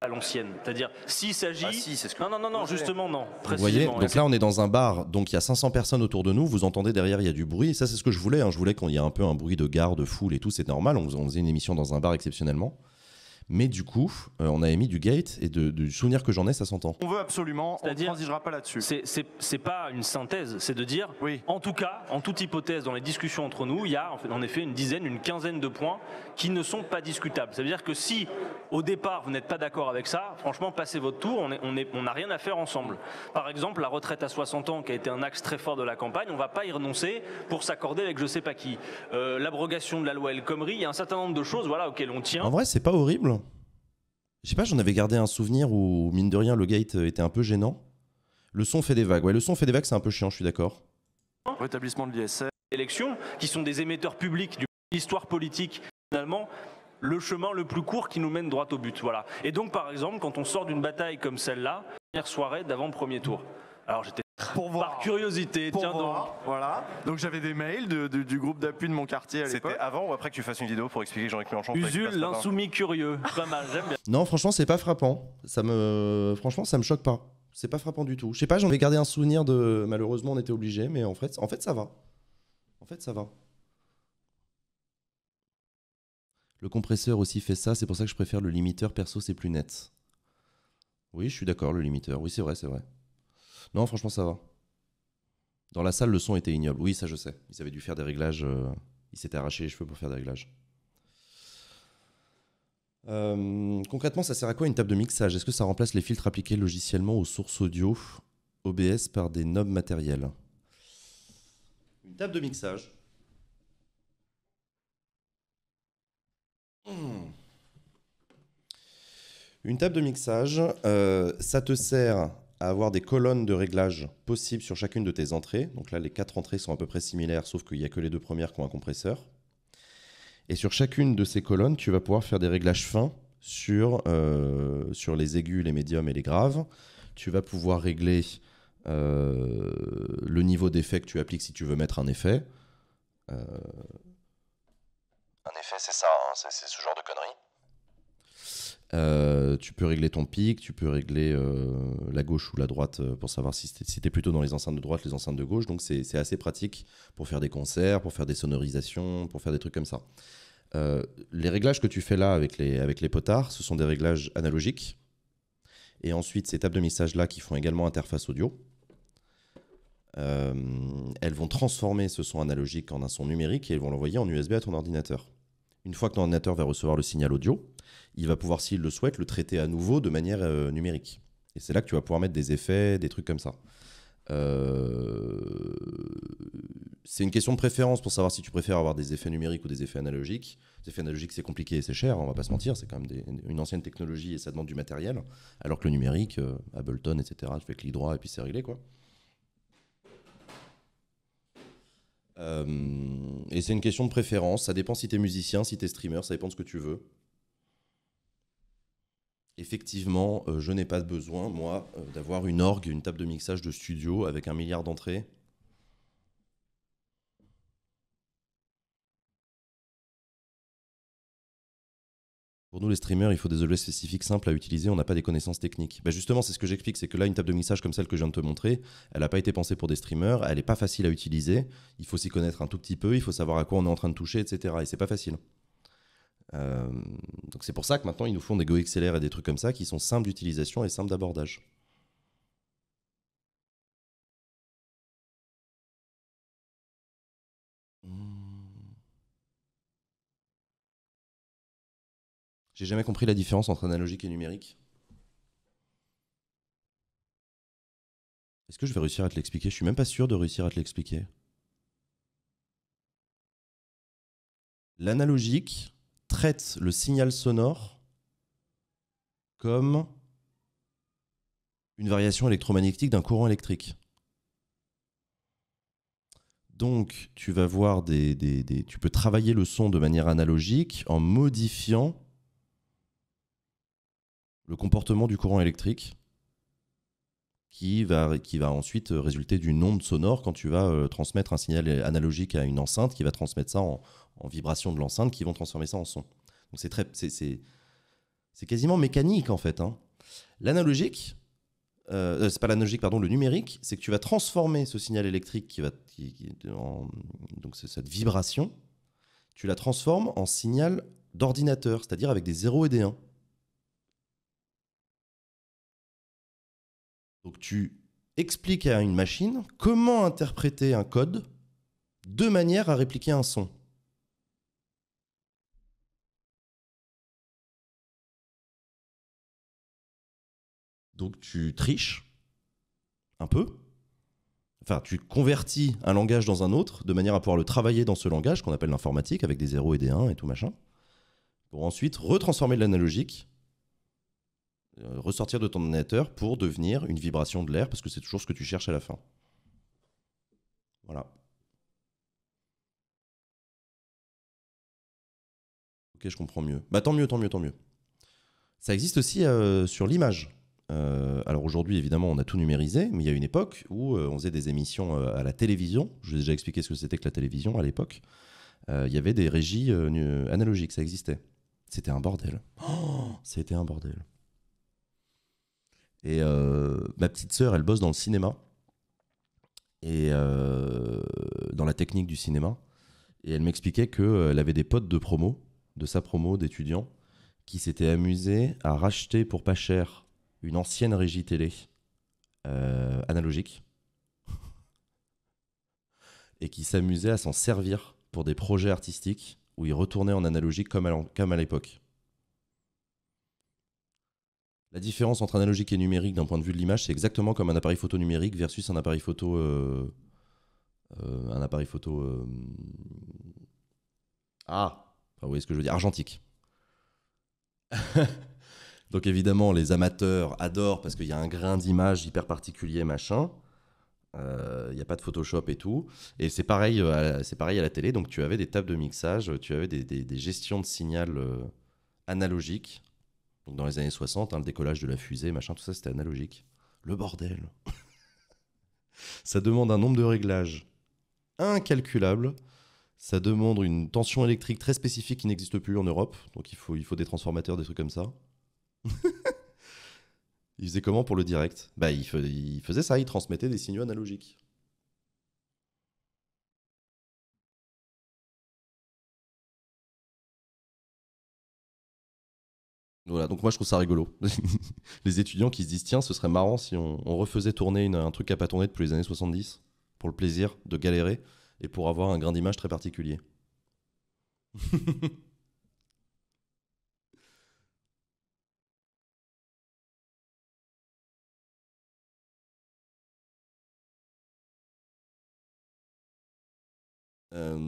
à l'ancienne. C'est-à-dire, s'il s'agit. Bah, si, Non, non, non, justement, non. Vous voyez, donc là, on est dans un bar, donc il y a 500 personnes autour de nous, vous entendez derrière, il y a du bruit. Ça, c'est ce que je voulais. Hein. Je voulais qu'on y ait un peu un bruit de garde de foule et tout, c'est normal. on faisait une émission dans un bar exceptionnellement. Mais du coup, euh, on a émis du gate et de, du souvenir que j'en ai, ça s'entend. On veut absolument, on ne transigera pas là-dessus. C'est pas une synthèse, c'est de dire, oui. en tout cas, en toute hypothèse, dans les discussions entre nous, il y a en effet une dizaine, une quinzaine de points qui ne sont pas discutables. Ça veut dire que si au départ vous n'êtes pas d'accord avec ça, franchement, passez votre tour, on n'a on rien à faire ensemble. Par exemple, la retraite à 60 ans qui a été un axe très fort de la campagne, on ne va pas y renoncer pour s'accorder avec je sais pas qui. Euh, l'abrogation de la loi El Khomri, il y a un certain nombre de choses voilà, auxquelles on tient. En vrai, c'est pas horrible. Je sais pas, j'en avais gardé un souvenir où, mine de rien, le gate euh, était un peu gênant. Le son fait des vagues. Ouais, le son fait des vagues, c'est un peu chiant, je suis d'accord. Rétablissement de l'ISF. Élections, qui sont des émetteurs publics de l'histoire politique, finalement, le chemin le plus court qui nous mène droit au but. Voilà. Et donc, par exemple, quand on sort d'une bataille comme celle-là, première soirée d'avant premier tour. Alors, j'étais pour voir. Par curiosité, tiens donc. Voilà. Donc j'avais des mails du groupe d'appui de mon quartier C'était avant ou après que tu fasses une vidéo pour expliquer Jean-Luc Mélenchon Usul, l'insoumis curieux. Pas mal, j'aime bien. Non, franchement, c'est pas frappant. Ça me, franchement, ça me choque pas. C'est pas frappant du tout. Je sais pas, j'en avais gardé un souvenir de. Malheureusement, on était obligé, mais en fait, en fait, ça va. En fait, ça va. Le compresseur aussi fait ça, c'est pour ça que je préfère le limiteur, perso c'est plus net. Oui, je suis d'accord, le limiteur, oui c'est vrai, c'est vrai. Non, franchement, ça va. Dans la salle, le son était ignoble. Oui, ça, je sais. Ils avaient dû faire des réglages. Euh, ils s'étaient arrachés les cheveux pour faire des réglages. Euh, concrètement, ça sert à quoi une table de mixage Est-ce que ça remplace les filtres appliqués logiciellement aux sources audio OBS par des knobs matériels Une table de mixage. Hmm. Une table de mixage, euh, ça te sert à avoir des colonnes de réglages possibles sur chacune de tes entrées. Donc là, les quatre entrées sont à peu près similaires, sauf qu'il n'y a que les deux premières qui ont un compresseur. Et sur chacune de ces colonnes, tu vas pouvoir faire des réglages fins sur, euh, sur les aigus, les médiums et les graves. Tu vas pouvoir régler euh, le niveau d'effet que tu appliques si tu veux mettre un effet. Euh, un effet, c'est ça, hein, c'est ce genre de conneries. Euh, tu peux régler ton pic, tu peux régler euh, la gauche ou la droite euh, pour savoir si tu es plutôt dans les enceintes de droite, les enceintes de gauche. Donc c'est assez pratique pour faire des concerts, pour faire des sonorisations, pour faire des trucs comme ça. les réglages que tu fais là avec les, avec les potards, ce sont des réglages analogiques. Et ensuite, ces tables de mixage là qui font également interface audio. elles vont transformer ce son analogique en un son numérique et elles vont l'envoyer en USB à ton ordinateur. Une fois que ton ordinateur va recevoir le signal audio, il va pouvoir, s'il le souhaite, le traiter à nouveau de manière euh, numérique. Et c'est là que tu vas pouvoir mettre des effets, des trucs comme ça. Euh, c'est une question de préférence pour savoir si tu préfères avoir des effets numériques ou des effets analogiques. Les effets analogiques, c'est compliqué et c'est cher, on va pas se mentir. C'est quand même une ancienne technologie et ça demande du matériel. Alors que le numérique, euh, Ableton, etc., tu fais clic droit et puis c'est réglé, quoi. et c'est une question de préférence. Ça dépend si tu es musicien, si tu es streamer, ça dépend de ce que tu veux effectivement, euh, je n'ai pas besoin, moi, euh, d'avoir une orgue, une table de mixage de studio avec un milliard d'entrées. Pour nous, les streamers, il faut des objets spécifiques simples à utiliser, on n'a pas des connaissances techniques. Ben, justement, c'est ce que j'explique, c'est que là, une table de mixage comme celle que je viens de te montrer, elle n'a pas été pensée pour des streamers, elle n'est pas facile à utiliser, il faut s'y connaître un tout petit peu, il faut savoir à quoi on est en train de toucher, etc. Et c'est pas facile. Euh, donc c'est pour ça que maintenant ils nous font des Go et des trucs comme ça qui sont simples d'utilisation et simples d'abordage. Hmm. J'ai jamais compris la différence entre analogique et numérique. Est-ce que je vais réussir à te l'expliquer Je suis même pas sûr de réussir à te l'expliquer. L'analogique, traite le signal sonore comme une variation électromagnétique d'un courant électrique. Donc, tu vas voir des, Tu peux travailler le son de manière analogique en modifiant le comportement du courant électrique qui va, qui va ensuite résulter d'une onde sonore quand tu vas euh, transmettre un signal analogique à une enceinte qui va transmettre ça en, vibration de l'enceinte qui vont transformer ça en son. Donc c'est très c'est, quasiment mécanique en fait. Hein. L'analogique, euh, euh, c'est pas l'analogique pardon, le numérique, c'est que tu vas transformer ce signal électrique qui va qui, donc c'est cette vibration, tu la transformes en signal d'ordinateur, c'est-à-dire avec des 0 et des 1. Donc tu expliques à une machine comment interpréter un code de manière à répliquer un son. Donc tu triches un peu. Enfin, tu convertis un langage dans un autre de manière à pouvoir le travailler dans ce langage qu'on appelle l'informatique avec des 0 et des 1 et tout machin. Pour ensuite retransformer l'analogique euh, ressortir de ton ordinateur pour devenir une vibration de l'air, parce que c'est toujours ce que tu cherches à la fin. Voilà. Ok, je comprends mieux. Bah tant mieux, tant mieux, tant mieux. Ça existe aussi euh, sur l'image. Euh, alors aujourd'hui, évidemment, on a tout numérisé, mais il y a une époque où on faisait des émissions à la télévision. Je vous ai déjà expliqué ce que c'était que la télévision à l'époque. Il y avait des régies analogiques, ça existait. C'était un bordel. c'était un bordel. Et euh, ma petite sœur, elle bosse dans le cinéma et euh, dans la technique du cinéma. Et elle m'expliquait qu'elle euh, avait des potes de promo, de sa promo, d'étudiants, qui s'étaient amusés à racheter pour pas cher une ancienne régie télé analogique et qui s'amusaient à s'en servir pour des projets artistiques où ils retournaient en analogique comme à l'époque. La différence entre analogique et numérique d'un point de vue de l'image, c'est exactement comme un appareil photo numérique versus un appareil photo, euh, euh, un appareil photo. Euh, ah, vous voyez ce que je veux dire, argentique. Donc évidemment, les amateurs adorent parce qu'il y a un grain d'image hyper particulier, machin. Il n'y a pas de Photoshop et tout. Et c'est pareil, pareil à la télé. Donc tu avais des tables de mixage, tu avais des, des gestions de signal analogiques dans les années 60, hein, le décollage de la fusée, machin, tout ça, c'était analogique. Le bordel. ça demande un nombre de réglages incalculable. Ça demande une tension électrique très spécifique qui n'existe plus en Europe. Donc il faut, il faut des transformateurs, des trucs comme ça. il faisait comment pour le direct Bah il, il faisait ça, il transmettait des signaux analogiques. Voilà, donc moi je trouve ça rigolo. les étudiants qui se disent tiens, ce serait marrant si on, refaisait tourner un truc à pas tourné depuis les années 70 pour le plaisir de galérer et pour avoir un grain d'image très particulier. Euh,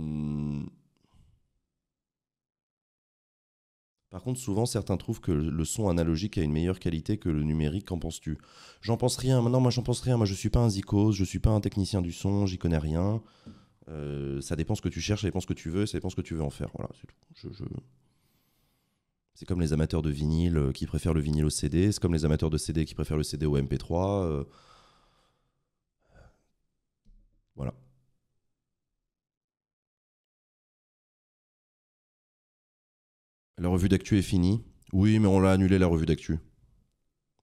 Par contre, souvent, certains trouvent que le son analogique a une meilleure qualité que le numérique. Qu'en penses-tu J'en pense rien. Non, moi, j'en pense rien. Moi, je suis pas un zikos, je ne suis pas un technicien du son, j'y connais rien. Euh, ça dépend ce que tu cherches, ça dépend ce que tu veux, ça dépend ce que tu veux en faire. Voilà, c'est C'est comme les amateurs de vinyle euh, qui préfèrent le vinyle au CD, c'est comme les amateurs de CD qui préfèrent le CD au MP3. La revue d'actu est finie. Oui, mais on l'a annulé la revue d'actu.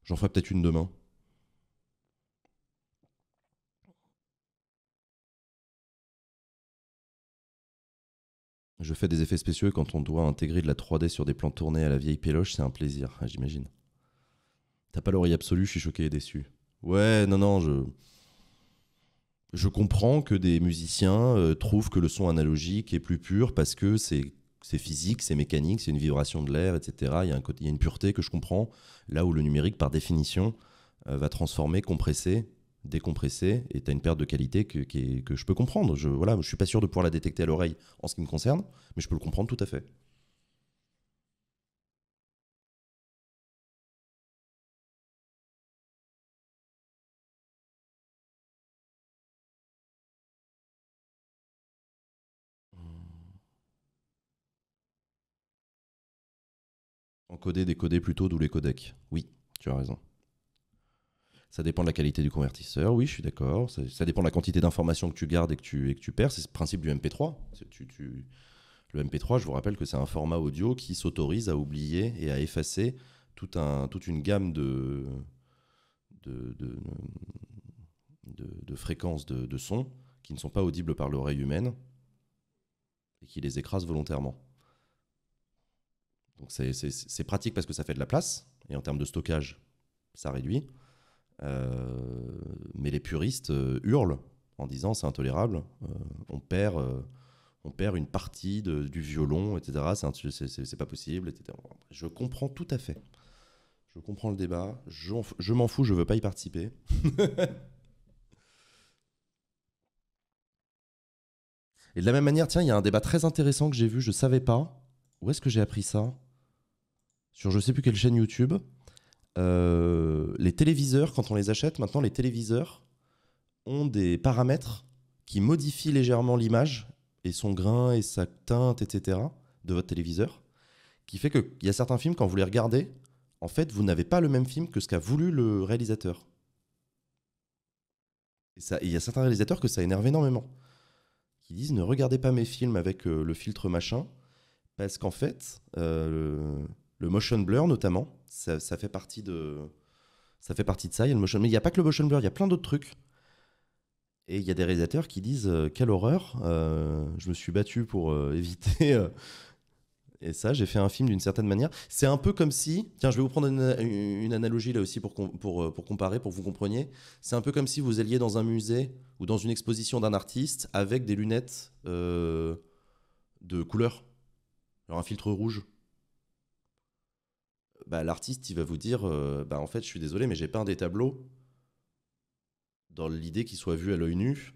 J'en ferai peut-être une demain. Je fais des effets spéciaux et quand on doit intégrer de la 3D sur des plans tournés à la vieille péloche, c'est un plaisir, hein, j'imagine. T'as pas l'oreille absolue, je suis choqué et déçu. Ouais, non, non, je. Je comprends que des musiciens euh, trouvent que le son analogique est plus pur parce que c'est c'est physique, c'est mécanique, c'est une vibration de l'air, etc. Il y, a un côté, il a une pureté que je comprends, là où le numérique, par définition, euh, va transformer, compresser, décompresser, et tu as une perte de qualité que, que, je peux comprendre. Je ne voilà, je suis pas sûr de pouvoir la détecter à l'oreille en ce qui me concerne, mais je peux le comprendre tout à fait. Coder, décoder plutôt, d'où les codecs. Oui, tu as raison. Ça dépend de la qualité du convertisseur, oui, je suis d'accord. Ça, dépend de la quantité d'informations que tu gardes et que tu, et perds. C'est le principe du MP3. Le MP3, je vous rappelle que c'est un format audio qui s'autorise à oublier et à effacer toute une gamme de, fréquences de, sons qui ne sont pas audibles par l'oreille humaine et qui les écrase volontairement. Donc c'est pratique parce que ça fait de la place, et en termes de stockage, ça réduit. Euh, mais les puristes euh, hurlent en disant c'est intolérable, euh, on, perd, on perd une partie du violon, etc. C'est pas possible, etc. Je comprends tout à fait. Je comprends le débat, je, je m'en fous, je veux pas y participer. Et de la même manière, tiens, il y a un débat très intéressant que j'ai vu, je savais pas. Où est-ce que j'ai appris ça sur je sais plus quelle chaîne YouTube. Euh, les téléviseurs, quand on les achète, maintenant les téléviseurs ont des paramètres qui modifient légèrement l'image et son grain et sa teinte, etc. de votre téléviseur, qui fait qu'il y a certains films, quand vous les regardez, en fait, vous n'avez pas le même film que ce qu'a voulu le réalisateur. Et il y a certains réalisateurs que ça énerve énormément, qui disent ne regardez pas mes films avec euh, le filtre machin, parce qu'en fait, euh, le motion blur, notamment, ça, fait partie de, ça fait partie de ça. Il y a le motion, mais il n'y a pas que le motion blur, il y a plein d'autres trucs. Et il y a des réalisateurs qui disent euh, Quelle horreur, euh, je me suis battu pour euh, éviter. et ça, j'ai fait un film d'une certaine manière. C'est un peu comme si. Tiens, je vais vous prendre une, analogie là aussi pour, pour, comparer, pour que vous compreniez. C'est un peu comme si vous alliez dans un musée ou dans une exposition d'un artiste avec des lunettes de couleur. un filtre rouge bah, l'artiste, il va vous dire euh, bah, En fait, je suis désolé, mais j'ai peint des tableaux dans l'idée qu'ils soient vus à l'œil nu.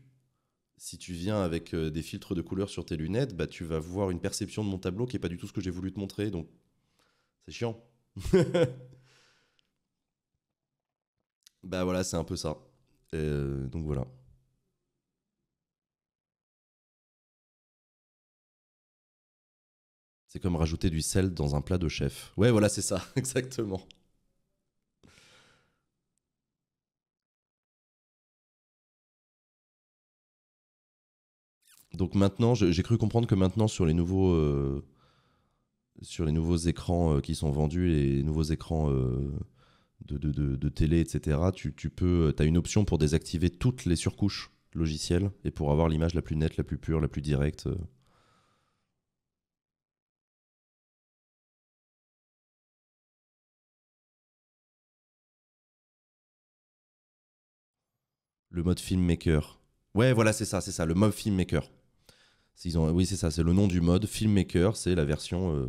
Si tu viens avec euh, des filtres de couleur sur tes lunettes, bah, tu vas voir une perception de mon tableau qui n'est pas du tout ce que j'ai voulu te montrer. Donc, c'est chiant. bah voilà, c'est un peu ça. Euh, donc voilà. C'est comme rajouter du sel dans un plat de chef. Ouais, voilà, c'est ça, exactement. Donc maintenant, j'ai cru comprendre que maintenant sur les nouveaux, euh, sur les nouveaux écrans euh, qui sont vendus, les nouveaux écrans euh, de, télé, etc., tu, as une option pour désactiver toutes les surcouches logicielles et pour avoir l'image la plus nette, la plus pure, la plus directe. le mode filmmaker. Ouais, voilà, c'est ça, c'est ça, le mode filmmaker. ont, oui, c'est ça, c'est le nom du mode. Filmmaker, c'est la version euh,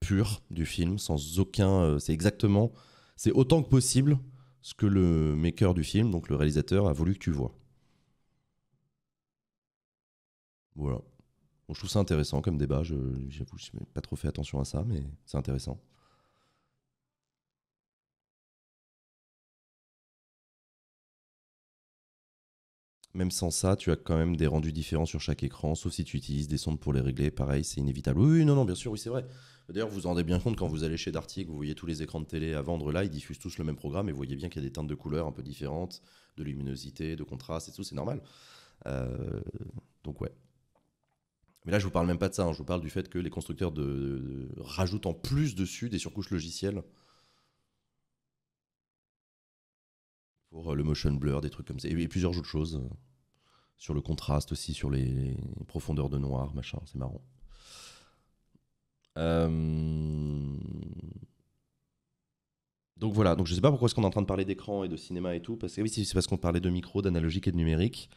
pure du film, sans aucun. Euh, c'est exactement, c'est autant que possible ce que le maker du film, donc le réalisateur, a voulu que tu vois. Voilà. Bon, je trouve ça intéressant comme débat. J'avoue, je n'ai pas trop fait attention à ça, mais c'est intéressant. même sans ça, tu as quand même des rendus différents sur chaque écran, sauf si tu utilises des sondes pour les régler. Pareil, c'est inévitable. Oui, non, non, bien sûr, oui, c'est vrai. D'ailleurs, vous vous rendez bien compte quand vous allez chez Darty vous voyez tous les écrans de télé à vendre là, ils diffusent tous le même programme et vous voyez bien qu'il y a des teintes de couleurs un peu différentes, de luminosité, de contraste et tout, c'est normal. Euh, donc, ouais. Mais là, je vous parle même pas de ça, hein. je vous parle du fait que les constructeurs rajoutent en plus dessus des surcouches logicielles pour euh, le motion blur, des trucs comme ça, et, plusieurs autres choses. Euh, sur le contraste aussi, sur les profondeurs de noir, machin, c'est marrant. Euh, donc voilà, donc je sais pas pourquoi est-ce qu'on est en train de parler d'écran et de cinéma et tout, parce que oui, c'est parce qu'on parlait de micro, d'analogique et de numérique.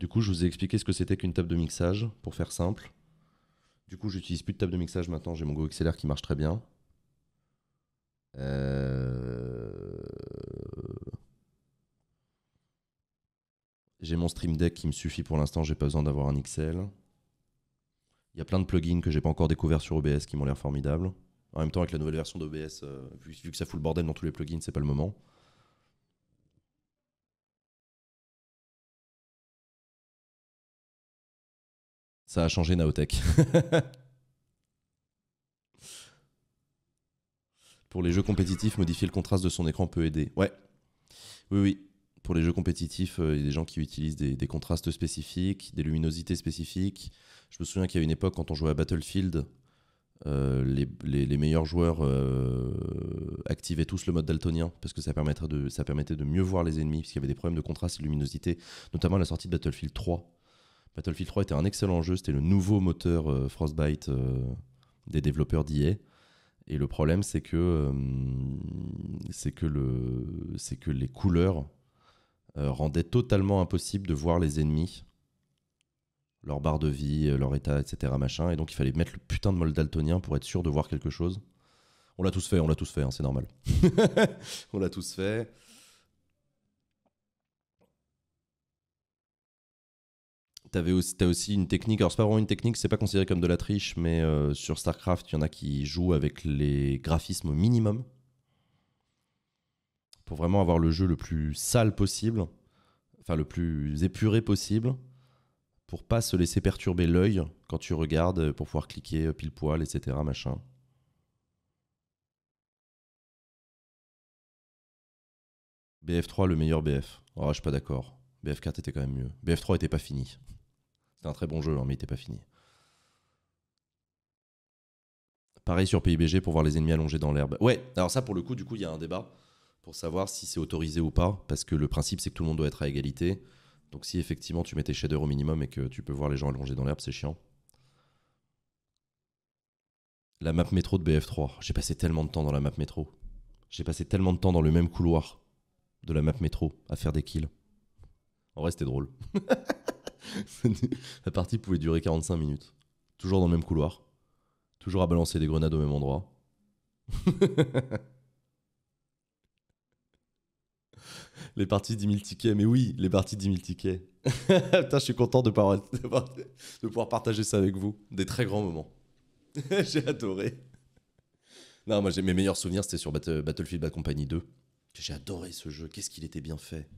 Du coup, je vous ai expliqué ce que c'était qu'une table de mixage, pour faire simple. Du coup, j'utilise plus de table de mixage maintenant, j'ai mon GoXLR qui marche très bien. Euh... J'ai mon Stream Deck qui me suffit pour l'instant, j'ai pas besoin d'avoir un XL. Il y a plein de plugins que j'ai pas encore découvert sur OBS qui m'ont l'air formidables. En même temps, avec la nouvelle version d'OBS, euh, vu, vu, que ça fout le bordel dans tous les plugins, c'est pas le moment. Ça a changé Naotech. Pour les jeux compétitifs, modifier le contraste de son écran peut aider. Ouais. Oui, oui pour les jeux compétitifs, euh, il y a des gens qui utilisent des, contrastes spécifiques, des luminosités spécifiques. Je me souviens qu'il y a une époque, quand on jouait à Battlefield, euh, les, meilleurs joueurs euh, activaient tous le mode daltonien parce que ça, de, ça permettait de mieux voir les ennemis, puisqu'il y avait des problèmes de contraste et de luminosité, notamment à la sortie de Battlefield 3. Battlefield 3 était un excellent jeu, c'était le nouveau moteur Frostbite des développeurs d'IA. Et le problème, c'est que, c'est que, le, que les couleurs euh, rendait totalement impossible de voir les ennemis, leur barre de vie, euh, leur état, etc. Machin. Et donc il fallait mettre le putain de molle daltonien pour être sûr de voir quelque chose. On l'a tous fait, on l'a tous fait, hein, c'est normal. on l'a tous fait. T'avais aussi, as aussi une technique, alors c'est pas vraiment une technique, c'est pas considéré comme de la triche, mais euh, sur StarCraft, il y en a qui jouent avec les graphismes au minimum pour vraiment avoir le jeu le plus sale possible, enfin le plus épuré possible, pour pas se laisser perturber l'œil quand tu regardes, euh, pour pouvoir cliquer euh, pile poil, etc. Machin. BF3, le meilleur BF. Oh, je suis pas d'accord. BF4 était quand même mieux. BF3 était pas fini. C'était un très bon jeu, hein, mais il n'était pas fini. Pareil sur PIBG pour voir les ennemis allongés dans l'herbe. Ouais, alors ça pour le coup, du coup, il y a un débat pour savoir si c'est autorisé ou pas, parce que le principe c'est que tout le monde doit être à égalité. Donc si effectivement tu mets tes shaders au minimum et que tu peux voir les gens allongés dans l'herbe, c'est chiant. La map métro de BF3. J'ai passé tellement de temps dans la map métro. J'ai passé tellement de temps dans le même couloir de la map métro à faire des kills. En vrai, c'était drôle. la partie pouvait durer 45 minutes. Toujours dans le même couloir. Toujours à balancer des grenades au même endroit. Les parties 10 000 Mais oui, les parties 10 000 Putain, je suis content de pouvoir, de pouvoir partager ça avec vous. Des très grands moments. j'ai adoré. Non, moi, j'ai mes meilleurs souvenirs, c'était sur Battlefield Bad Company 2. J'ai adoré ce jeu. Qu'est-ce qu'il était bien fait.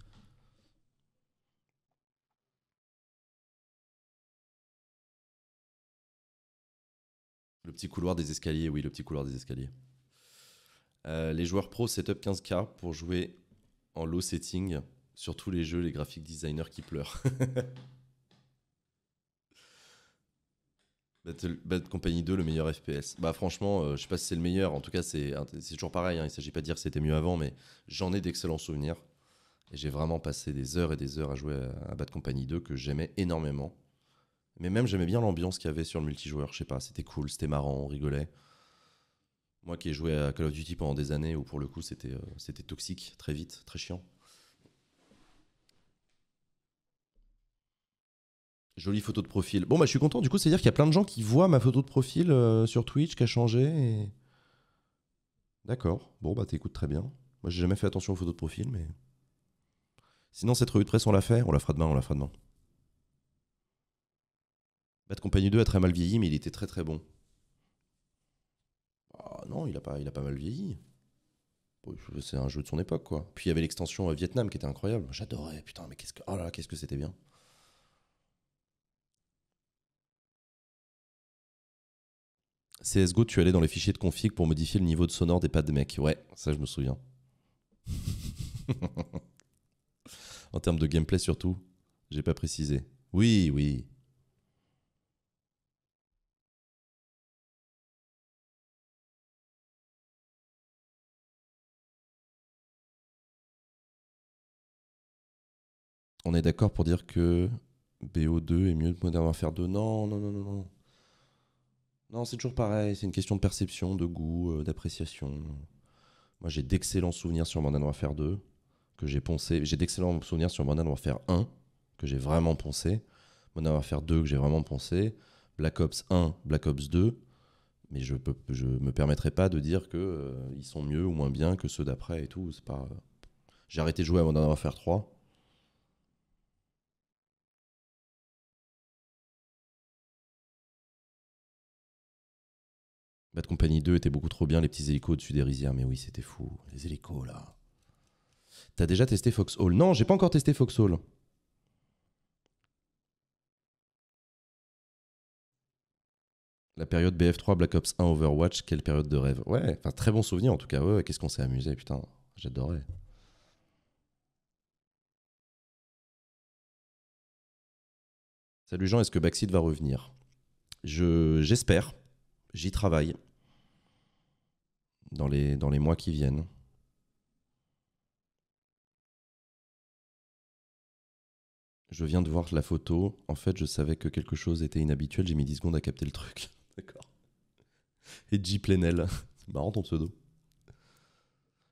Le petit couloir des escaliers, oui, le petit couloir des escaliers. Euh, les joueurs pro setup 15K pour jouer en low setting sur tous les jeux, les graphiques designers qui pleurent. Bad Company 2, le meilleur FPS. Bah franchement, euh, je sais pas si c'est le meilleur, en tout cas c'est toujours pareil, hein. il s'agit pas de dire c'était mieux avant, mais j'en ai d'excellents souvenirs. j'ai vraiment passé des heures et des heures à jouer à, à Bad Company 2 que j'aimais énormément. Mais même j'aimais bien l'ambiance qu'il y avait sur le multijoueur, je sais pas, c'était cool, c'était marrant, on rigolait. Moi qui ai joué à Call of Duty pendant des années où pour le coup euh, c'était toxique, très vite, très chiant. Jolie photo de profil. Bon, bah, je suis content. Du coup, c'est-à-dire qu'il y a plein de gens qui voient ma photo de profil euh, sur Twitch qui a changé. D'accord. Bon, bah, t'écoutes très bien. Moi, j'ai jamais fait attention aux photos de profil, mais. Sinon, cette revue de presse, on l'a fait. On la fera demain, on la fera demain. Bad Company 2 a très mal vieilli, mais il était très très bon non, il a pas, il pas mal vieilli. C'est un jeu de son époque, quoi. Puis il y avait l'extension euh, Vietnam qui était incroyable. J'adorais, putain, mais qu'est-ce que. Oh qu'est-ce que c'était bien. CSGO, tu allais dans les fichiers de config pour modifier le niveau de sonore des pads de mec. Ouais, ça je me souviens. en termes de gameplay surtout, j'ai pas précisé. Oui, oui. on est d'accord pour dire que BO2 est mieux que Modern Warfare 2. Non, non, non, non, non. c'est toujours pareil, c'est une question de perception, de goût, euh, d'appréciation. Moi, j'ai d'excellents souvenirs sur Modern Warfare 2, que j'ai poncé. J'ai d'excellents souvenirs sur Modern Warfare 1, que j'ai vraiment poncé. Modern Warfare 2, que j'ai vraiment poncé. Black Ops 1, Black Ops 2. Mais je ne je me permettrai pas de dire que euh, ils sont mieux ou moins bien que ceux d'après et tout. Euh, j'ai arrêté de jouer à Modern Warfare 3 Bad Company 2 était beaucoup trop bien, les petits hélicos au-dessus des rizières, mais oui, c'était fou. Les hélicos, là. T'as déjà testé Foxhall Non, j'ai pas encore testé Foxhall. La période BF3, Black Ops 1, Overwatch, quelle période de rêve. Ouais, enfin très bon souvenir en tout cas. Ouais, qu'est-ce qu'on s'est amusé, putain, j'adorais. Salut Jean, est-ce que Backseat va revenir Je j'espère, j'y travaille dans les, dans les mois qui viennent. Je viens de voir la photo. En fait, je savais que quelque chose était inhabituel. J'ai mis 10 secondes à capter le truc. D'accord. Et J. Plenel. C'est marrant ton pseudo.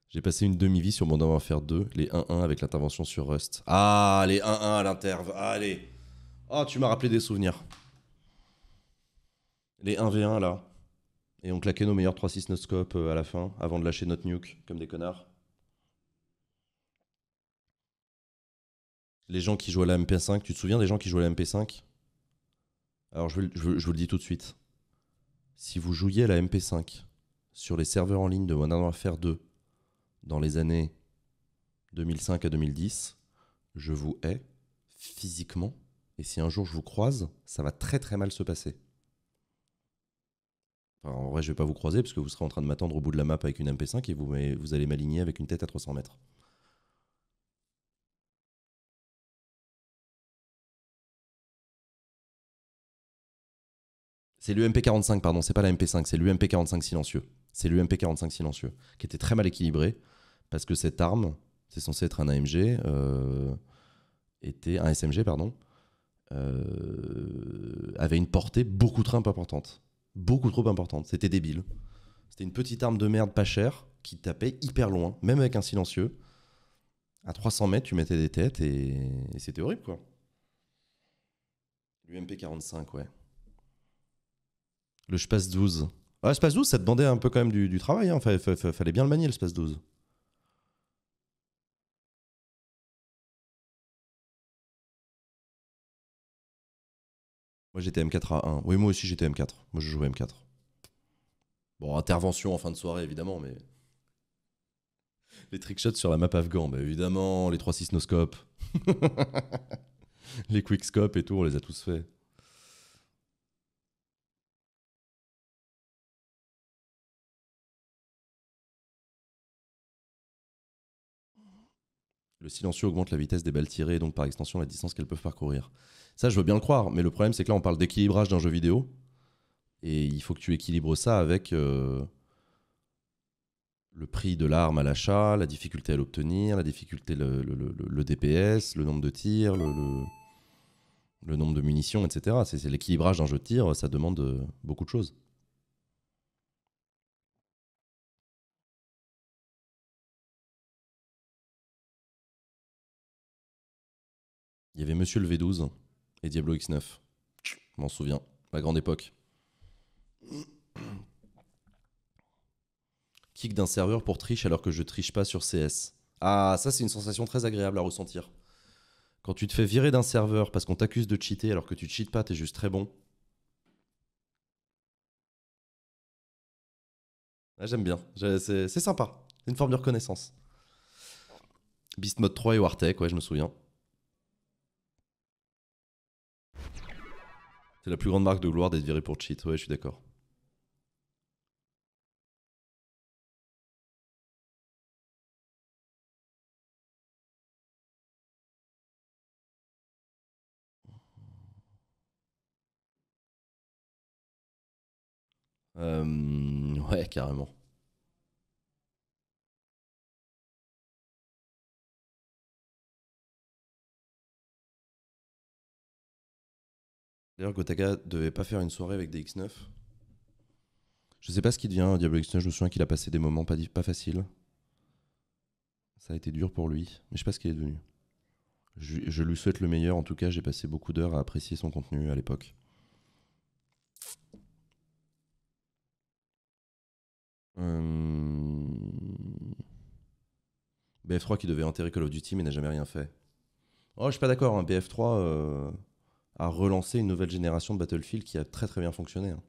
J'ai passé une demi-vie sur mon homme faire 2, les 1-1 avec l'intervention sur Rust. Ah, les 1-1 à l'interve. Allez. oh, tu m'as rappelé des souvenirs. Les 1v1 là. Et on claquait nos meilleurs 3-6 noscopes euh, à la fin, avant de lâcher notre nuke, comme des connards. Les gens qui jouent à la MP5, tu te souviens des gens qui jouent à la MP5 Alors je, je, je vous le dis tout de suite. Si vous jouiez à la MP5 sur les serveurs en ligne de Modern Warfare 2 dans les années 2005 à 2010, je vous hais physiquement. Et si un jour je vous croise, ça va très très mal se passer en vrai, je ne vais pas vous croiser parce que vous serez en train de m'attendre au bout de la map avec une MP5 et vous, allez m'aligner avec une tête à 300 mètres. C'est l'UMP45, pardon, c'est pas la MP5, c'est l'UMP45 silencieux. C'est l'UMP45 silencieux, qui était très mal équilibré, parce que cette arme, c'est censé être un AMG, euh, était, un SMG, pardon, euh, avait une portée beaucoup trop importante beaucoup trop importante. C'était débile. C'était une petite arme de merde pas chère qui tapait hyper loin, même avec un silencieux. À 300 mètres, tu mettais des têtes et, c'était horrible, quoi. L'UMP 45, ouais. Le Space 12. Ah, le Space 12, ça demandait un peu quand même du, travail. enfin Fallait, fallait bien le manier, le Space 12. Moi j'étais m 4 à 1 Oui, moi aussi j'étais M4. Moi je jouais M4. Bon, intervention en fin de soirée évidemment, mais. Les trickshots sur la map afghan, bah évidemment, les 3-6 les quickscopes et tout, on les a tous faits. Le silencieux augmente la vitesse des balles tirées et donc par extension la distance qu'elles peuvent parcourir. Ça, je veux bien le croire, mais le problème, c'est que là, on parle d'équilibrage d'un jeu vidéo. Et il faut que tu équilibres ça avec euh, le prix de l'arme à l'achat, la difficulté à l'obtenir, la difficulté, le, DPS, le nombre de tirs, le, nombre de munitions, etc. C'est l'équilibrage d'un jeu de tir, ça demande euh, beaucoup de choses. Il y avait Monsieur le V12 et Diablo X9. Je m'en souviens, ma grande époque. Kick d'un serveur pour triche alors que je triche pas sur CS. Ah, ça c'est une sensation très agréable à ressentir. Quand tu te fais virer d'un serveur parce qu'on t'accuse de cheater alors que tu cheats pas, t'es juste très bon. Ah, j'aime bien, c'est sympa. C'est une forme de reconnaissance. Beast Mode 3 et Wartech, ouais, je me souviens. C'est la plus grande marque de gloire d'être viré pour cheat. Ouais, je suis d'accord. Euh, ouais, carrément. D'ailleurs, Gotaga devait pas faire une soirée avec des X9. Je sais pas ce qu'il devient, Diablo X9. Je me souviens qu'il a passé des moments pas, pas faciles. Ça a été dur pour lui, mais je sais pas ce qu'il est devenu. Je, lui souhaite le meilleur. En tout cas, j'ai passé beaucoup d'heures à apprécier son contenu à l'époque. Euh, BF3 qui devait enterrer Call of Duty mais n'a jamais rien fait. Oh, je suis pas d'accord. Hein. BF3 à relancer une nouvelle génération de Battlefield qui a très très bien fonctionné. Hein.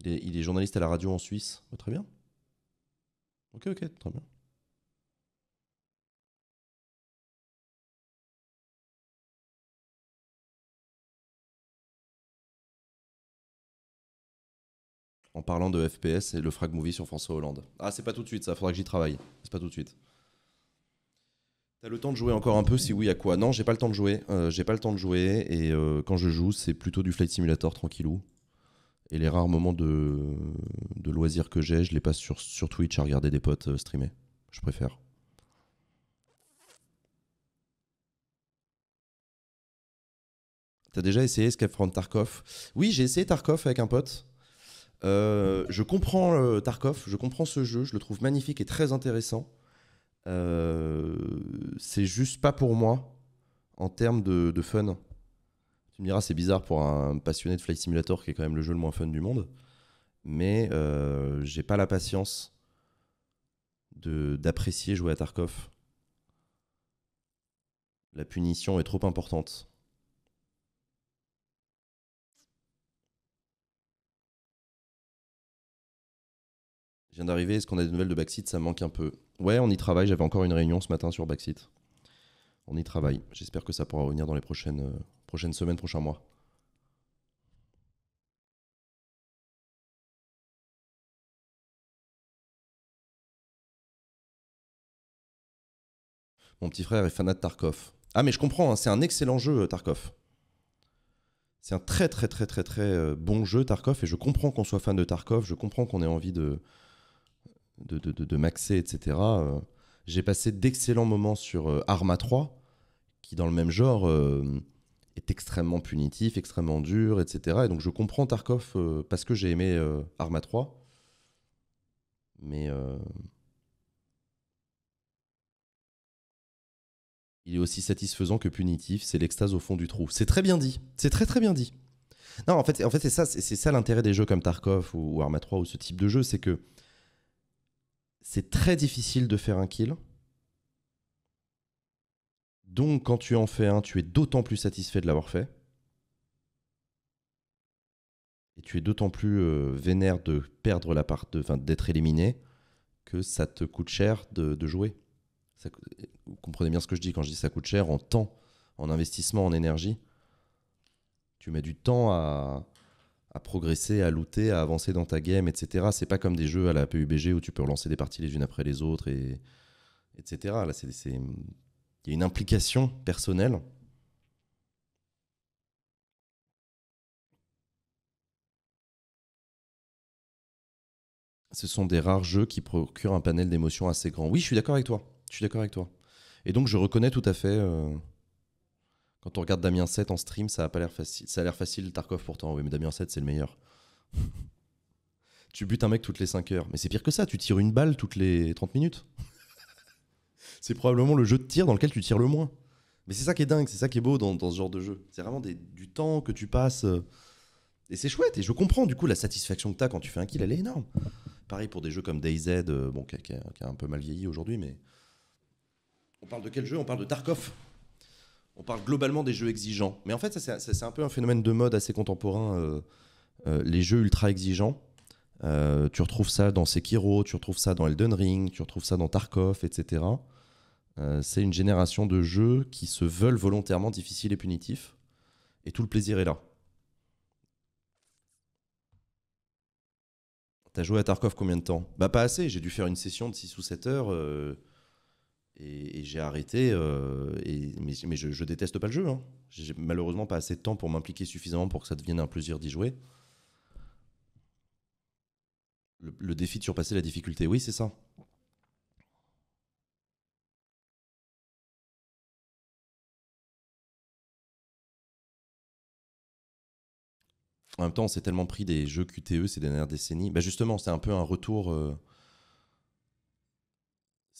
Il est, journaliste à la radio en Suisse. Bah, très bien. Ok, ok, très bien. En parlant de FPS et le frag movie sur François Hollande. Ah, c'est pas tout de suite, ça faudra que j'y travaille. C'est pas tout de suite. T'as le temps de jouer encore un peu Si oui, à quoi Non, j'ai pas le temps de jouer. Euh, j'ai pas le temps de jouer et euh, quand je joue, c'est plutôt du Flight Simulator tranquillou. Et les rares moments de, loisirs que j'ai, je les passe sur, Twitch à regarder des potes euh, streamer. Je préfère. T'as déjà essayé Escape Tarkov Oui, j'ai essayé Tarkov avec un pote. je comprends Tarkov, je comprends ce jeu, je le trouve magnifique et très intéressant. Euh, c'est juste pas pour moi en termes de, fun. Tu me diras, c'est bizarre pour un passionné de Flight Simulator qui est quand même le jeu le moins fun du monde, mais euh, j'ai pas la patience d'apprécier jouer à Tarkov. La punition est trop importante. Je viens d'arriver, est-ce qu'on a des nouvelles de Backseat Ça manque un peu. Ouais, on y travaille. J'avais encore une réunion ce matin sur Backseat. On y travaille. J'espère que ça pourra revenir dans les prochaines, euh, prochaines semaines, prochains mois. Mon petit frère est fanat de Tarkov. Ah mais je comprends, hein, c'est un excellent jeu euh, Tarkov. C'est un très très très très très euh, bon jeu Tarkov et je comprends qu'on soit fan de Tarkov, je comprends qu'on ait envie de, de, de, de, maxer, etc. Euh, j'ai passé d'excellents moments sur euh, Arma 3, qui dans le même genre euh, est extrêmement punitif, extrêmement dur, etc. Et donc je comprends Tarkov parce que j'ai aimé Arma 3. Mais... Il est aussi satisfaisant que punitif, c'est l'extase au fond du trou. C'est très bien dit, c'est très très bien dit. Non, en fait, en fait c'est ça, c'est ça l'intérêt des jeux comme Tarkov ou, ou Arma 3 ou ce type de jeu, c'est que c'est très difficile de faire un kill. Donc quand tu en fais un, tu es d'autant plus satisfait de l'avoir fait. Et tu es d'autant plus euh, vénère de perdre la part, d'être éliminé, que ça te coûte cher de, jouer. Euh, vous comprenez bien ce que je dis quand je dis ça coûte cher en temps, en investissement, en énergie. Tu mets du temps à, à progresser, à looter, à avancer dans ta game, etc. C'est pas comme des jeux à la PUBG où tu peux relancer des parties les unes après les autres, et, etc. Là, c'est, il y a une implication personnelle. Ce sont des rares jeux qui procurent un panel d'émotions assez grand. Oui, je suis d'accord avec toi. Je suis d'accord avec toi. Et donc, je reconnais tout à fait. Euh, quand on regarde Damien 7 en stream, ça a pas l'air facile. Ça a l'air facile Tarkov pourtant, oui, mais Damien 7 c'est le meilleur. tu butes un mec toutes les 5 heures, mais c'est pire que ça, tu tires une balle toutes les 30 minutes. c'est probablement le jeu de tir dans lequel tu tires le moins. Mais c'est ça qui est dingue, c'est ça qui est beau dans, ce genre de jeu. C'est vraiment du temps que tu passes. Euh, et c'est chouette, et je comprends du coup la satisfaction que tu as quand tu fais un kill, elle est énorme. Pareil pour des jeux comme DayZ, euh, bon, qui qui a un peu mal vieilli aujourd'hui, mais. On parle de quel jeu On parle de Tarkov on parle globalement des jeux exigeants. Mais en fait, c'est un peu un phénomène de mode assez contemporain. Euh, euh, les jeux ultra exigeants, euh, tu retrouves ça dans Sekiro, tu retrouves ça dans Elden Ring, tu retrouves ça dans Tarkov, etc. c'est une génération de jeux qui se veulent volontairement difficiles et punitifs. Et tout le plaisir est là. T'as joué à Tarkov combien de temps Bah pas assez, j'ai dû faire une session de 6 ou 7 heures. Et, j'ai arrêté, euh, mais, je, déteste pas le jeu. Hein. J'ai malheureusement pas assez de temps pour m'impliquer suffisamment pour que ça devienne un plaisir d'y jouer. Le, défi de surpasser la difficulté, oui, c'est ça. En même temps, on s'est tellement pris des jeux QTE ces dernières décennies. Bah justement, c'est un peu un retour. Euh,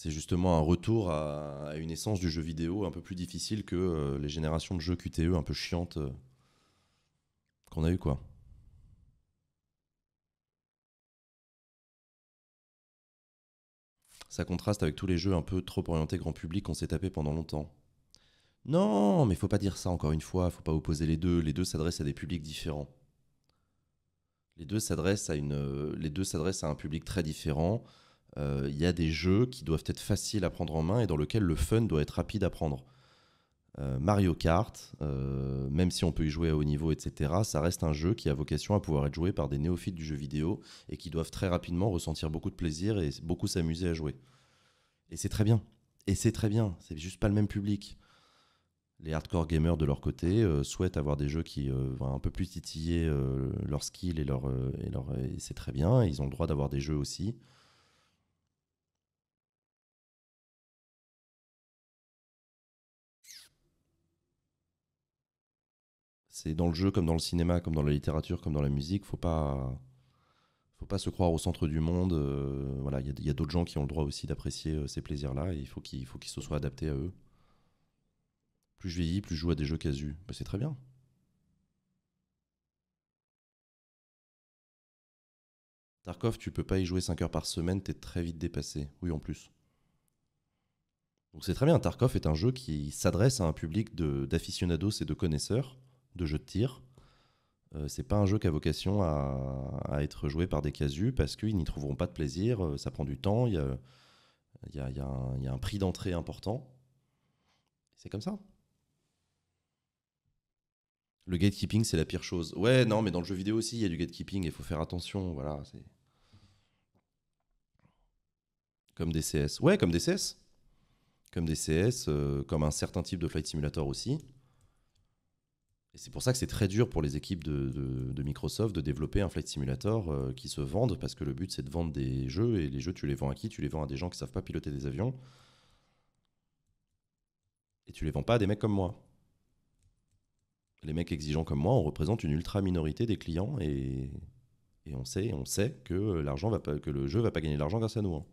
c'est justement un retour à, une essence du jeu vidéo un peu plus difficile que euh, les générations de jeux QTE un peu chiantes euh, qu'on a eu quoi. Ça contraste avec tous les jeux un peu trop orientés grand public qu'on s'est tapé pendant longtemps. Non, mais faut pas dire ça encore une fois, faut pas opposer les deux, les deux s'adressent à des publics différents. Les deux euh, les deux s'adressent à un public très différent il euh, y a des jeux qui doivent être faciles à prendre en main et dans lesquels le fun doit être rapide à prendre. Euh, Mario Kart, euh, même si on peut y jouer à haut niveau, etc., ça reste un jeu qui a vocation à pouvoir être joué par des néophytes du jeu vidéo et qui doivent très rapidement ressentir beaucoup de plaisir et beaucoup s'amuser à jouer. Et c'est très bien. Et c'est très bien. C'est juste pas le même public. Les hardcore gamers de leur côté souhaitent avoir des jeux qui vont un peu plus titiller leur skill et leur et, leur, c'est très bien. Ils ont le droit d'avoir des jeux aussi. C'est dans le jeu comme dans le cinéma, comme dans la littérature, comme dans la musique, faut pas faut pas se croire au centre du monde. Euh, voilà, il y a, d'autres gens qui ont le droit aussi d'apprécier euh, ces plaisirs-là et il faut qu'ils faut qu'ils se soient adaptés à eux. Plus je vieillis, plus je joue à des jeux casus. Bah, c'est très bien. Tarkov, tu peux pas y jouer 5 heures par semaine, tu es très vite dépassé. Oui, en plus. Donc c'est très bien, Tarkov est un jeu qui s'adresse à un public d'aficionados et de connaisseurs de jeu de tir. Euh, c'est pas un jeu qui a vocation à, être joué par des casus parce qu'ils n'y trouveront pas de plaisir, euh, ça prend du temps, il y a, un prix d'entrée important. C'est comme ça. Le gatekeeping, c'est la pire chose. Ouais, non, mais dans le jeu vidéo aussi, il y a du gatekeeping, il faut faire attention, voilà. C'est... Comme des CS. Ouais, comme des CS. Comme des CS, euh, comme un certain type de flight simulator aussi c'est pour ça que c'est très dur pour les équipes de, Microsoft de développer un flight simulator euh, qui se vende, parce que le but c'est de vendre des jeux, et les jeux tu les vends à qui Tu les vends à des gens qui savent pas piloter des avions. Et tu les vends pas à des mecs comme moi. Les mecs exigeants comme moi, on représente une ultra minorité des clients et, on sait, on sait que l'argent va pas, que le jeu va pas gagner de l'argent grâce à nous. Hein.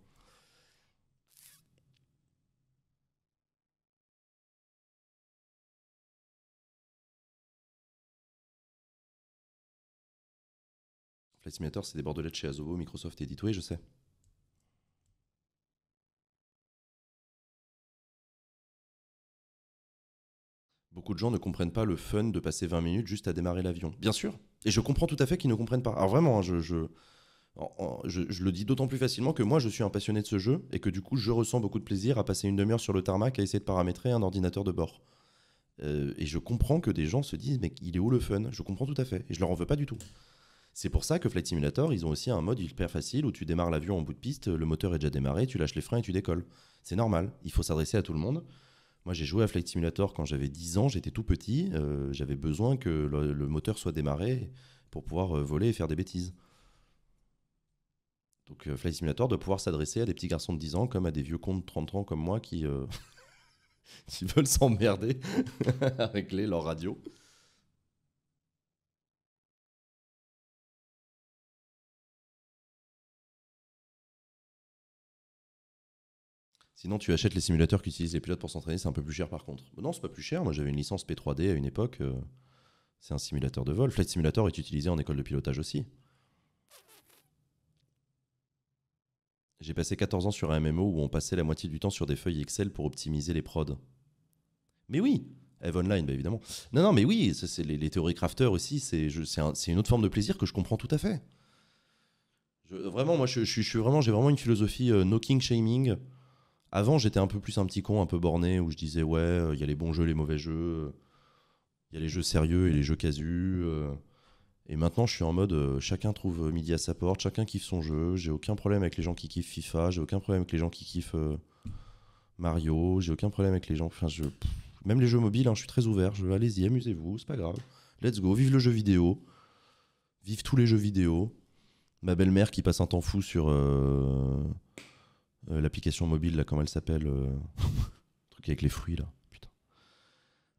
Flight c'est des bordelettes chez Azovo, Microsoft et Editway, je sais. Beaucoup de gens ne comprennent pas le fun de passer 20 minutes juste à démarrer l'avion. Bien sûr. Et je comprends tout à fait qu'ils ne comprennent pas. Alors vraiment, hein, je, le dis d'autant plus facilement que moi, je suis un passionné de ce jeu et que du coup, je ressens beaucoup de plaisir à passer une demi-heure sur le tarmac à essayer de paramétrer un ordinateur de bord. Euh, et je comprends que des gens se disent, mais il est où le fun Je comprends tout à fait. Et je leur en veux pas du tout. C'est pour ça que Flight Simulator, ils ont aussi un mode hyper facile où tu démarres l'avion en bout de piste, le moteur est déjà démarré, tu lâches les freins et tu décolles. C'est normal, il faut s'adresser à tout le monde. Moi, j'ai joué à Flight Simulator quand j'avais 10 ans, j'étais tout petit, euh, j'avais besoin que le, moteur soit démarré pour pouvoir euh, voler et faire des bêtises. Donc euh, Flight Simulator doit pouvoir s'adresser à des petits garçons de 10 ans comme à des vieux cons de 30 ans comme moi qui, qui veulent s'emmerder avec régler leur radio. Sinon, tu achètes les simulateurs qu'utilisent les pilotes pour s'entraîner, c'est un peu plus cher par contre. Non, c'est pas plus cher. Moi, j'avais une licence P3D à une époque. Euh, c'est un simulateur de vol. Flight Simulator est utilisé en école de pilotage aussi. J'ai passé 14 ans sur un MMO où on passait la moitié du temps sur des feuilles Excel pour optimiser les prods. Mais oui Eve Online, bah, évidemment. Non, non, mais oui, c'est les, théories crafter aussi, c'est une autre forme de plaisir que je comprends tout à fait. vraiment, moi, je, vraiment, j'ai vraiment une philosophie knocking euh, shaming. Avant, j'étais un peu plus un petit con, un peu borné, où je disais, ouais, euh, il y a les bons jeux, les mauvais jeux, euh, il y a les jeux sérieux et les jeux casus. Euh. Et maintenant, je suis en mode chacun trouve midi à sa porte, chacun kiffe son jeu. J'ai aucun problème avec les gens qui kiffent FIFA, j'ai aucun problème avec les gens qui kiffent Mario, j'ai aucun problème avec les gens. Enfin, je... même les jeux mobiles, hein, je suis très ouvert. Je... Allez-y, amusez-vous, c'est pas grave. Let's go, vive le jeu vidéo, vive tous les jeux vidéo. Ma belle-mère qui passe un temps fou sur, euh, l'application mobile, là, comment elle s'appelle euh, Truc avec les fruits, là.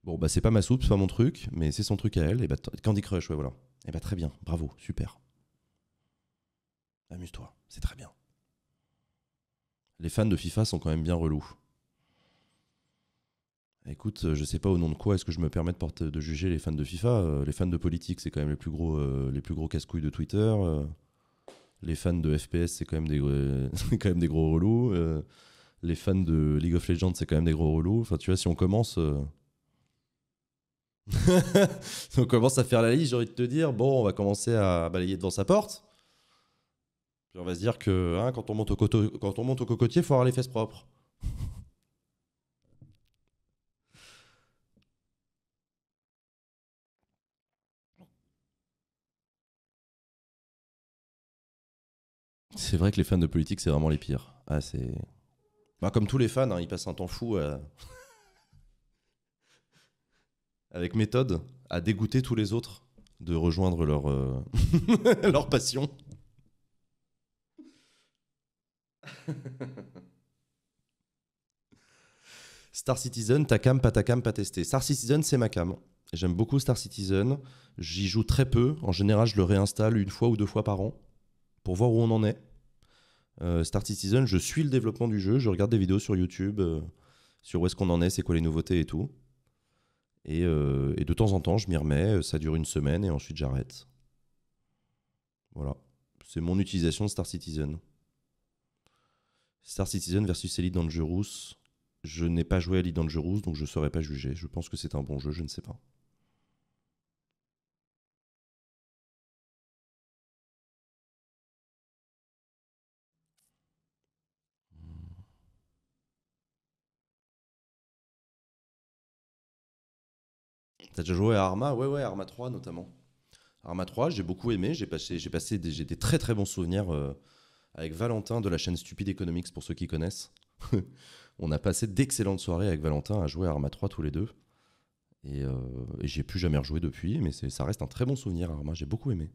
Bon, bah, c'est pas ma soupe, c'est pas mon truc, mais c'est son truc à elle. Et bah, Candy Crush, ouais, voilà. Et bah, très bien. Bravo, super. Amuse-toi, c'est très bien. Les fans de FIFA sont quand même bien relous. Écoute, euh, je sais pas au nom de quoi est-ce que je me permets de, juger les fans de FIFA. les fans de politique, c'est quand même les plus gros, les plus gros casse-couilles de Twitter. Les fans de FPS, c'est quand, même des, euh, quand même des gros relous. Euh, les fans de League of Legends, c'est quand même des gros relous. Enfin, tu vois, si on commence. Euh, on commence à faire la liste, j'ai envie de te dire, bon, on va commencer à balayer devant sa porte. Puis on va se dire que hein, quand, on monte au quand on monte au cocotier, il faut avoir les fesses propres. C'est vrai que les fans de politique, c'est vraiment les pires. Ah, bah, comme tous les fans, hein, ils passent un temps fou euh, avec méthode à dégoûter tous les autres de rejoindre leur, euh, leur passion. Star Citizen, ta cam, pas ta cam, pas testé. Star Citizen, c'est ma cam. J'aime beaucoup Star Citizen. J'y joue très peu. En général, je le réinstalle une fois ou deux fois par an pour voir où on en est. Euh, Star Citizen, je suis le développement du jeu, je regarde des vidéos sur YouTube, euh, sur où est-ce qu'on en est, c'est quoi les nouveautés et tout. Et, euh, de temps en temps, je m'y remets, ça dure une semaine et ensuite j'arrête. Voilà, c'est mon utilisation de Star Citizen. Star Citizen versus Elite Dangerous. Je n'ai pas joué à Elite Dangerous, donc je ne saurais pas juger. Je pense que c'est un bon jeu, je ne sais pas. T'as déjà joué à Arma Ouais, ouais, Arma 3 notamment. Arma 3, j'ai beaucoup aimé. J'ai passé, j'ai passé des, j'ai des très très bons souvenirs euh, avec Valentin de la chaîne Stupid Economics pour ceux qui connaissent. On a passé d'excellentes soirées avec Valentin à jouer à Arma 3 tous les deux. Euh, et, j'ai plus jamais rejoué depuis, mais ça reste un très bon souvenir Arma. J'ai beaucoup aimé.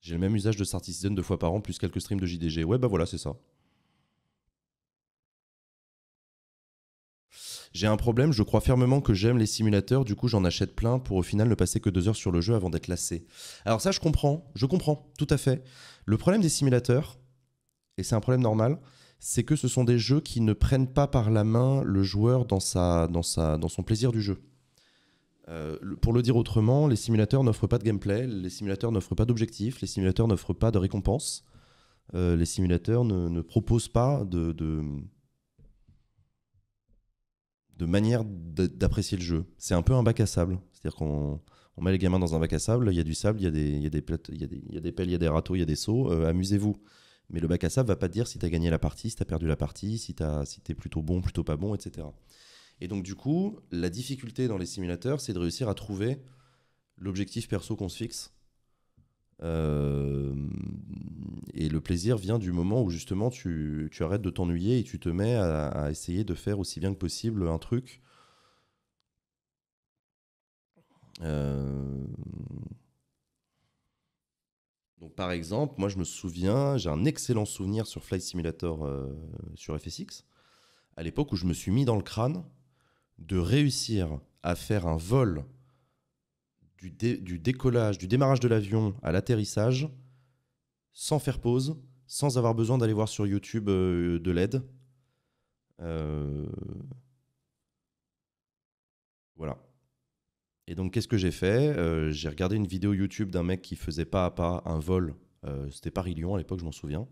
J'ai le même usage de Citizen deux fois par an, plus quelques streams de JDG. Ouais, bah voilà, c'est ça. J'ai un problème, je crois fermement que j'aime les simulateurs, du coup j'en achète plein pour au final ne passer que deux heures sur le jeu avant d'être lassé. Alors ça je comprends, je comprends, tout à fait. Le problème des simulateurs, et c'est un problème normal, c'est que ce sont des jeux qui ne prennent pas par la main le joueur dans, sa, dans, sa, dans son plaisir du jeu. Euh, pour le dire autrement, les simulateurs n'offrent pas de gameplay, les simulateurs n'offrent pas d'objectifs, les simulateurs n'offrent pas de récompenses, euh, les simulateurs ne, proposent pas de, de manière d'apprécier le jeu. C'est un peu un bac à sable. C'est-à-dire qu'on on met les gamins dans un bac à sable, il y a du sable, il y a des, il plates, il y a des, il y des pelles, il y a des râteaux, il y a des seaux, euh, amusez-vous. Mais le bac à sable va pas te dire si tu as gagné la partie, si tu as perdu la partie, si tu si es plutôt bon, plutôt pas bon, etc. Et donc du coup, la difficulté dans les simulateurs, c'est de réussir à trouver l'objectif perso qu'on se fixe euh, et le plaisir vient du moment où justement tu, arrêtes de t'ennuyer et tu te mets à, essayer de faire aussi bien que possible un truc. Euh, donc par exemple, moi je me souviens, j'ai un excellent souvenir sur Flight Simulator euh, sur FSX, à l'époque où je me suis mis dans le crâne de réussir à faire un vol du, décollage, du démarrage de l'avion à l'atterrissage, sans faire pause, sans avoir besoin d'aller voir sur YouTube euh, de l'aide. Euh, voilà. Et donc, qu'est-ce que j'ai fait euh, J'ai regardé une vidéo YouTube d'un mec qui faisait pas à pas un vol. C'était Paris-Lyon à l'époque, je m'en souviens.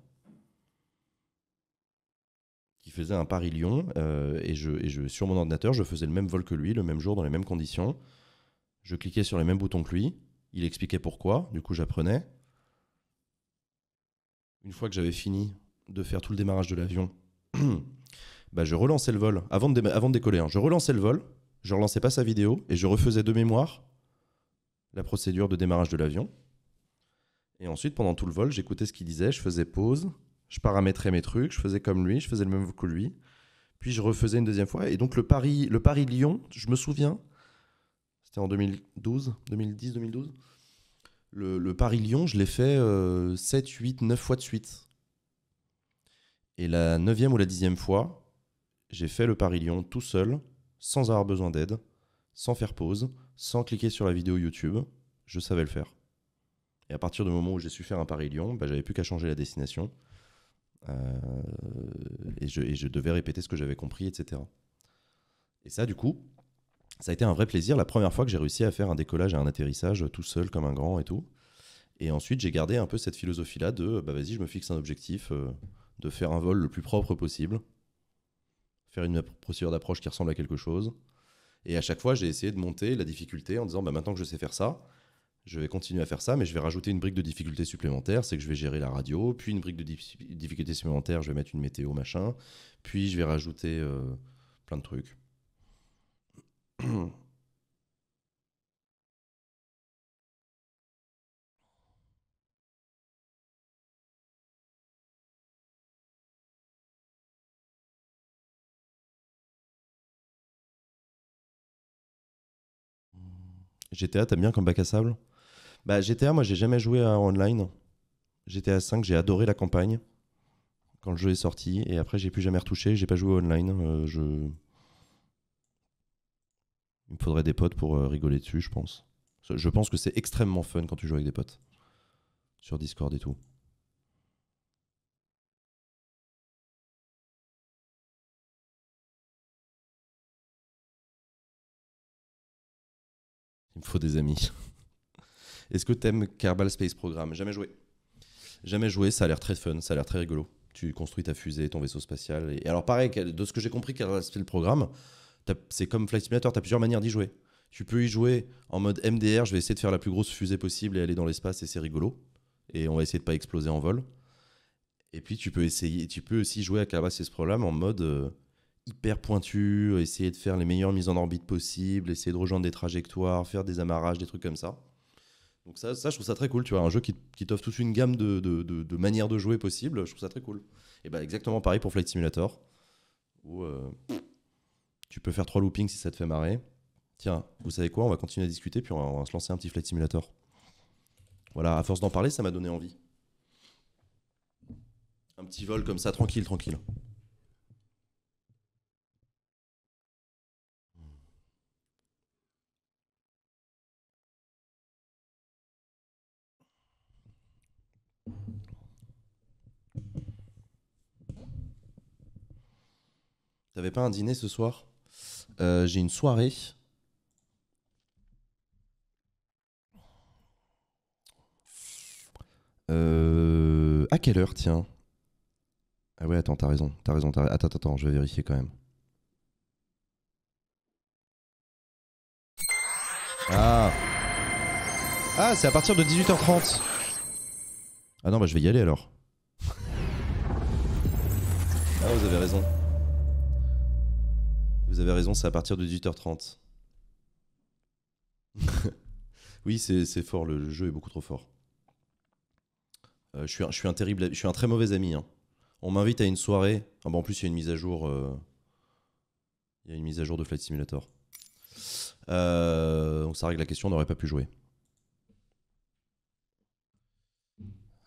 Qui faisait un Paris-Lyon. et, et je, sur mon ordinateur, je faisais le même vol que lui, le même jour, dans les mêmes conditions. Je cliquais sur les mêmes boutons que lui. Il expliquait pourquoi. Du coup, j'apprenais. Une fois que j'avais fini de faire tout le démarrage de l'avion, bah, je relançais le vol avant de, avant décoller. Hein. Je relançais le vol. Je relançais pas sa vidéo et je refaisais de mémoire la procédure de démarrage de l'avion. Et ensuite, pendant tout le vol, j'écoutais ce qu'il disait. Je faisais pause. Je paramétrais mes trucs. Je faisais comme lui. Je faisais le même que lui puis je refaisais une deuxième fois. Et donc le Paris, le Paris Lyon, je me souviens, en 2012, 2010, 2012. Le, Paris-Lyon, je l'ai fait 7, 8, 9 fois de suite. Et la 9e ou la dixième fois, j'ai fait le Paris-Lyon tout seul, sans avoir besoin d'aide, sans faire pause, sans cliquer sur la vidéo YouTube. Je savais le faire. Et à partir du moment où j'ai su faire un Paris-Lyon, bah, j'avais plus qu'à changer la destination. Euh, et, je, devais répéter ce que j'avais compris, etc. Et ça, du coup, ça a été un vrai plaisir. La première fois que j'ai réussi à faire un décollage et un atterrissage tout seul, comme un grand et tout. Et ensuite, j'ai gardé un peu cette philosophie-là de bah vas-y, je me fixe un objectif euh, de faire un vol le plus propre possible, faire une procédure d'approche qui ressemble à quelque chose. Et à chaque fois, j'ai essayé de monter la difficulté en disant bah maintenant que je sais faire ça, je vais continuer à faire ça, mais je vais rajouter une brique de difficulté supplémentaire, c'est que je vais gérer la radio, puis une brique de difficulté supplémentaire, je vais mettre une météo, machin, puis je vais rajouter euh, plein de trucs. GTA, t'aimes bien comme bac à sable Bah GTA, moi j'ai jamais joué à online. GTA 5, j'ai adoré la campagne quand le jeu est sorti et après j'ai plus jamais retouché, j'ai pas joué online. Euh, je il me faudrait des potes pour euh, rigoler dessus, je pense. Je pense que c'est extrêmement fun quand tu joues avec des potes. Sur Discord et tout. Il me faut des amis. Est-ce que t'aimes Kerbal Space Program Jamais joué. Jamais joué, ça a l'air très fun, ça a l'air très rigolo. Tu construis ta fusée, ton vaisseau spatial. Et, alors pareil, de ce que j'ai compris, Kerbal Space Program, c'est comme Flight Simulator, tu as plusieurs manières d'y jouer. Tu peux y jouer en mode MDR, je vais essayer de faire la plus grosse fusée possible et aller dans l'espace et c'est rigolo. Et on va essayer de pas exploser en vol. Et puis tu peux essayer, tu peux aussi jouer à Calabas et ce problème en mode euh, hyper pointu, essayer de faire les meilleures mises en orbite possibles, essayer de rejoindre des trajectoires, faire des amarrages, des trucs comme ça. Donc ça, je trouve ça très cool, tu vois, un jeu qui, qui t'offre toute une gamme de, manières de jouer possibles, je trouve ça très cool. Et bah exactement pareil pour Flight Simulator, où... Euh, tu peux faire trois loopings si ça te fait marrer. Tiens, vous savez quoi On va continuer à discuter, puis on va, se lancer un petit flight simulator. Voilà, à force d'en parler, ça m'a donné envie. Un petit vol comme ça, tranquille, tranquille. T'avais pas un dîner ce soir euh, j'ai une soirée. Euh, à quelle heure, tiens Ah ouais, attends, t'as raison, t'as raison, t'as... Attends, attends, attends, je vais vérifier quand même. Ah Ah, c'est à partir de 18h30 Ah non, bah je vais y aller alors. ah, vous avez raison. Vous avez raison, c'est à partir de 18h30. oui, c'est fort, le jeu est beaucoup trop fort. Euh, je, suis un, terrible, je suis un très mauvais ami. Hein. On m'invite à une soirée. Ah en plus, il y a une mise à jour. Euh, il y a une mise à jour de Flight Simulator. Euh, donc ça règle la question, on n'aurait pas pu jouer.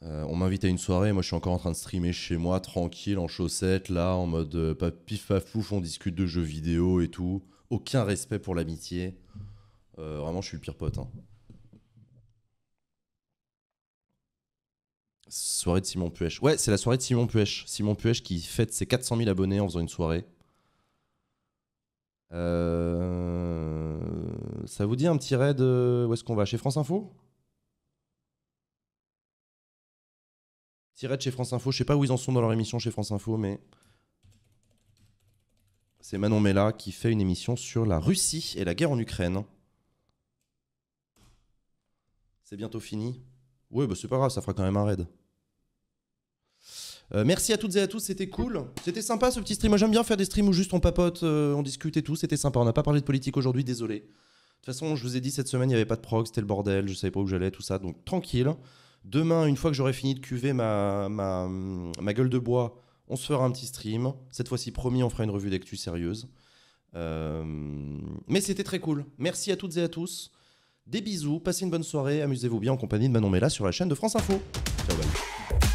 Euh, on m'invite à une soirée, moi je suis encore en train de streamer chez moi, tranquille, en chaussettes, là, en mode euh, pif paf on discute de jeux vidéo et tout. Aucun respect pour l'amitié. Euh, vraiment, je suis le pire pote. Hein. Soirée de Simon Puech. Ouais, c'est la soirée de Simon Puech. Simon Puech qui fête ses 400 000 abonnés en faisant une soirée. Ça vous dit un petit raid Où est-ce qu'on va Chez France Info Tirette chez France Info. Je sais pas où ils en sont dans leur émission chez France Info, mais c'est Manon Mella qui fait une émission sur la Russie et la guerre en Ukraine. C'est bientôt fini. Oui, bah c'est pas grave, ça fera quand même un raid. Euh, merci à toutes et à tous, c'était cool. C'était sympa ce petit stream. Moi j'aime bien faire des streams où juste on papote, euh, on discute et tout. C'était sympa. On n'a pas parlé de politique aujourd'hui, désolé. De toute façon, je vous ai dit cette semaine, il n'y avait pas de prog, c'était le bordel, je savais pas où j'allais, tout ça. Donc tranquille. Demain, une fois que j'aurai fini de cuver ma, gueule de bois, on se fera un petit stream. Cette fois-ci, promis, on fera une revue d'actu sérieuse. Euh, mais c'était très cool. Merci à toutes et à tous. Des bisous, passez une bonne soirée, amusez-vous bien en compagnie de Manon Mella sur la chaîne de France Info. Ciao,